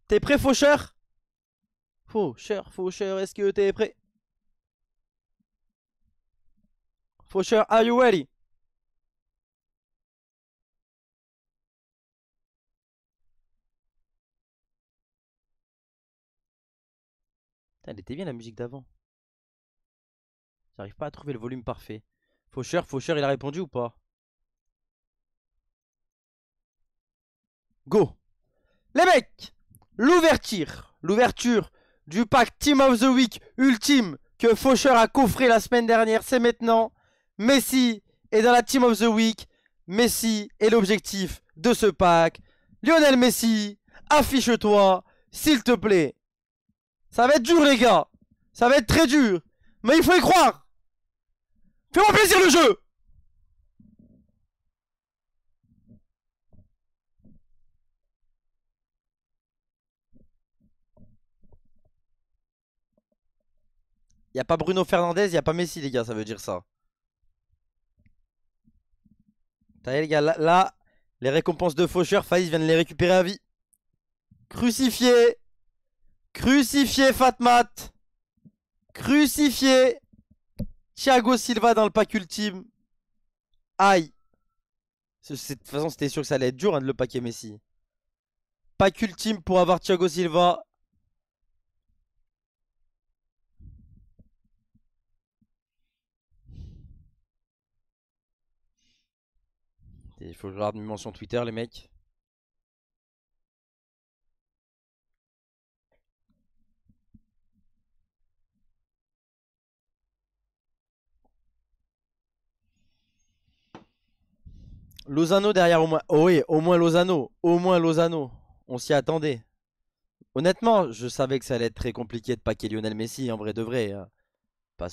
T'es prêt, faucheur Faucheur, faucheur, est-ce que t'es prêt Faucheur, are you ready Putain, elle était bien la musique d'avant. J'arrive pas à trouver le volume parfait. Faucheur, faucheur, il a répondu ou pas Go Les mecs L'ouverture L'ouverture du pack Team of the Week ultime que Faucheur a coffré la semaine dernière, c'est maintenant. Messi est dans la Team of the Week. Messi est l'objectif de ce pack. Lionel Messi, affiche-toi, s'il te plaît. Ça va être dur, les gars. Ça va être très dur. Mais il faut y croire. Fais-moi plaisir, le jeu Y'a pas Bruno Fernandez, il a pas Messi, les gars, ça veut dire ça. T'as les gars, là, les récompenses de Faucheur, Faïs vient de les récupérer à vie. Crucifié Crucifié Fatmat Crucifié Thiago Silva dans le pack ultime. Aïe De toute façon, c'était sûr que ça allait être dur hein, de le paquer Messi. Pack ultime pour avoir Thiago Silva. Il faut que je regarde mes mentions Twitter, les mecs. Lozano derrière au moins. Oh oui, au moins Lozano. Au moins Lozano. On s'y attendait. Honnêtement, je savais que ça allait être très compliqué de paquer Lionel Messi en vrai de vrai. Hein.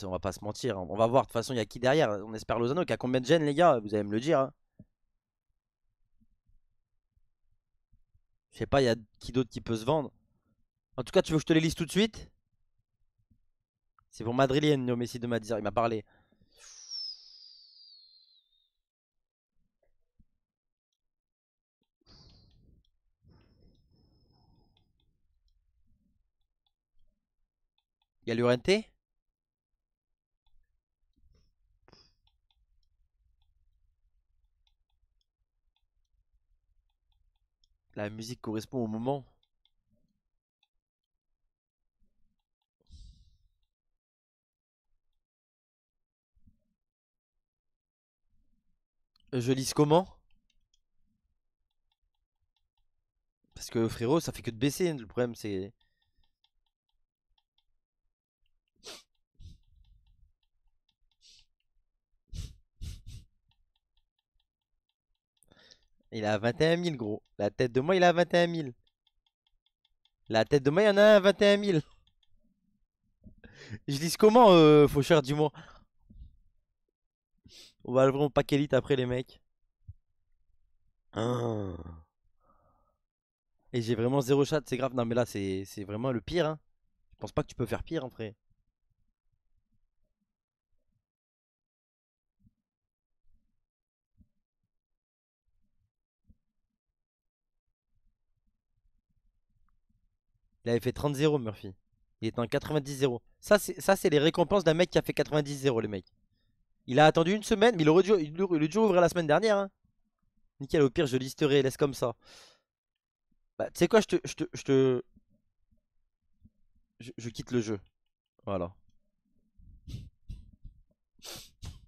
On va pas se mentir. Hein. On va voir. De toute façon, il y a qui derrière On espère Lozano. Qui a combien de gènes, les gars Vous allez me le dire. Hein. Je sais pas, il y a qui d'autre qui peut se vendre. En tout cas, tu veux que je te les liste tout de suite C'est pour Madrilien, néo Messi de Madizar, il m'a parlé. Il y a l'Urente La musique correspond au moment. Euh, je lis comment Parce que frérot, ça fait que de baisser. Hein, le problème, c'est. Il est à 21 000, gros. La tête de moi, il est à 21 000. La tête de moi, il y en a un à 21 000. Je dis comment, euh, Faucheur, du moi On va vraiment pas pack après, les mecs. Ah. Et j'ai vraiment zéro chat, c'est grave. Non, mais là, c'est vraiment le pire. Hein. Je pense pas que tu peux faire pire, en vrai. Il avait fait 30-0 Murphy. Il est en 90-0. Ça c'est les récompenses d'un mec qui a fait 90-0 les mecs Il a attendu une semaine, mais il aurait dû, le ouvrir la semaine dernière. Hein. Nickel, au pire je listerai, laisse comme ça. Bah tu sais quoi, je te... Je, te, je, te... Je, quitte le jeu. Voilà.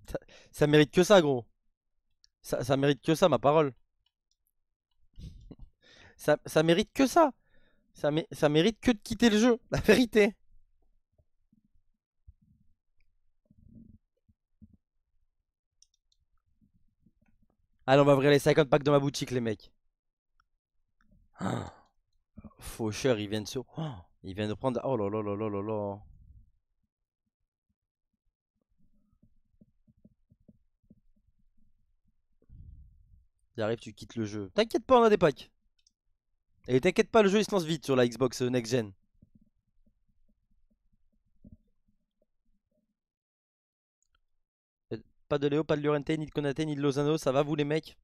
Ça, ça, mérite que ça, gros. Ça, mérite que ça, ma parole. Ça, ça mérite que ça. Ça, mérite que de quitter le jeu, la vérité. Allez, on va ouvrir les 50 packs dans ma boutique, les mecs. Ah, Faucheur, il vient de se... Oh, il vient de prendre... Oh là là là là là là. J'arrive, tu quittes le jeu. T'inquiète pas, on a des packs. Et t'inquiète pas, le jeu il se lance vite sur la Xbox euh, Next Gen. Euh, pas de Léo, pas de Llorente, ni de Konate, ni de Lozano, ça va vous les mecs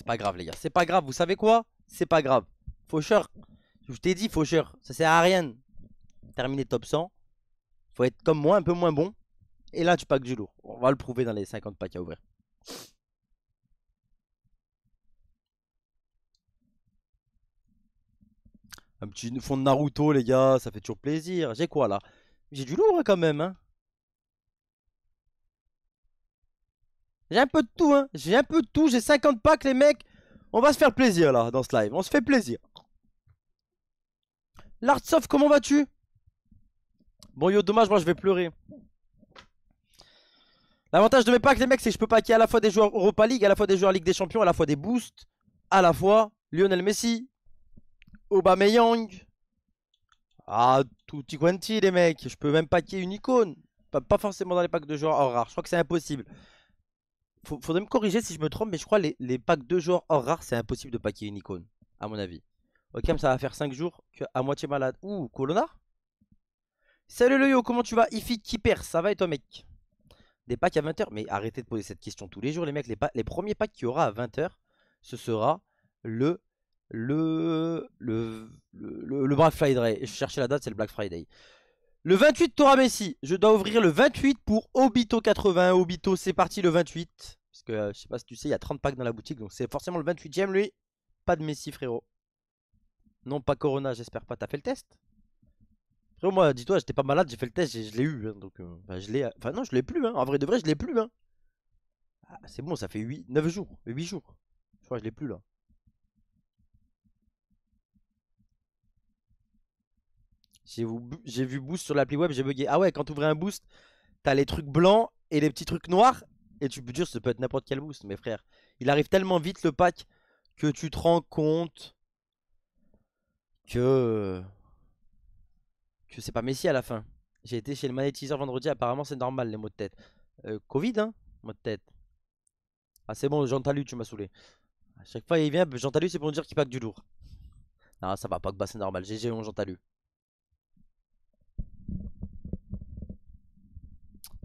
C'est pas grave, les gars. C'est pas grave. Vous savez quoi C'est pas grave. Faucheur. Je t'ai dit, faucheur. Ça sert à rien. Terminé top 100. Faut être comme moi, un peu moins bon. Et là, tu packs du lourd. On va le prouver dans les 50 packs à ouvrir. Un petit fond de Naruto, les gars. Ça fait toujours plaisir. J'ai quoi, là J'ai du lourd, quand même, hein J'ai un peu de tout, hein. J'ai un peu de tout. J'ai 50 packs, les mecs. On va se faire plaisir, là, dans ce live. On se fait plaisir. Lartsoft, comment vas-tu Bon, yo, dommage, moi, je vais pleurer. L'avantage de mes packs, les mecs, c'est que je peux packer à la fois des joueurs Europa League, à la fois des joueurs Ligue des Champions, à la fois des boosts, à la fois Lionel Messi, Aubameyang. Ah, tutti quanti, les mecs. Je peux même packer une icône. Pas, forcément dans les packs de joueurs hors oh, rares. Je crois que c'est impossible faudrait me corriger si je me trompe, mais je crois les, les packs de joueurs hors rare, c'est impossible de packer une icône, à mon avis. Ok, ça va faire 5 jours que à moitié malade. Ouh, Colonna Salut le yo, comment tu vas Ifi qui ça va et toi mec Des packs à 20h Mais arrêtez de poser cette question tous les jours les mecs, les, les premiers packs qu'il y aura à 20h, ce sera le le le le, le, le Black Friday. Je cherchais la date, c'est le Black Friday. Le 28 Tora Messi. Je dois ouvrir le 28 pour Obito 80. Obito, c'est parti le 28. Parce que euh, je sais pas si tu sais, il y a 30 packs dans la boutique. Donc c'est forcément le 28ème lui. Pas de Messi frérot. Non, pas Corona, j'espère pas. T'as fait le test Frérot, moi, dis-toi, j'étais pas malade, j'ai fait le test, je l'ai eu. Hein, donc, euh, bah, je l'ai. Euh, enfin, non, je l'ai plus. Hein. En vrai de vrai, je l'ai plus. Hein. Ah, bah, c'est bon, ça fait 8, 9 jours. 8 jours. Je crois que je l'ai plus là. J'ai vu, boost sur l'appli web, j'ai bugué. Ah ouais, quand tu ouvres un boost, t'as les trucs blancs et les petits trucs noirs. Et tu peux dire, ça peut être n'importe quel boost, mes frères. Il arrive tellement vite le pack que tu te rends compte que. que c'est pas Messi à la fin. J'ai été chez le magnétiseur vendredi, apparemment c'est normal les mots de tête. Euh, Covid, hein Mot de tête. Ah, c'est bon, Jean Talu, tu m'as saoulé. À chaque fois il vient, Jean Talu, c'est pour nous dire qu'il pack du lourd. Non, ça va, pas que bah, c'est normal. GG, mon Jean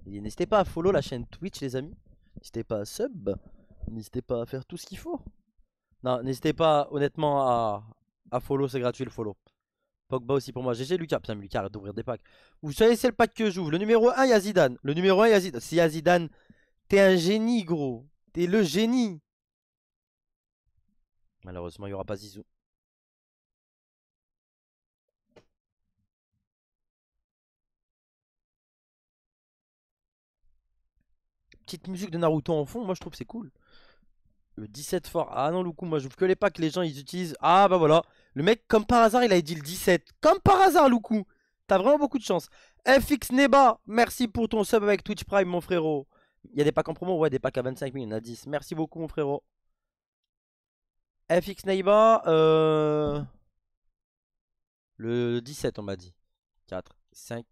n'hésitez pas à follow la chaîne Twitch, les amis. N'hésitez pas à sub. N'hésitez pas à faire tout ce qu'il faut. Non, n'hésitez pas, honnêtement, à, à follow. C'est gratuit le follow. Pogba aussi pour moi. GG Lucas. Putain, mais Lucas, arrête d'ouvrir des packs. Vous savez, c'est le pack que j'ouvre. Le numéro 1, il Le numéro 1, il Si t'es un génie, gros. T'es le génie. Malheureusement, il n'y aura pas Zizou. petite musique de Naruto en fond, moi je trouve c'est cool. Le 17 fort. Ah non, loukou moi je trouve que les packs, les gens ils utilisent. Ah bah voilà. Le mec, comme par hasard, il a dit le 17. Comme par hasard, tu T'as vraiment beaucoup de chance. FX Neba, merci pour ton sub avec Twitch Prime, mon frérot. Il y a des packs en promo, ouais, des packs à 25 000, il y en a 10. Merci beaucoup, mon frérot. FX Neba, euh... le 17, on m'a dit. 4, 5,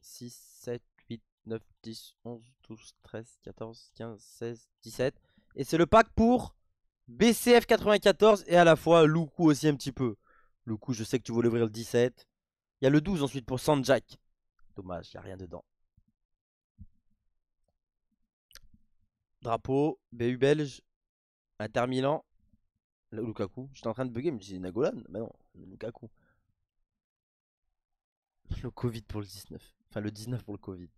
6, 7, 8, 9, 10, 11, 13, 14, 15, 16, 17. Et c'est le pack pour BCF 94 et à la fois Luku aussi un petit peu. Luku, je sais que tu voulais ouvrir le 17. Il y a le 12 ensuite pour Sanjak Dommage, il n'y a rien dedans. Drapeau, BU belge, Inter Milan, Lukaku. J'étais en train de bugger, mais j'ai Nagolan. Mais non, Lukaku. Le Covid pour le 19. Enfin, le 19 pour le Covid.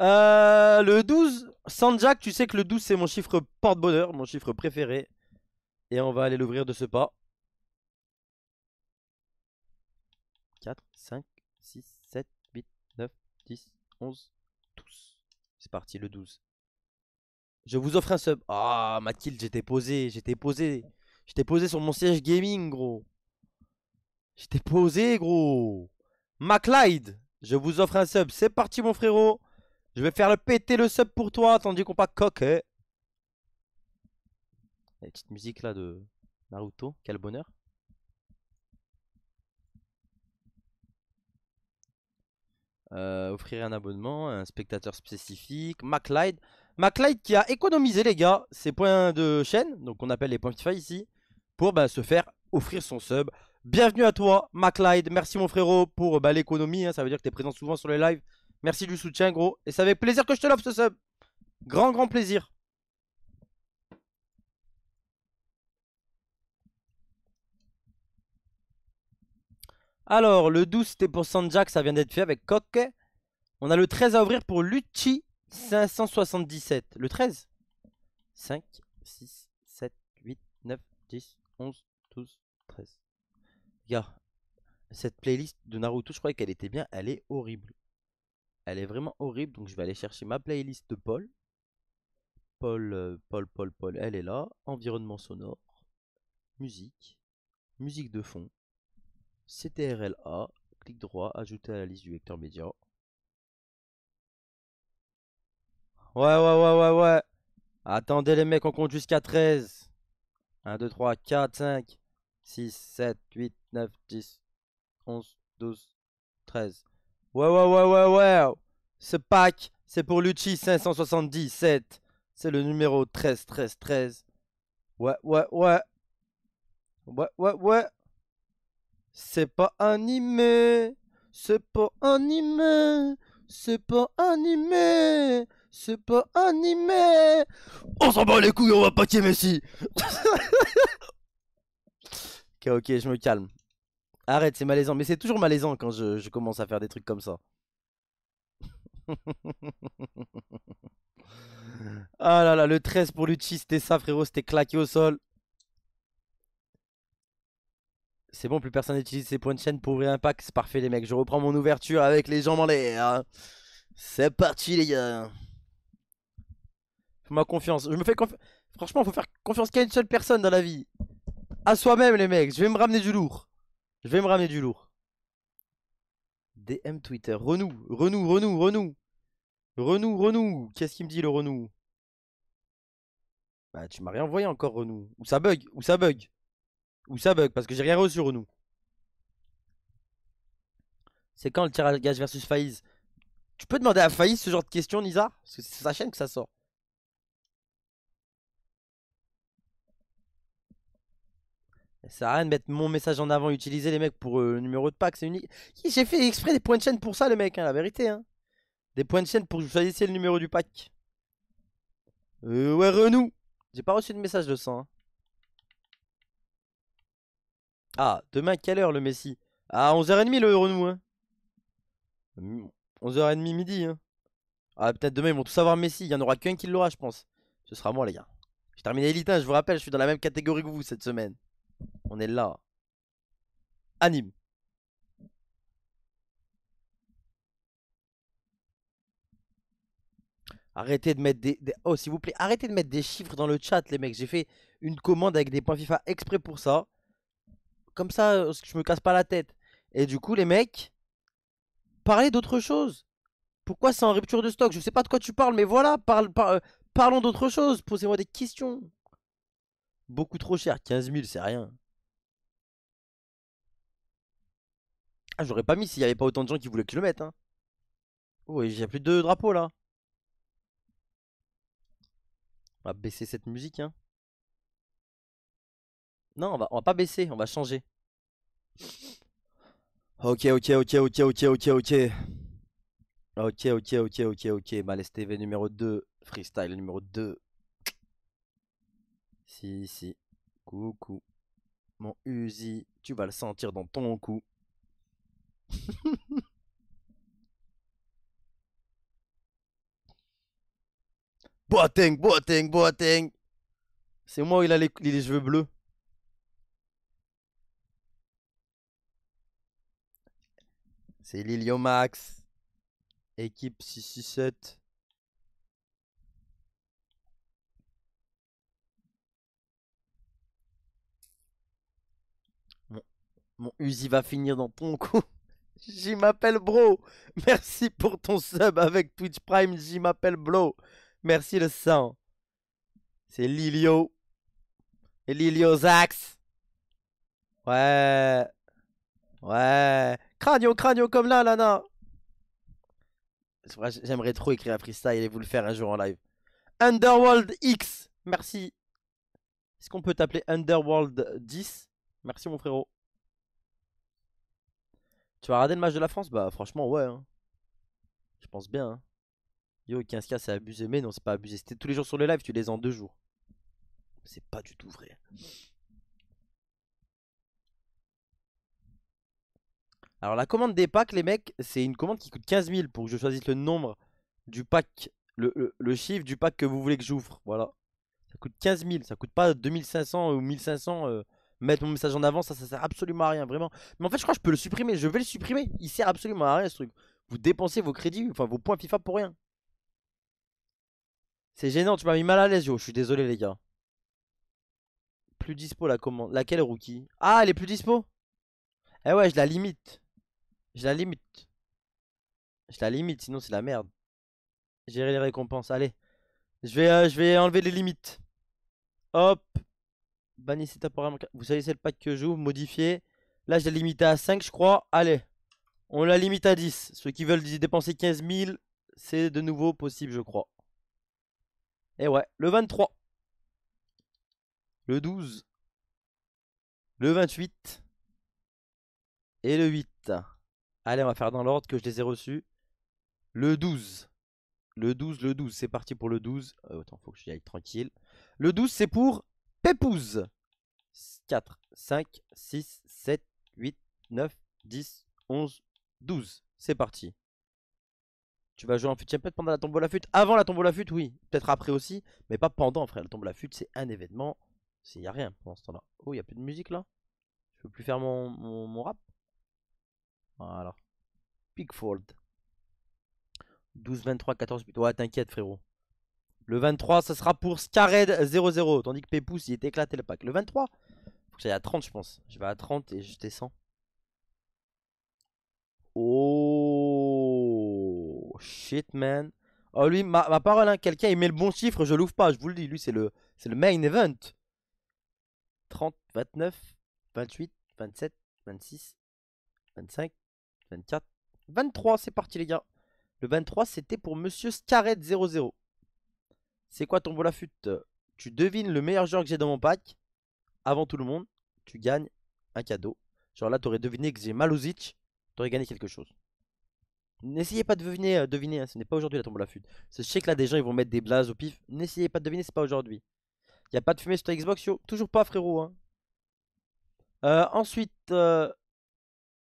Euh, le 12, Sanjak, tu sais que le 12 c'est mon chiffre porte-bonheur, mon chiffre préféré. Et on va aller l'ouvrir de ce pas. 4, 5, 6, 7, 8, 9, 10, 11, 12. C'est parti, le 12. Je vous offre un sub. Ah, oh, Mathilde, j'étais posé, j'étais posé. J'étais posé sur mon siège gaming, gros. J'étais posé, gros. McLeod, je vous offre un sub. C'est parti, mon frérot. Je vais faire le péter le sub pour toi, tandis qu'on pas coquet. Eh. La petite musique là de Naruto, quel bonheur. Euh, offrir un abonnement un spectateur spécifique. McLeod. McLeod qui a économisé, les gars, ses points de chaîne, donc on appelle les points FIFA ici, pour bah, se faire offrir son sub. Bienvenue à toi, MacLyde. Merci, mon frérot, pour bah, l'économie. Hein. Ça veut dire que tu es présent souvent sur les lives. Merci du soutien, gros. Et c'est avec plaisir que je te l'offre ce sub. Grand, grand plaisir. Alors, le 12, c'était pour Sanjak, ça vient d'être fait avec Coque. On a le 13 à ouvrir pour Luchi 577. Le 13 5, 6, 7, 8, 9, 10, 11, 12, 13. Regarde, cette playlist de Naruto, je croyais qu'elle était bien, elle est horrible. Elle est vraiment horrible, donc je vais aller chercher ma playlist de Paul. Paul, euh, Paul, Paul, Paul, elle est là. Environnement sonore, musique, musique de fond, CTRLA, clic droit, ajouter à la liste du vecteur média. Ouais, ouais, ouais, ouais, ouais. Attendez les mecs, on compte jusqu'à 13. 1, 2, 3, 4, 5, 6, 7, 8, 9, 10, 11, 12, 13. Ouais, ouais, ouais, ouais, ouais. Ce pack, c'est pour Lucci 577. C'est le numéro 13, 13, 13. Ouais, ouais, ouais. Ouais, ouais, ouais. C'est pas animé. C'est pas animé. C'est pas animé. C'est pas animé. On s'en bat les couilles, on va paquer Messi. ok, ok, je me calme. Arrête, c'est malaisant. Mais c'est toujours malaisant quand je, commence à faire des trucs comme ça. ah là là, le 13 pour Luchi, c'était ça, frérot. C'était claqué au sol. C'est bon, plus personne n'utilise ses points de chaîne pour ouvrir un pack. C'est parfait, les mecs. Je reprends mon ouverture avec les jambes en l'air. C'est parti, les gars. ma confiance. Je me fais confiance. Franchement, faut faire confiance qu'à une seule personne dans la vie. À soi-même, les mecs. Je vais me ramener du lourd. Je vais me ramener du lourd. DM Twitter. Renou, renou, renou, renou. Renou, renou. Qu'est-ce qu'il me dit le renou Bah, tu m'as rien envoyé encore, renou. Ou ça bug, ou ça bug. Ou ça bug, parce que j'ai rien reçu, renou. C'est quand le tirage versus Faiz Tu peux demander à Faiz ce genre de question, Nisa Parce que c'est sa chaîne que ça sort. Ça a rien de mettre mon message en avant, utiliser les mecs pour euh, le numéro de pack, c'est unique. J'ai fait exprès des points de chaîne pour ça, les mecs, hein, la vérité. Hein. Des points de chaîne pour que vous le numéro du pack. Euh, ouais, renou J'ai pas reçu de message de sang hein. Ah, demain, quelle heure le Messi À ah, 11h30 le renou, hein. 11h30 hum, midi, hein. Ah, peut-être demain, ils vont tous avoir Messi. Il y en aura qu'un qui l'aura, je pense. Ce sera moi, les gars. J'ai terminé Elite je vous rappelle, je suis dans la même catégorie que vous cette semaine. On est là. Anime. Arrêtez de mettre des, Oh, s'il vous plaît, arrêtez de mettre des chiffres dans le chat, les mecs. J'ai fait une commande avec des points FIFA exprès pour ça. Comme ça, euh, je me casse pas la tête. Et du coup, les mecs, parlez d'autre chose. Pourquoi c'est en rupture de stock Je sais pas de quoi tu parles, mais voilà, euh, parlons d'autre chose. Posez-moi des questions. Beaucoup trop cher, 15 000, c'est rien. Ah, j'aurais pas mis s'il y avait pas autant de gens qui voulaient que je le mette. Hein. Oh, il y a plus de drapeaux là. On va baisser cette musique. Hein. Non, on va, va pas baisser, on va changer. Ok, ok, ok, ok, ok, ok, ok. Ok, ok, ok, ok, ok. Malaise bah, TV numéro 2. Freestyle numéro 2. Si, si. Coucou. Mon Uzi, tu vas le sentir dans ton cou. Boateng, Boateng, Boateng. C'est moi il a les, les cheveux bleus. C'est Liliomax. Équipe 667. Mon, mon Uzi va finir dans ton cou j'y m'appelle bro. Merci pour ton sub avec Twitch Prime, j'y m'appelle blo Merci le sang. C'est Lilio. Et Lilio Zax. Ouais. Ouais. Cranio, cranio comme là, Lana. J'aimerais trop écrire un freestyle et vous le faire un jour en live. Underworld X. Merci. Est-ce qu'on peut t'appeler Underworld 10 Merci mon frérot. Tu vas regarder le match de la France Bah franchement ouais. Hein. Je pense bien. Hein. Yo 15K c'est abusé mais non c'est pas abusé. C'était tous les jours sur le live, tu les as en deux jours. C'est pas du tout vrai. Alors la commande des packs les mecs, c'est une commande qui coûte 15 000 pour que je choisisse le nombre du pack, le, chiffre du pack que vous voulez que j'ouvre. Voilà. Ça coûte 15 000, ça coûte pas 2500 ou 1500 mettre mon message en avant, ça, ça sert absolument à rien, vraiment. Mais en fait, je crois que je peux le supprimer, je vais le supprimer. Il sert absolument à rien ce truc. Vous dépensez vos crédits, enfin vos points FIFA pour rien. C'est gênant, tu m'as mis mal à l'aise, yo. Je suis désolé, les gars. Plus dispo la commande. Laquelle rookie Ah, elle est plus dispo Eh ouais, je la limite. Je la limite. Je la limite, sinon c'est la merde. Gérer les récompenses, allez. Je vais, euh, je vais enlever les limites. Hop, Bannissez temporairement. Vous savez, c'est le pack que j'ouvre. Modifier. Là, je l'ai limité à 5, je crois. Allez. On la limite à 10. Ceux qui veulent dépenser 15 000, c'est de nouveau possible, je crois. Et ouais, le 23. Le 12. Le 28. Et le 8. Allez, on va faire dans l'ordre que je les ai reçus. Le 12. Le 12, le 12. C'est parti pour le 12. Euh, autant attends, faut que j'y aille tranquille. Le 12, c'est pour Pépouze 4, 5, 6, 7, 8, 9, 10, 11, 12. C'est parti. Tu vas jouer en fut peut-être pendant la la fut. Avant la la fut, oui. Peut-être après aussi, mais pas pendant, frère. La la fut, c'est un événement. Il n'y a rien pendant ce temps-là. Oh, il n'y a plus de musique là Je peux plus faire mon, rap Voilà. Pickfold. 12, 23, 14, 8. Ouais, t'inquiète, frérot. Le 23, ça sera pour Scared 00. Tandis que Pépouce, il est éclaté le pack. Le 23, faut que j'aille à 30, je pense. Je vais à 30 et je descends. Oh shit, man. Oh, lui, ma, parole, hein, quelqu'un, il met le bon chiffre, je l'ouvre pas, je vous le dis. Lui, c'est le, le main event. 30, 29, 28, 27, 26, 25, 24, 23. C'est parti, les gars. Le 23, c'était pour Monsieur Scared 00. C'est quoi ton bol fut Tu devines le meilleur joueur que j'ai dans mon pack. Avant tout le monde, tu gagnes un cadeau. Genre là, t'aurais deviné que j'ai Malouzic, t'aurais gagné quelque chose. N'essayez pas de deviner, euh, deviner hein, ce n'est pas aujourd'hui la tombe à la fut. Je sais là, des gens ils vont mettre des blazes au pif. N'essayez pas de deviner, c'est pas aujourd'hui. Y a pas de fumée sur ta Xbox, Toujours pas, frérot. Hein. Euh, ensuite, 23,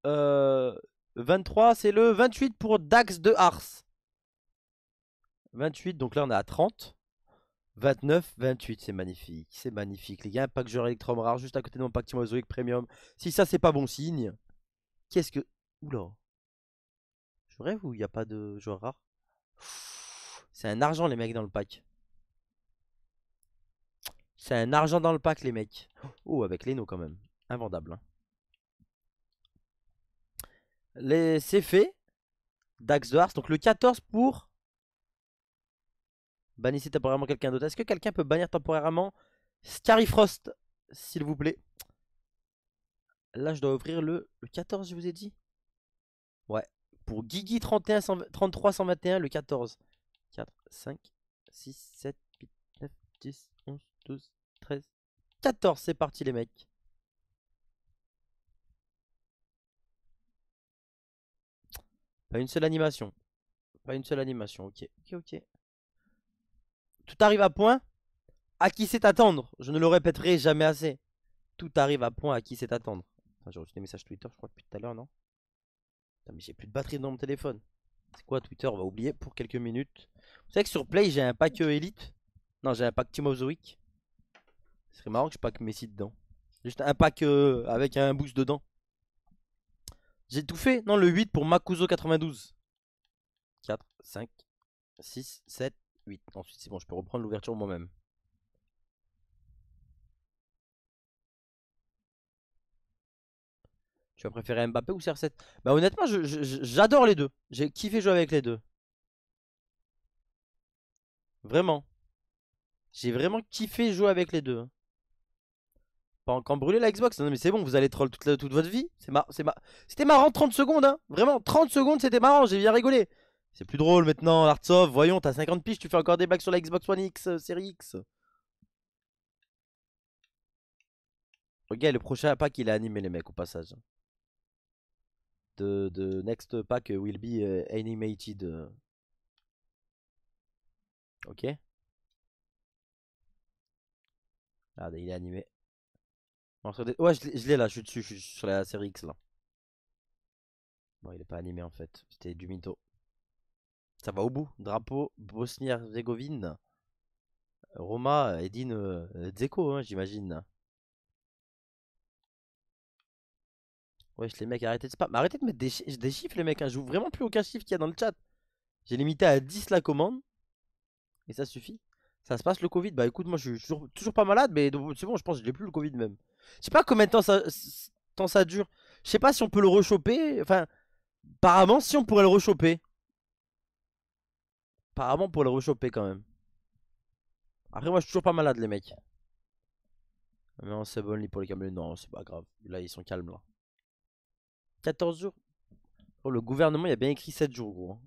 euh, c'est le 28 pour Dax de Ars. 28, donc là on est à 30. 29, 28, c'est magnifique, c'est magnifique. Les gars, un pack joueur électrom rare juste à côté de mon pack Timozoic Premium. Si ça, c'est pas bon signe, qu'est-ce que. Oula. Je rêve ou il n'y a pas de joueur rare C'est un argent, les mecs, dans le pack. C'est un argent dans le pack, les mecs. Oh, avec Leno quand même. Invendable. Hein. Les... C'est fait. Dax de Donc le 14 pour Bannissez temporairement quelqu'un d'autre. Est-ce que quelqu'un peut bannir temporairement Frost, s'il vous plaît Là, je dois ouvrir le, 14, je vous ai dit Ouais. Pour Guigui 31, 33, 121, le 14. 4, 5, 6, 7, 8, 9, 10, 11, 12, 13, 14. C'est parti, les mecs. Pas une seule animation. Pas une seule animation, ok. Ok, ok. Tout arrive à point à qui c'est attendre. Je ne le répéterai jamais assez. Tout arrive à point à qui c'est attendre. Enfin, j'ai reçu des messages Twitter, je crois, depuis tout à l'heure, non Putain, mais j'ai plus de batterie dans mon téléphone. C'est quoi Twitter On va oublier pour quelques minutes. Vous savez que sur Play, j'ai un pack euh, Elite. Non, j'ai un pack Team Ce serait marrant que je pack Messi dedans. Juste un pack euh, avec un boost dedans. J'ai tout fait. Non, le 8 pour Makuzo 92. 4, 5, 6, 7, Ensuite, c'est bon, je peux reprendre l'ouverture moi-même. Tu as préféré Mbappé ou CR7 Bah honnêtement, j'adore les deux. J'ai kiffé jouer avec les deux. Vraiment. J'ai vraiment kiffé jouer avec les deux. Pas encore brûler la Xbox. Non mais c'est bon, vous allez troll toute, votre vie. C'est C'était marrant 30 secondes, hein. Vraiment, 30 secondes, c'était marrant, j'ai bien rigolé. C'est plus drôle maintenant, Artsov. Voyons, t'as 50 piges, tu fais encore des blagues sur la Xbox One X, euh, série X. Regarde, le prochain pack, il a animé les mecs au passage. De next pack will be euh, animated. Euh. Ok. Ah, il est animé. Ouais, je l'ai là, je suis dessus, je suis sur la série X là. Bon, il est pas animé en fait, c'était du mytho ça va au bout. Drapeau Bosnie-Herzégovine. Roma, Edine euh, Dzeko, hein, j'imagine. Wesh, les mecs, arrêtez de spam. Arrêtez de mettre des, chiffres, les mecs. Hein. joue vraiment plus aucun chiffre qu'il y a dans le chat. J'ai limité à 10 la commande. Et ça suffit. Ça se passe le Covid. Bah écoute, moi je suis toujours, pas malade, mais c'est bon, je pense que je plus le Covid même. Je sais pas combien de temps ça, temps ça dure. Je sais pas si on peut le rechoper. Enfin, apparemment, si on pourrait le rechoper. Apparemment pour le rechoper quand même. Après moi je suis toujours pas malade les mecs. Non c'est bon pour les caméras, Non c'est pas grave. Là ils sont calmes là. 14 jours. Oh, le gouvernement il a bien écrit 7 jours gros. Hein.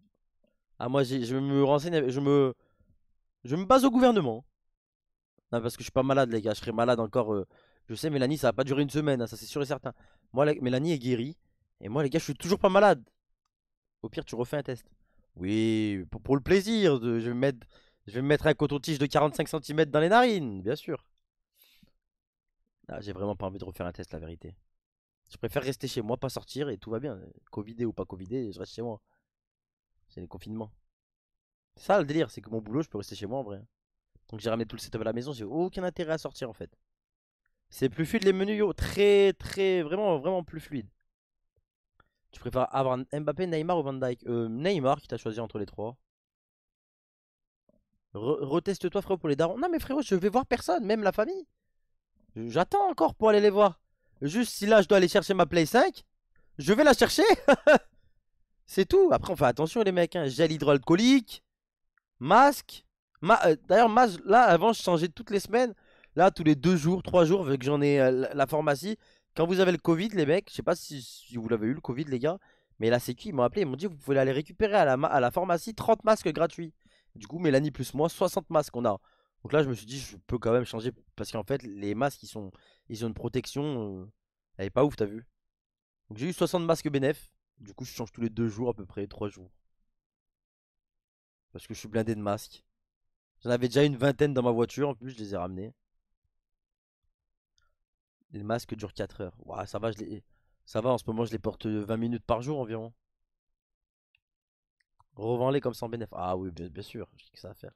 Ah moi je me renseigne. Je me. Je me base au gouvernement. Non parce que je suis pas malade les gars. Je serais malade encore. Euh, je sais Mélanie ça va pas durer une semaine, hein, ça c'est sûr et certain. Moi Mélanie est guérie. Et moi les gars je suis toujours pas malade. Au pire tu refais un test. Oui, pour, le plaisir, de, je, vais mettre, je vais me mettre un coton-tige de 45 cm dans les narines, bien sûr. Ah, j'ai vraiment pas envie de refaire un test, la vérité. Je préfère rester chez moi, pas sortir et tout va bien. Covidé ou pas Covidé, je reste chez moi. C'est les confinements. C'est ça le délire, c'est que mon boulot, je peux rester chez moi en vrai. Donc j'ai ramené tout le setup à la maison, j'ai aucun intérêt à sortir en fait. C'est plus fluide les menus, Très, très, vraiment, vraiment plus fluide. Tu préfères avoir Mbappé, Neymar ou Van Dyke euh, Neymar qui t'a choisi entre les trois. Reteste-toi frérot pour les darons. Non mais frérot, je vais voir personne, même la famille. J'attends encore pour aller les voir. Juste si là je dois aller chercher ma Play 5, je vais la chercher. C'est tout. Après on fait attention les mecs, hein. gel hydroalcoolique, masque. Euh, d'ailleurs, masque, D'ailleurs, là avant je changeais toutes les semaines. Là tous les deux jours, trois jours, vu que j'en ai euh, la pharmacie, quand vous avez le Covid, les mecs, je sais pas si, vous l'avez eu le Covid, les gars, mais la Sécu, ils m'ont appelé, ils m'ont dit vous pouvez aller récupérer à la, à la pharmacie 30 masques gratuits. Du coup, Mélanie plus moi, 60 masques on a. Donc là, je me suis dit, je peux quand même changer parce qu'en fait, les masques, ils, sont, ils ont une protection. Euh, elle est pas ouf, t'as vu. Donc j'ai eu 60 masques BNF Du coup, je change tous les deux jours à peu près, trois jours. Parce que je suis blindé de masques. J'en avais déjà une vingtaine dans ma voiture, en plus, je les ai ramenés. Les masques durent 4 heures. ouais ça va, je les... ça va, en ce moment, je les porte 20 euh, minutes par jour environ. Revends-les comme sans bénéfice. Ah oui, bien, sûr. sûr, ce que ça va faire.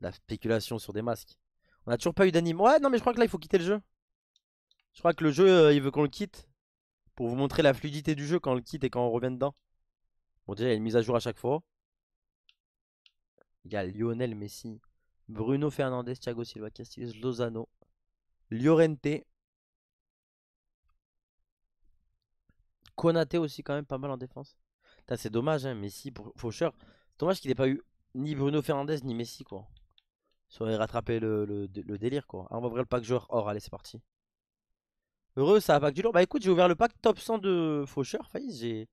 La spéculation sur des masques. On n'a toujours pas eu d'anime. Ouais, non, mais je crois que là, il faut quitter le jeu. Je crois que le jeu, euh, il veut qu'on le quitte. Pour vous montrer la fluidité du jeu quand on le quitte et quand on revient dedans. Bon, déjà, il y a une mise à jour à chaque fois. Il y a Lionel Messi, Bruno Fernandez, Thiago Silva, Castillo, Lozano, Llorente. Konate aussi quand même pas mal en défense. C'est dommage, hein, Messi pour faucheur Dommage qu'il n'ait pas eu ni Bruno Fernandez ni Messi quoi. Ça aurait rattrapé le, délire quoi. Ah, on va ouvrir le pack joueur or, oh, allez c'est parti. Heureux ça, pack du lourd. Bah écoute, j'ai ouvert le pack top 100 de Faucheur. J'ai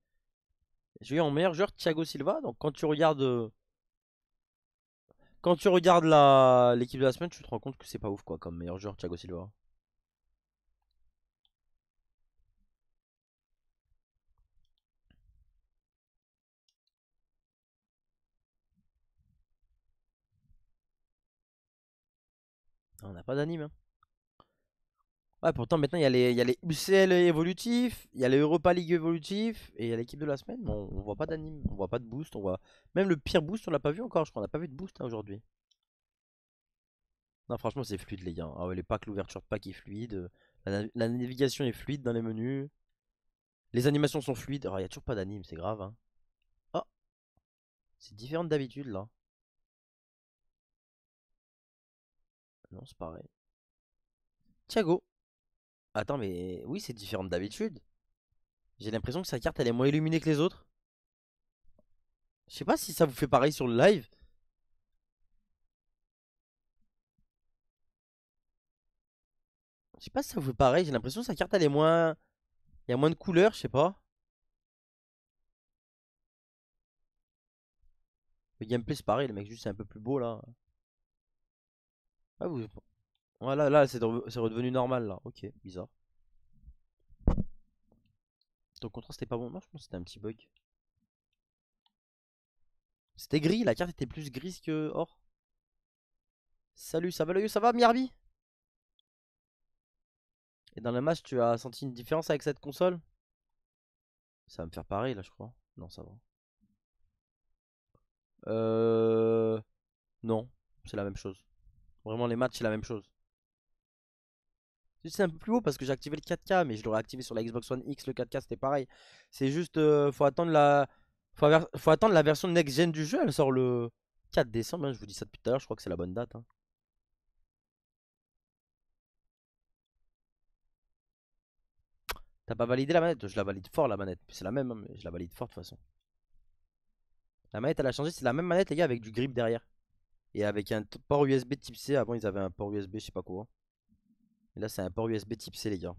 eu en meilleur joueur Thiago Silva. Donc quand tu regardes euh, quand tu regardes la l'équipe de la semaine, tu te rends compte que c'est pas ouf quoi comme meilleur joueur Thiago Silva. On n'a pas d'anime. Hein. Ouais, pourtant, maintenant, il y, a les, il y a les UCL évolutifs, il y a les Europa League évolutifs, et il y a l'équipe de la semaine. bon on, voit pas d'anime, on voit pas de boost. On voit... Même le pire boost, on l'a pas vu encore. Je crois qu'on a pas vu de boost hein, aujourd'hui. Non, franchement, c'est fluide, les gars. Ah les packs, l'ouverture de pack est fluide. Euh, la, navigation est fluide dans les menus. Les animations sont fluides. Alors, oh, il y a toujours pas d'anime, c'est grave. Hein. Oh C'est différent d'habitude, là. Non, c'est pareil. Thiago Attends, mais oui, c'est différent d'habitude. J'ai l'impression que sa carte, elle est moins illuminée que les autres. Je sais pas si ça vous fait pareil sur le live. Je sais pas si ça vous fait pareil, j'ai l'impression que sa carte elle est moins... Il y a moins de couleurs, je sais pas. Le gameplay c'est pareil, le mec juste c'est un peu plus beau là. Ah, vous... Voilà, là, c'est redevenu normal, là. Ok, bizarre. Ton contrat, c'était pas bon. Non, je pense que c'était un petit bug. C'était gris, la carte était plus grise que or. Salut, ça va l'œil, ça va, Miarbi Et dans le match, tu as senti une différence avec cette console Ça va me faire pareil, là, je crois. Non, ça va. Euh... Non, c'est la même chose. Vraiment, les matchs, c'est la même chose. C'est un peu plus haut parce que j'ai activé le 4K, mais je l'aurais activé sur la Xbox One X, le 4K c'était pareil. C'est juste, euh, faut attendre la, faut, faut attendre la version next gen du jeu. Elle sort le 4 décembre. Hein, je vous dis ça depuis tout à l'heure. Je crois que c'est la bonne date. Hein. T'as pas validé la manette Je la valide fort la manette. C'est la même, hein, mais je la valide fort de toute façon. La manette elle a changé. C'est la même manette les gars avec du grip derrière et avec un port USB Type C. Avant ils avaient un port USB, je sais pas quoi là, c'est un port USB type C, les gars.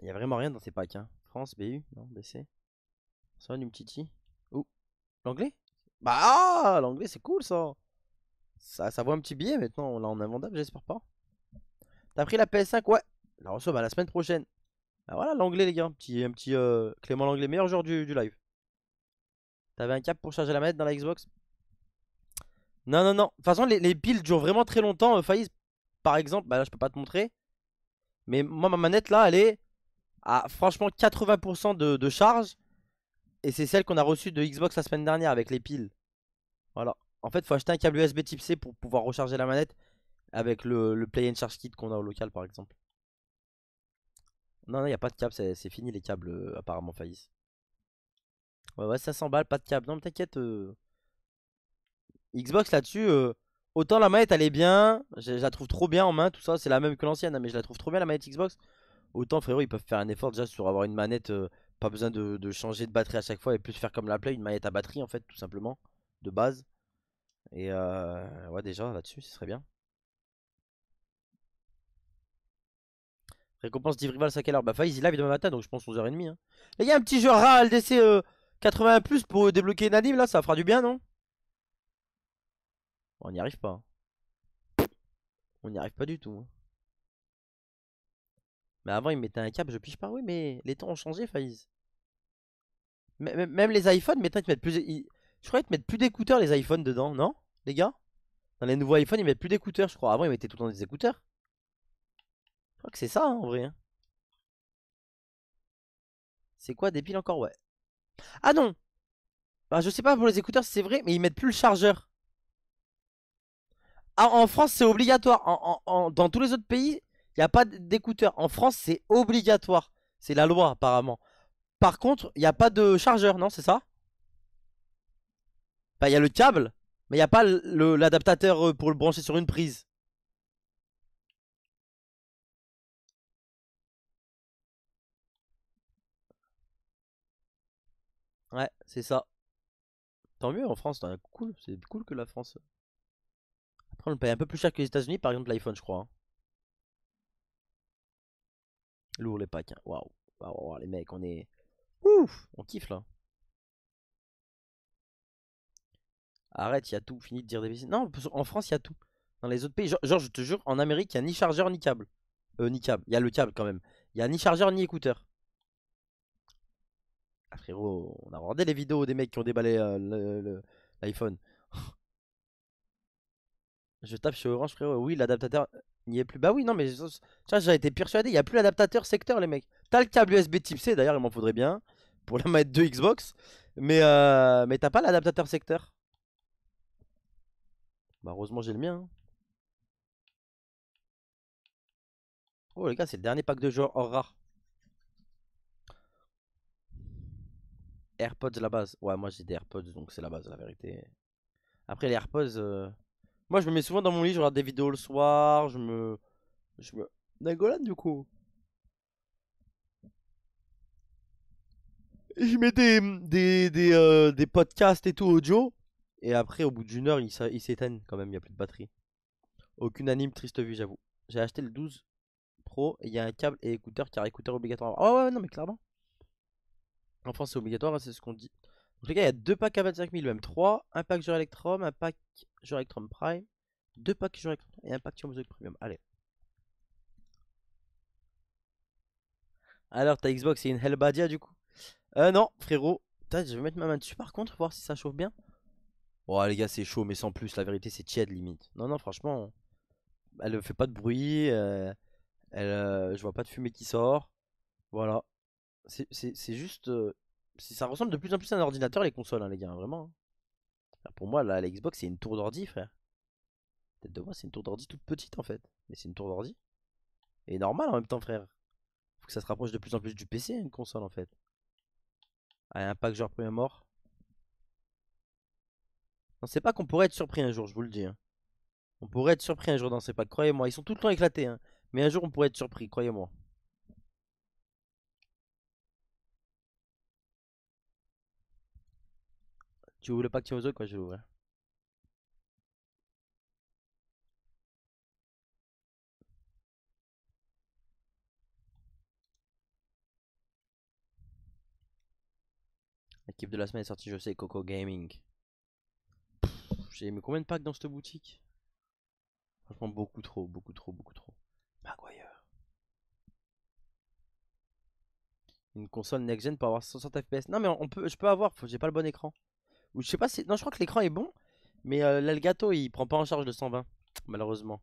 Il n'y a vraiment rien dans ces packs. Hein. France, BU, non, BC. Ça, une Titi. l'anglais Bah, ah, l'anglais, c'est cool ça. ça. Ça un petit billet maintenant. Là, l'a en j'espère pas. T'as pris la PS5 Ouais. La reçoit bah, la semaine prochaine. Bah, voilà, l'anglais, les gars. Un petit, un petit euh, Clément l'anglais, meilleur joueur du, live. T'avais un cap pour charger la manette dans la Xbox Non, non, non. De toute façon, les, les builds durent vraiment très longtemps, euh, par exemple, bah là je peux pas te montrer. Mais moi ma manette là elle est à franchement 80% de, charge. Et c'est celle qu'on a reçue de Xbox la semaine dernière avec les piles. Voilà. En fait faut acheter un câble USB type C pour pouvoir recharger la manette avec le, Play and Charge Kit qu'on a au local par exemple. Non, non, il n'y a pas de câble, c'est fini les câbles euh, apparemment faillissent. Ouais, ouais, ça s'emballe pas de câble. Non, t'inquiète. Euh, Xbox là-dessus, euh, Autant la manette elle est bien, je, la trouve trop bien en main, tout ça, c'est la même que l'ancienne, mais je la trouve trop bien la manette Xbox. Autant frérot, ils peuvent faire un effort déjà sur avoir une manette, euh, pas besoin de, changer de batterie à chaque fois et plus faire comme la Play, une manette à batterie en fait, tout simplement, de base. Et euh, ouais, déjà là-dessus, ce serait bien. Récompense d'Ivrival, ça quelle heure Bah, Faiz il live demain matin, donc je pense 11h30. Hein. y a un petit jeu à DC 81 pour débloquer anime là, ça fera du bien, non on n'y arrive pas. On n'y arrive pas du tout. Mais avant, ils mettaient un câble, je piche pas. Oui, mais les temps ont changé, Faiz Même les iPhones, maintenant, ils te mettent plus. Je crois qu'ils te mettent plus d'écouteurs, les iPhones, dedans, non Les gars Dans les nouveaux iPhones, ils mettent plus d'écouteurs, je crois. Avant, ils mettaient tout le temps des écouteurs. Je crois que c'est ça, hein, en vrai. Hein. C'est quoi, des piles encore Ouais. Ah non Bah, je sais pas pour les écouteurs si c'est vrai, mais ils mettent plus le chargeur. Ah, en France, c'est obligatoire. En, dans tous les autres pays, il n'y a pas d'écouteurs. En France, c'est obligatoire. C'est la loi, apparemment. Par contre, il n'y a pas de chargeur, non C'est ça bah, il bah, y a le câble, mais il n'y a pas l'adaptateur euh, pour le brancher sur une prise. Ouais, c'est ça. Tant mieux en France, cool, c'est cool que la France on le paye un peu plus cher que les États-Unis, par exemple l'iPhone, je crois. Hein. Lourd les packs. Hein. Waouh. Waouh, les mecs, on est. Ouf On kiffe là. Arrête, il y a tout. Fini de dire des bêtises. Non, en France, il y a tout. Dans les autres pays, genre, je te jure, en Amérique, il n'y a ni chargeur ni câble. Euh, ni câble. Il y a le câble quand même. Il n'y a ni chargeur ni écouteur. Ah, frérot, on a regardé les vidéos des mecs qui ont déballé euh, l'iPhone. Je tape sur Orange, frérot. Oui, l'adaptateur n'y est plus. Bah oui, non, mais ça, j'ai été persuadé. Il n'y a plus l'adaptateur secteur, les mecs. T'as le câble USB type C, d'ailleurs, il m'en faudrait bien. Pour la mettre de Xbox. Mais, euh, mais t'as pas l'adaptateur secteur. Bah, heureusement, j'ai le mien. Hein. Oh, les gars, c'est le dernier pack de jeux hors rare. AirPods, la base. Ouais, moi j'ai des AirPods, donc c'est la base, la vérité. Après, les AirPods. Euh... Moi, je me mets souvent dans mon lit, je regarde des vidéos le soir, je me. Je me. Nagolade du coup. Je mets des, euh, des, podcasts et tout audio. Et après, au bout d'une heure, il s'éteint quand même, il n'y a plus de batterie. Aucune anime, triste vue, j'avoue. J'ai acheté le 12 Pro il y a un câble et écouteur car écouteur obligatoire. Oh ouais, non, mais clairement. En France, c'est obligatoire, hein, c'est ce qu'on dit. En tout cas, il y a deux packs à 25 000, même trois. Un pack sur Electrum, un pack sur Electrum Prime, deux packs Jure Electrum et un pack de Premium. Allez. Alors, ta Xbox, c'est une Hellbadia du coup Euh, non, frérot. je vais mettre ma main dessus par contre, voir si ça chauffe bien. Oh, les gars, c'est chaud, mais sans plus. La vérité, c'est tiède limite. Non, non, franchement, elle fait pas de bruit. Euh, elle, euh, je vois pas de fumée qui sort. Voilà. C'est juste. Euh, ça ressemble de plus en plus à un ordinateur, les consoles, hein, les gars, hein, vraiment. Hein. pour moi, là, la Xbox, c'est une tour d'ordi, frère. Peut-être de moi, c'est une tour d'ordi toute petite, en fait. Mais c'est une tour d'ordi. Et normal, en même temps, frère. Faut que ça se rapproche de plus en plus du PC, une console, en fait. Ah, un pack genre premier mort. On sait pas qu'on pourrait être surpris un jour, je vous le dis. On pourrait être surpris un jour dans ces packs, croyez-moi. Ils sont tout le temps éclatés, hein. Mais un jour, on pourrait être surpris, croyez-moi. tu voulais le pack aux eux, quoi, je l'ouvre. L'équipe de la semaine est sortie, je sais, Coco Gaming. J'ai mis combien de packs dans cette boutique Franchement, beaucoup trop, beaucoup trop, beaucoup trop. Maguire. Une console next-gen pour avoir 60 FPS. Non, mais on peut, je peux avoir, j'ai pas le bon écran je sais pas Non, je crois que l'écran est bon. Mais euh, l'Algato il prend pas en charge le 120. Malheureusement.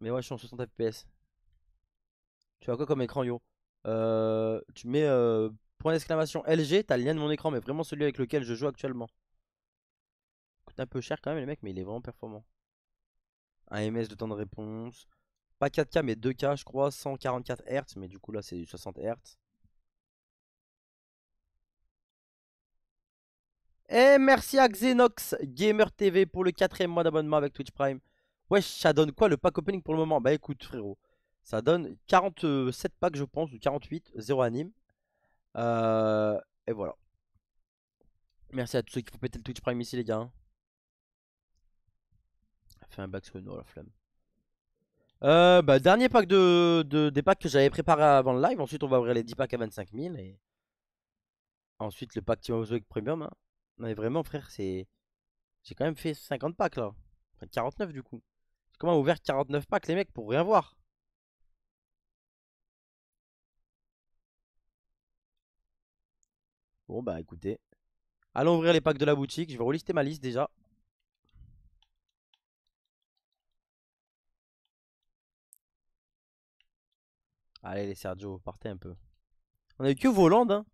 Mais ouais, je suis en 60 FPS. Tu as quoi comme écran, yo euh, Tu mets euh, point d'exclamation LG, t'as le lien de mon écran, mais vraiment celui avec lequel je joue actuellement. coûte un peu cher quand même, les mecs mais il est vraiment performant. Un MS de temps de réponse. Pas 4K, mais 2K, je crois. 144 Hz, mais du coup, là, c'est du 60 Hz. Et merci à Xenox Gamer TV pour le quatrième mois d'abonnement avec Twitch Prime. Wesh, ça donne quoi le pack opening pour le moment Bah écoute frérot, ça donne 47 packs je pense, ou 48, 0 anime. Euh, et voilà. Merci à tous ceux qui font péter le Twitch Prime ici les gars. Hein. Fait un back sur une la flemme. Euh, bah, dernier pack de, des packs que j'avais préparé avant le live. Ensuite, on va ouvrir les 10 packs à 25 000. Et... Ensuite, le pack Team of avec Premium. Hein. Non mais vraiment frère, c'est... J'ai quand même fait 50 packs là. Enfin 49 du coup. J'ai quand même ouvert 49 packs les mecs pour rien voir. Bon bah écoutez. Allons ouvrir les packs de la boutique. Je vais relister ma liste déjà. Allez les Sergio, partez un peu. On a eu que Voland hein.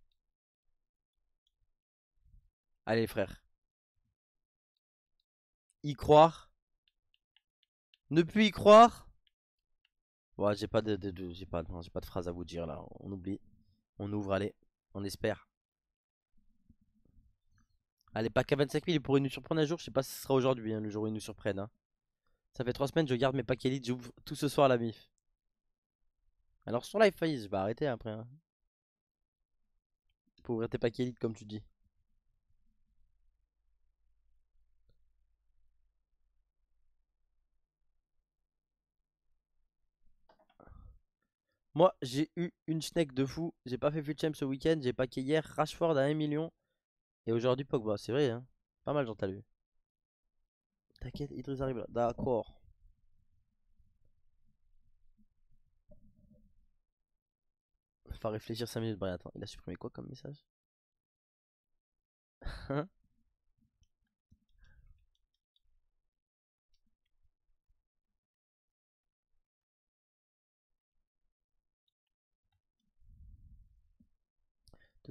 Allez frère. Y croire. Ne plus y croire. Ouais, j'ai pas de, j'ai pas, pas de phrase à vous dire là. On oublie. On ouvre, allez. On espère. Allez, pas qu'à 25 000 pour nous surprendre un jour. Je sais pas si ce sera aujourd'hui, hein, le jour où il nous surprennent. Hein. Ça fait 3 semaines, je garde mes paquets elite, j'ouvre tout ce soir la mif. Alors sur live je vais arrêter après. Hein. Pour ouvrir tes paquets elite comme tu dis. Moi, j'ai eu une schneck de fou. J'ai pas fait champ ce week-end. J'ai paqué hier Rashford à 1 million. Et aujourd'hui, Pogba. C'est vrai, hein. Pas mal, j'en t'as lu. T'inquiète, Idris arrive là. D'accord. Faut réfléchir 5 minutes. Bon, attends, il a supprimé quoi comme message hein?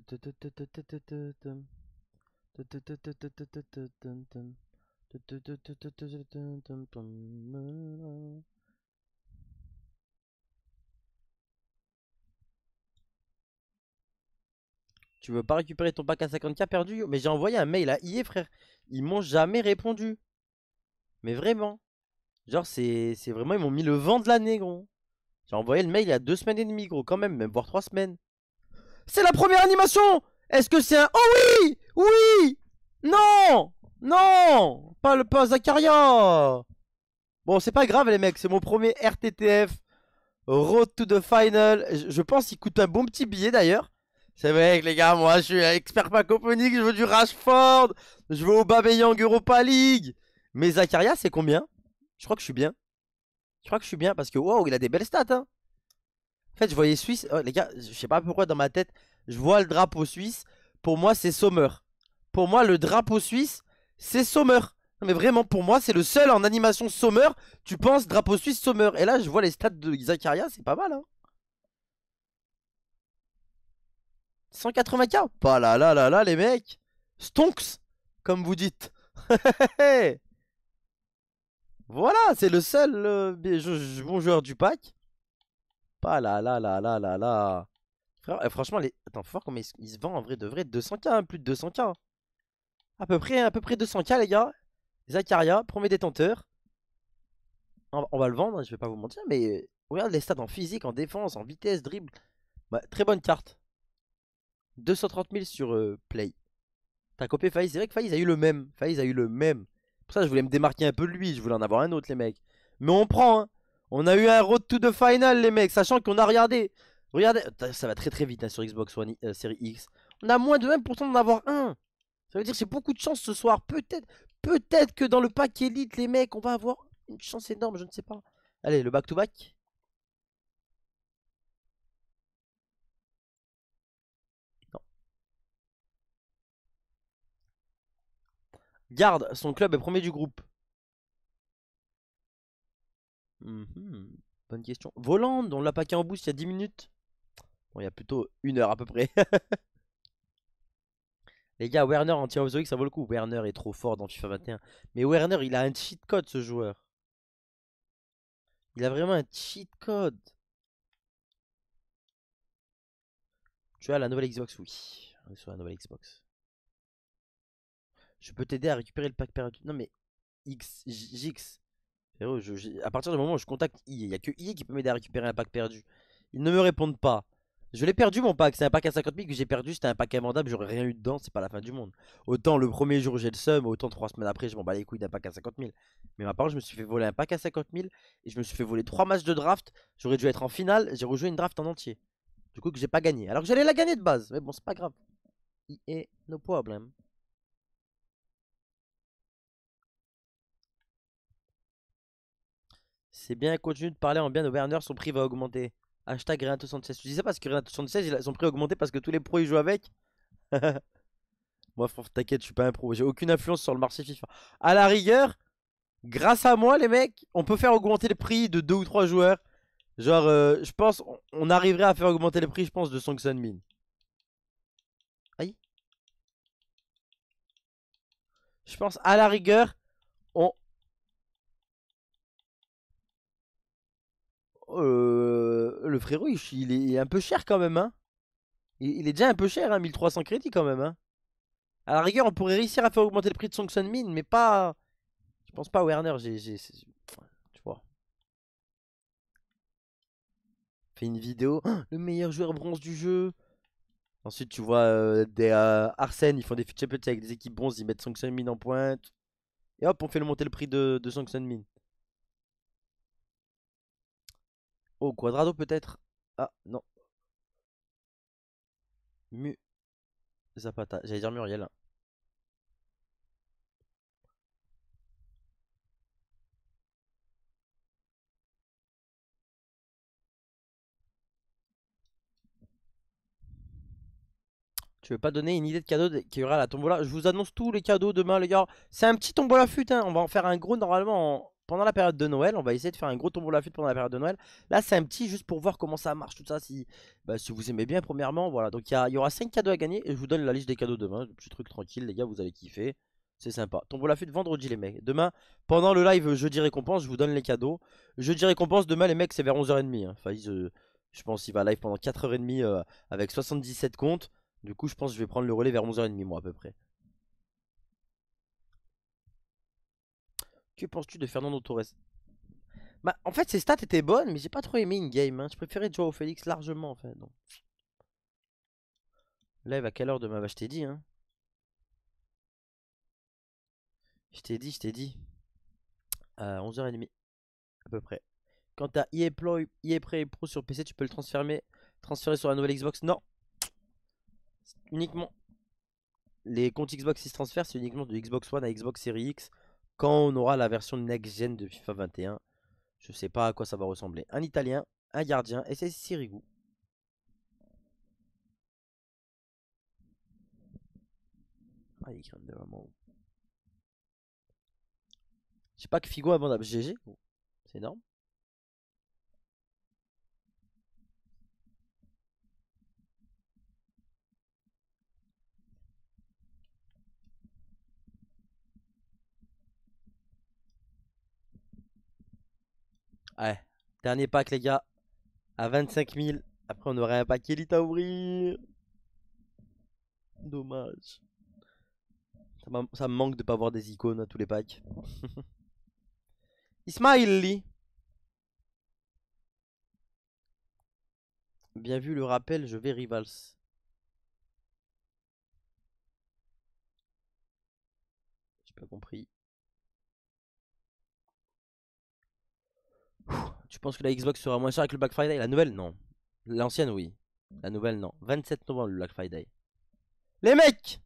Tu veux pas récupérer ton pack à 50k perdu Mais j'ai envoyé un mail à IE frère. Ils m'ont jamais répondu. Mais vraiment. Genre c'est vraiment ils m'ont mis le vent de l'année gros. J'ai envoyé le mail il y a deux semaines et demie gros quand même, même voire trois semaines. C'est la première animation Est-ce que c'est un... Oh oui Oui Non Non Pas le pas Zakaria Bon, c'est pas grave les mecs, c'est mon premier RTTF. Road to the final. Je pense qu'il coûte un bon petit billet d'ailleurs. C'est vrai que les gars, moi je suis expert pacoponique, je veux du Rashford, je veux au Babayang Europa League. Mais Zakaria, c'est combien Je crois que je suis bien. Je crois que je suis bien parce que wow, il a des belles stats. Hein. En fait, je voyais Suisse. Oh, les gars, je sais pas pourquoi dans ma tête, je vois le drapeau suisse. Pour moi, c'est Sommer. Pour moi, le drapeau suisse, c'est Sommer. mais vraiment, pour moi, c'est le seul en animation Sommer. Tu penses drapeau suisse Sommer. Et là, je vois les stats de Zakaria, c'est pas mal. Hein 180 Pas bah là là là là, les mecs. Stonks, comme vous dites. voilà, c'est le seul euh, bon joueur du pack. Ah là là là là là là. Euh, franchement, les... attends, faut se vend en vrai de vrai. 200k, hein, plus de 200k. À peu près, à peu près 200k, les gars. Zakaria, premier détenteur. On, va le vendre, hein, je vais pas vous mentir, mais euh, regarde les stats en physique, en défense, en vitesse, dribble. Bah, très bonne carte. 230 000 sur euh, Play. T'as copié Faïs. C'est vrai que Faiz a eu le même. Faïs a eu le même. Pour ça, je voulais me démarquer un peu de lui. Je voulais en avoir un autre, les mecs. Mais on prend, hein. On a eu un road to the final, les mecs, sachant qu'on a regardé. Regardez, ça va très très vite hein, sur Xbox One euh, série Series X. On a moins de 1% d'en avoir un. Ça veut dire que j'ai beaucoup de chance ce soir. Peut-être peut-être que dans le pack Elite, les mecs, on va avoir une chance énorme, je ne sais pas. Allez, le back to back Garde, son club est premier du groupe. Mhm, bonne question. Voland, on l'a paqué en boost il y a 10 minutes. Bon, il y a plutôt une heure à peu près. Les gars, Werner en tirant ça vaut le coup. Werner est trop fort dans FIFA 21. Mais Werner, il a un cheat code, ce joueur. Il a vraiment un cheat code. Tu as la nouvelle Xbox, oui. la nouvelle Xbox. Je peux t'aider à récupérer le pack perdu. Non mais, X, X je, à partir du moment où je contacte IE, il n'y a que IE qui peut m'aider à récupérer un pack perdu. Ils ne me répondent pas. Je l'ai perdu mon pack, c'est un pack à 50 000 que j'ai perdu, c'était un pack amendable, j'aurais rien eu dedans, c'est pas la fin du monde. Autant le premier jour j'ai le seum, autant trois semaines après je m'en bats les couilles d'un pack à 50 000. Mais ma part, je me suis fait voler un pack à 50 000 et je me suis fait voler trois matchs de draft, j'aurais dû être en finale, j'ai rejoué une draft en entier. Du coup que j'ai pas gagné, alors que j'allais la gagner de base, mais bon c'est pas grave. IE, no problem. C'est bien, continuer de parler en bien de Werner, son prix va augmenter. Hashtag Renato 76. Tu dis ça parce que Renato 76, son prix a augmenté parce que tous les pros ils jouent avec Moi, t'inquiète, je suis pas un pro. J'ai aucune influence sur le marché FIFA. À la rigueur, grâce à moi, les mecs, on peut faire augmenter le prix de 2 ou 3 joueurs. Genre, euh, je pense, on arriverait à faire augmenter le prix, je pense, de Song Sun Min. Aïe. Je pense, à la rigueur, Euh, le frérot, il, est un peu cher quand même. Hein il, est déjà un peu cher, 1300 hein, crédits quand même. Hein à la rigueur, on pourrait réussir à faire augmenter le prix de Song Sun Min, mais pas. Je pense pas à Werner. J'ai, tu vois. Fait une vidéo. le meilleur joueur bronze du jeu. Ensuite, tu vois euh, des euh, Arsène, ils font des petits avec des équipes bronze, ils mettent Song Sun Min en pointe. Et hop, on fait le monter le prix de, de Song Sun Min. Oh quadrado peut-être Ah non. Mu Zapata. J'allais dire Muriel. Tu veux pas donner une idée de cadeau qui y aura à la tombola Je vous annonce tous les cadeaux demain, les gars. C'est un petit tombola fut, hein. On va en faire un gros normalement en, pendant la période de Noël. On va essayer de faire un gros tombeau la fuite pendant la période de Noël. Là, c'est un petit juste pour voir comment ça marche, tout ça. Si, bah, si vous aimez bien, premièrement, voilà. Donc, il y, aura 5 cadeaux à gagner. Et je vous donne la liste des cadeaux demain. Petit truc tranquille, les gars, vous allez kiffer. C'est sympa. Tombeau la fuite vendredi, les mecs. Demain, pendant le live jeudi récompense, je vous donne les cadeaux. Jeudi récompense, demain, les mecs, c'est vers 11h30. Hein. Euh, je, pense qu'il va live pendant 4h30 euh, avec 77 comptes. Du coup, je pense que je vais prendre le relais vers 11h30, moi, à peu près. Que penses-tu de Fernando Torres bah, en fait, ses stats étaient bonnes, mais j'ai pas trop aimé une game. Hein. Je préférais Joao Félix largement, en fait. Donc. Live à quelle heure de ma bah, je t'ai dit, hein. Je t'ai dit, je t'ai dit. À 11h30, à peu près. Quand t'as EA, Pro, e Pro sur PC, tu peux le transférer, transférer sur la nouvelle Xbox Non Uniquement. Les comptes Xbox qui se transfèrent, c'est uniquement de Xbox One à Xbox Series X quand on aura la version next-gen de FIFA 21. Je sais pas à quoi ça va ressembler. Un Italien, un gardien, et c'est Sirigu. Ah, il de vraiment. Je sais pas que Figo avant GG. Oh, c'est énorme. Ouais, dernier pack, les gars. À 25 000. Après, on aurait un pack élite à ouvrir. Dommage. Ça, me manque de pas voir des icônes à tous les packs. Ismaili. Bien vu le rappel, je vais Rivals. J'ai pas compris. Tu penses que la Xbox sera moins chère avec le Black Friday La nouvelle, non. L'ancienne, oui. La nouvelle, non. 27 novembre, le Black Friday. Les mecs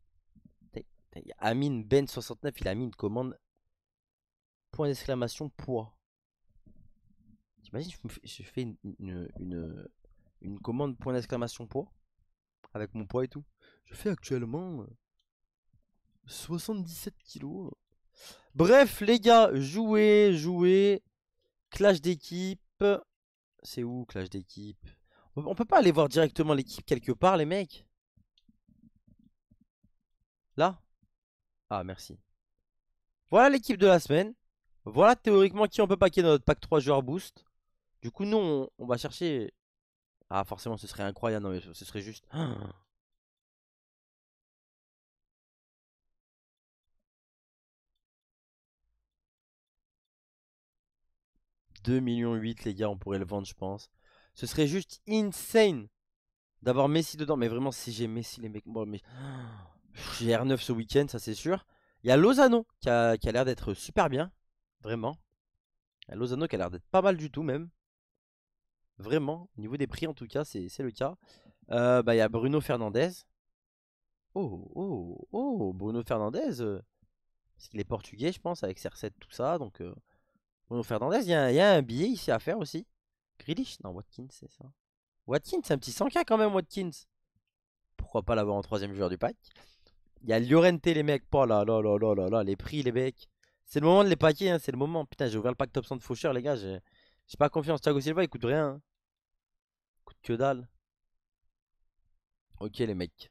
Amine Ben69, il a mis une commande. Point d'exclamation, poids. T'imagines, je fais une, une, une, une commande point d'exclamation poids avec mon poids et tout. Je fais actuellement 77 euh, kilos. Bref, les gars, jouez, jouez. Clash d'équipe. C'est où clash d'équipe On peut pas aller voir directement l'équipe quelque part, les mecs Là Ah, merci. Voilà l'équipe de la semaine. Voilà théoriquement qui on peut paquer dans notre pack 3 joueurs boost. Du coup, nous, on, on va chercher... Ah, forcément, ce serait incroyable. Non, mais ce serait juste... Hein, 2 millions 8 les gars, on pourrait le vendre je pense. Ce serait juste insane d'avoir Messi dedans. Mais vraiment, si j'ai Messi, les mecs... Bon, mais... J'ai R9 ce week-end, ça c'est sûr. Il y a Lozano qui a, l'air d'être super bien. Vraiment. Il Lozano qui a l'air d'être pas mal du tout même. Vraiment. Au niveau des prix en tout cas, c'est le cas. Euh, bah, il y a Bruno Fernandez. Oh, oh, oh, Bruno Fernandez. Euh, parce qu'il est portugais, je pense, avec ses recettes tout ça. Donc, euh, Bruno Fernandez, il y, a un billet ici à faire aussi. Grealish Non, Watkins, c'est ça. Watkins, c'est un petit 100K quand même, Watkins. Pourquoi pas l'avoir en troisième joueur du pack Il y a Llorente, les mecs. Oh là là là là là là, les prix, les mecs. C'est le moment de les paquer, hein, c'est le moment. Putain, j'ai ouvert le pack top 100 de faucheur, les gars. J'ai pas confiance. Thiago Silva, il coûte rien. Hein. coûte que dalle. Ok, les mecs.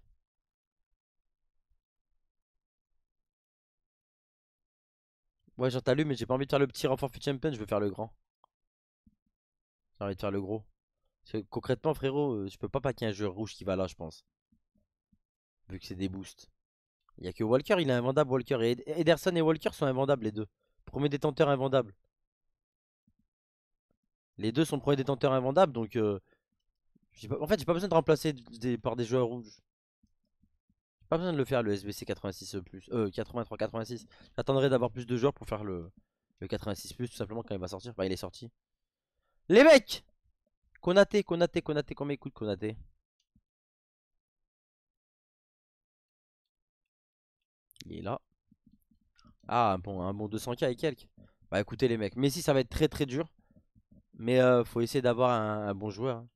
Ouais, genre t'allume mais j'ai pas envie de faire le petit renfort champion, je veux faire le grand. J'ai envie de faire le gros. concrètement, frérot, euh, je peux pas paquer un joueur rouge qui va là, je pense. Vu que c'est des boosts. Il y a que Walker, il est invendable, Walker. Et Ederson et Walker sont invendables, les deux. Premier détenteur invendable. Les deux sont premier détenteurs invendables, donc... Euh, en fait, j'ai pas besoin de remplacer par des joueurs rouges. Pas besoin de le faire le SBC 86 plus, euh 83 86. J'attendrai d'avoir plus de joueurs pour faire le, 86 tout simplement quand il va sortir. Bah il est sorti. Les mecs Konaté, Konaté, Konaté, combien écoute Konaté Il est là. Ah bon, un bon 200k et quelques. Bah écoutez les mecs, mais si ça va être très très dur. Mais euh, faut essayer d'avoir un bon joueur. Hein.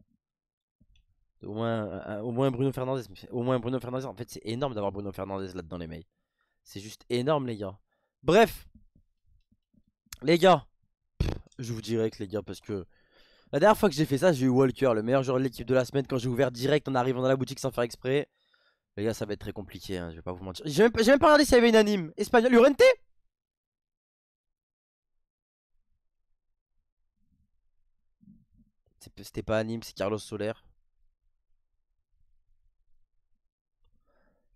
Euh, au moins, Bruno Fernandez. Au moins Bruno Fernandez. En fait, c'est énorme d'avoir Bruno Fernandez là-dedans, les mails. C'est juste énorme, les gars. Bref, les gars, je vous dirai que les gars, parce que la dernière fois que j'ai fait ça, j'ai eu Walker, le meilleur joueur de l'équipe de la semaine, quand j'ai ouvert direct en arrivant dans la boutique sans faire exprès. Les gars, ça va être très compliqué, hein, je vais pas vous mentir. J'ai même, pas regardé s'il y avait une anime. Espagnol, Urente C'était pas anime, c'est Carlos Soler.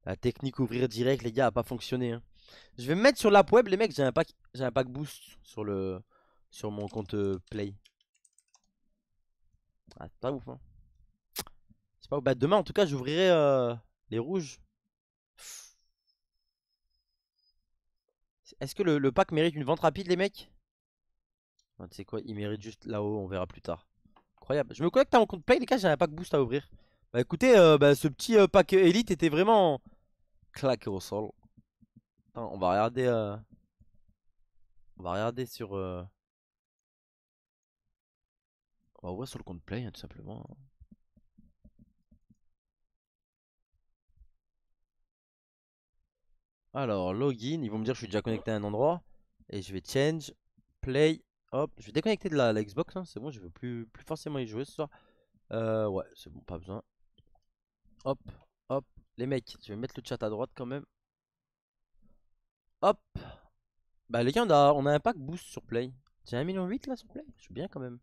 La technique ouvrir direct, les gars, a pas fonctionné. Hein. Je vais me mettre sur l'app web, les mecs. J'ai un pack, j'ai un pack boost sur le, sur mon compte euh, Play. Ah, c'est pas ouf. Hein. C'est pas ouf. Bah demain, en tout cas, j'ouvrirai euh, les rouges. Est-ce que le, pack mérite une vente rapide, les mecs Tu sais quoi, il mérite juste là-haut. On verra plus tard. Incroyable. Je me connecte à mon compte Play, les gars. J'ai un pack boost à ouvrir. Bah écoutez, euh, bah, ce petit pack élite était vraiment claque au sol. on va regarder. Euh, on va regarder sur. Euh, on va voir sur le compte play, hein, tout simplement. Hein. Alors, login, ils vont me dire que je suis déjà connecté à un endroit. Et je vais change, play, hop. Je vais déconnecter de la, Xbox, hein, c'est bon, je veux plus, plus forcément y jouer ce soir. Euh, ouais, c'est bon, pas besoin. Hop, hop, les mecs, je vais mettre le chat à droite quand même. Hop Bah les gars, on a, un pack boost sur Play. J'ai 1,8 million là sur Play Je suis bien quand même.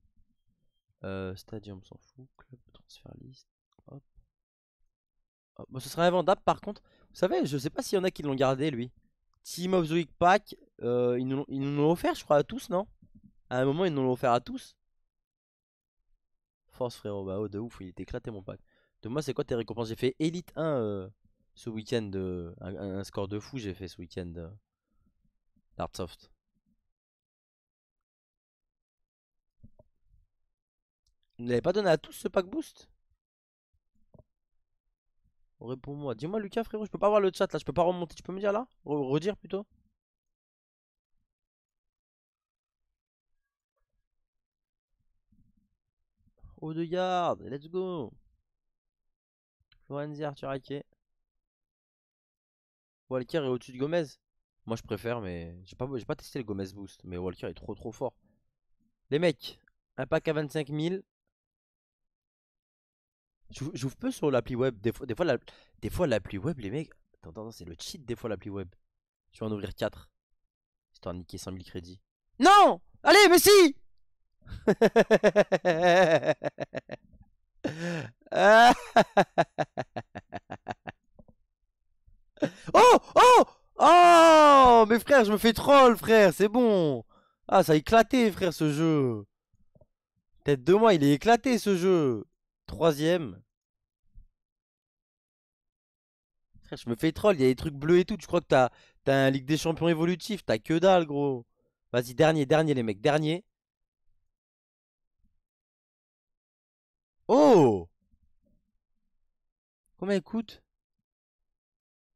Euh, stadium, s'en fout. Club, transfert list. Hop. Bon, ce serait vendable par contre. Vous savez, je sais pas s'il y en a qui l'ont gardé lui. Team of the Week Pack, euh, ils nous l'ont offert, je crois, à tous, non À un moment, ils nous l'ont offert à tous. Force frérot, bah oh, de ouf, il est éclaté mon pack moi c'est quoi tes récompenses J'ai fait Elite 1 euh, ce week-end. Euh, un, score de fou, j'ai fait ce week-end. Euh, d'artsoft Vous n'avez pas donné à tous ce pack boost Réponds-moi. Dis-moi, Lucas, frérot, je peux pas voir le chat là. Je peux pas remonter. Tu peux me dire là Redire plutôt Oh de garde let's go Lorenzi Ake. Walker est au-dessus de Gomez. Moi je préfère, mais j'ai pas, pas testé le Gomez Boost. Mais Walker est trop trop fort. Les mecs, un pack à 25 000. J'ouvre peu sur l'appli web. Des fois, des fois, l'appli la, web, les mecs. Attends, c'est le cheat des fois l'appli web. Je vais en ouvrir 4. Histoire de niquer 100 000 crédits. Non Allez, mais si Oh, oh Oh Mais frère, je me fais troll, frère, c'est bon Ah, ça a éclaté, frère, ce jeu Tête de moi, il est éclaté, ce jeu Troisième. Frère, je me fais troll, il y a des trucs bleus et tout, Je crois que t'as un Ligue des Champions évolutif T'as que dalle, gros Vas-y, dernier, dernier, les mecs, dernier. Oh Combien il coûte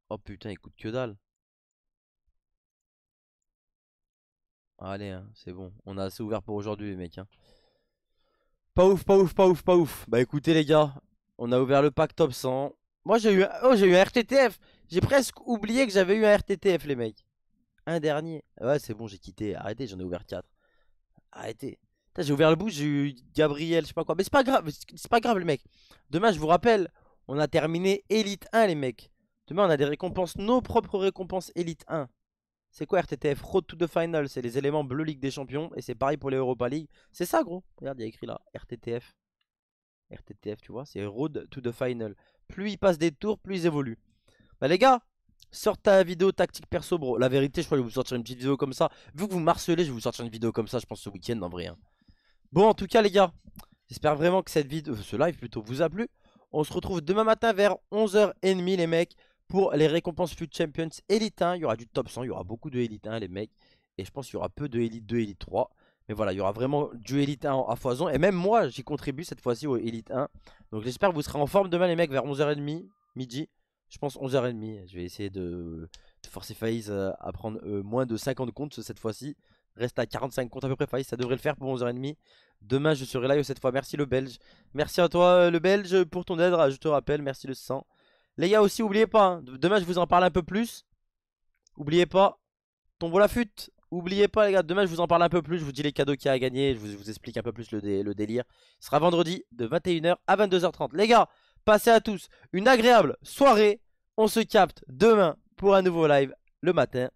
Oh putain, il coûte que dalle. Allez, hein, c'est bon. On a assez ouvert pour aujourd'hui, les mecs. Hein. Pas ouf, pas ouf, pas ouf, pas ouf. Bah écoutez, les gars, on a ouvert le pack top 100. Moi, j'ai eu, oh, j'ai eu un RTTF. J'ai presque oublié que j'avais eu un RTTF, les mecs. Un dernier. Ouais, c'est bon, j'ai quitté. Arrêtez, j'en ai ouvert 4. Arrêtez. J'ai ouvert le bout, j'ai eu Gabriel, je sais pas quoi. Mais c'est pas grave, c'est pas grave les mecs. Demain, je vous rappelle, on a terminé Elite 1 les mecs. Demain, on a des récompenses, nos propres récompenses Elite 1. C'est quoi RTTF Road to the Final C'est les éléments bleu league des Champions et c'est pareil pour les Europa League. C'est ça gros. Regarde, il y a écrit là RTTF. RTTF, tu vois, c'est Road to the Final. Plus ils passent des tours, plus ils évoluent. Bah les gars, sort ta vidéo tactique perso, bro. La vérité, je crois que je vais vous sortir une petite vidéo comme ça. Vu que vous marcelez, je vais vous sortir une vidéo comme ça, je pense, ce week-end en vrai. Hein. Bon, en tout cas, les gars, j'espère vraiment que cette vidéo, euh, ce live plutôt, vous a plu. On se retrouve demain matin vers 11h30, les mecs, pour les récompenses Future Champions Elite 1. Il y aura du top 100, il y aura beaucoup de Elite 1, les mecs. Et je pense qu'il y aura peu de Elite 2, Elite 3. Mais voilà, il y aura vraiment du Elite 1 à foison. Et même moi, j'y contribue cette fois-ci au Elite 1. Donc j'espère que vous serez en forme demain, les mecs, vers 11h30, midi. Je pense 11h30. Je vais essayer de, forcer Faiz à prendre euh, moins de 50 comptes cette fois-ci. Reste à 45 comptes à peu près, failli, ça devrait le faire pour 11h30. Demain, je serai live cette fois. Merci le Belge. Merci à toi euh, le Belge pour ton aide, je te rappelle. Merci le sang. Les gars aussi, oubliez pas, hein. demain je vous en parle un peu plus. Oubliez pas, tombeau la fuite. Oubliez pas les gars, demain je vous en parle un peu plus, je vous dis les cadeaux qu'il y a à gagner, je vous, explique un peu plus le, le délire. Ce sera vendredi de 21h à 22h30. Les gars, passez à tous une agréable soirée. On se capte demain pour un nouveau live le matin.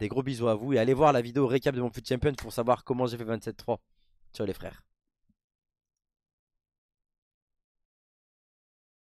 Des gros bisous à vous et allez voir la vidéo récap de mon foot champion pour savoir comment j'ai fait 27-3. Ciao les frères.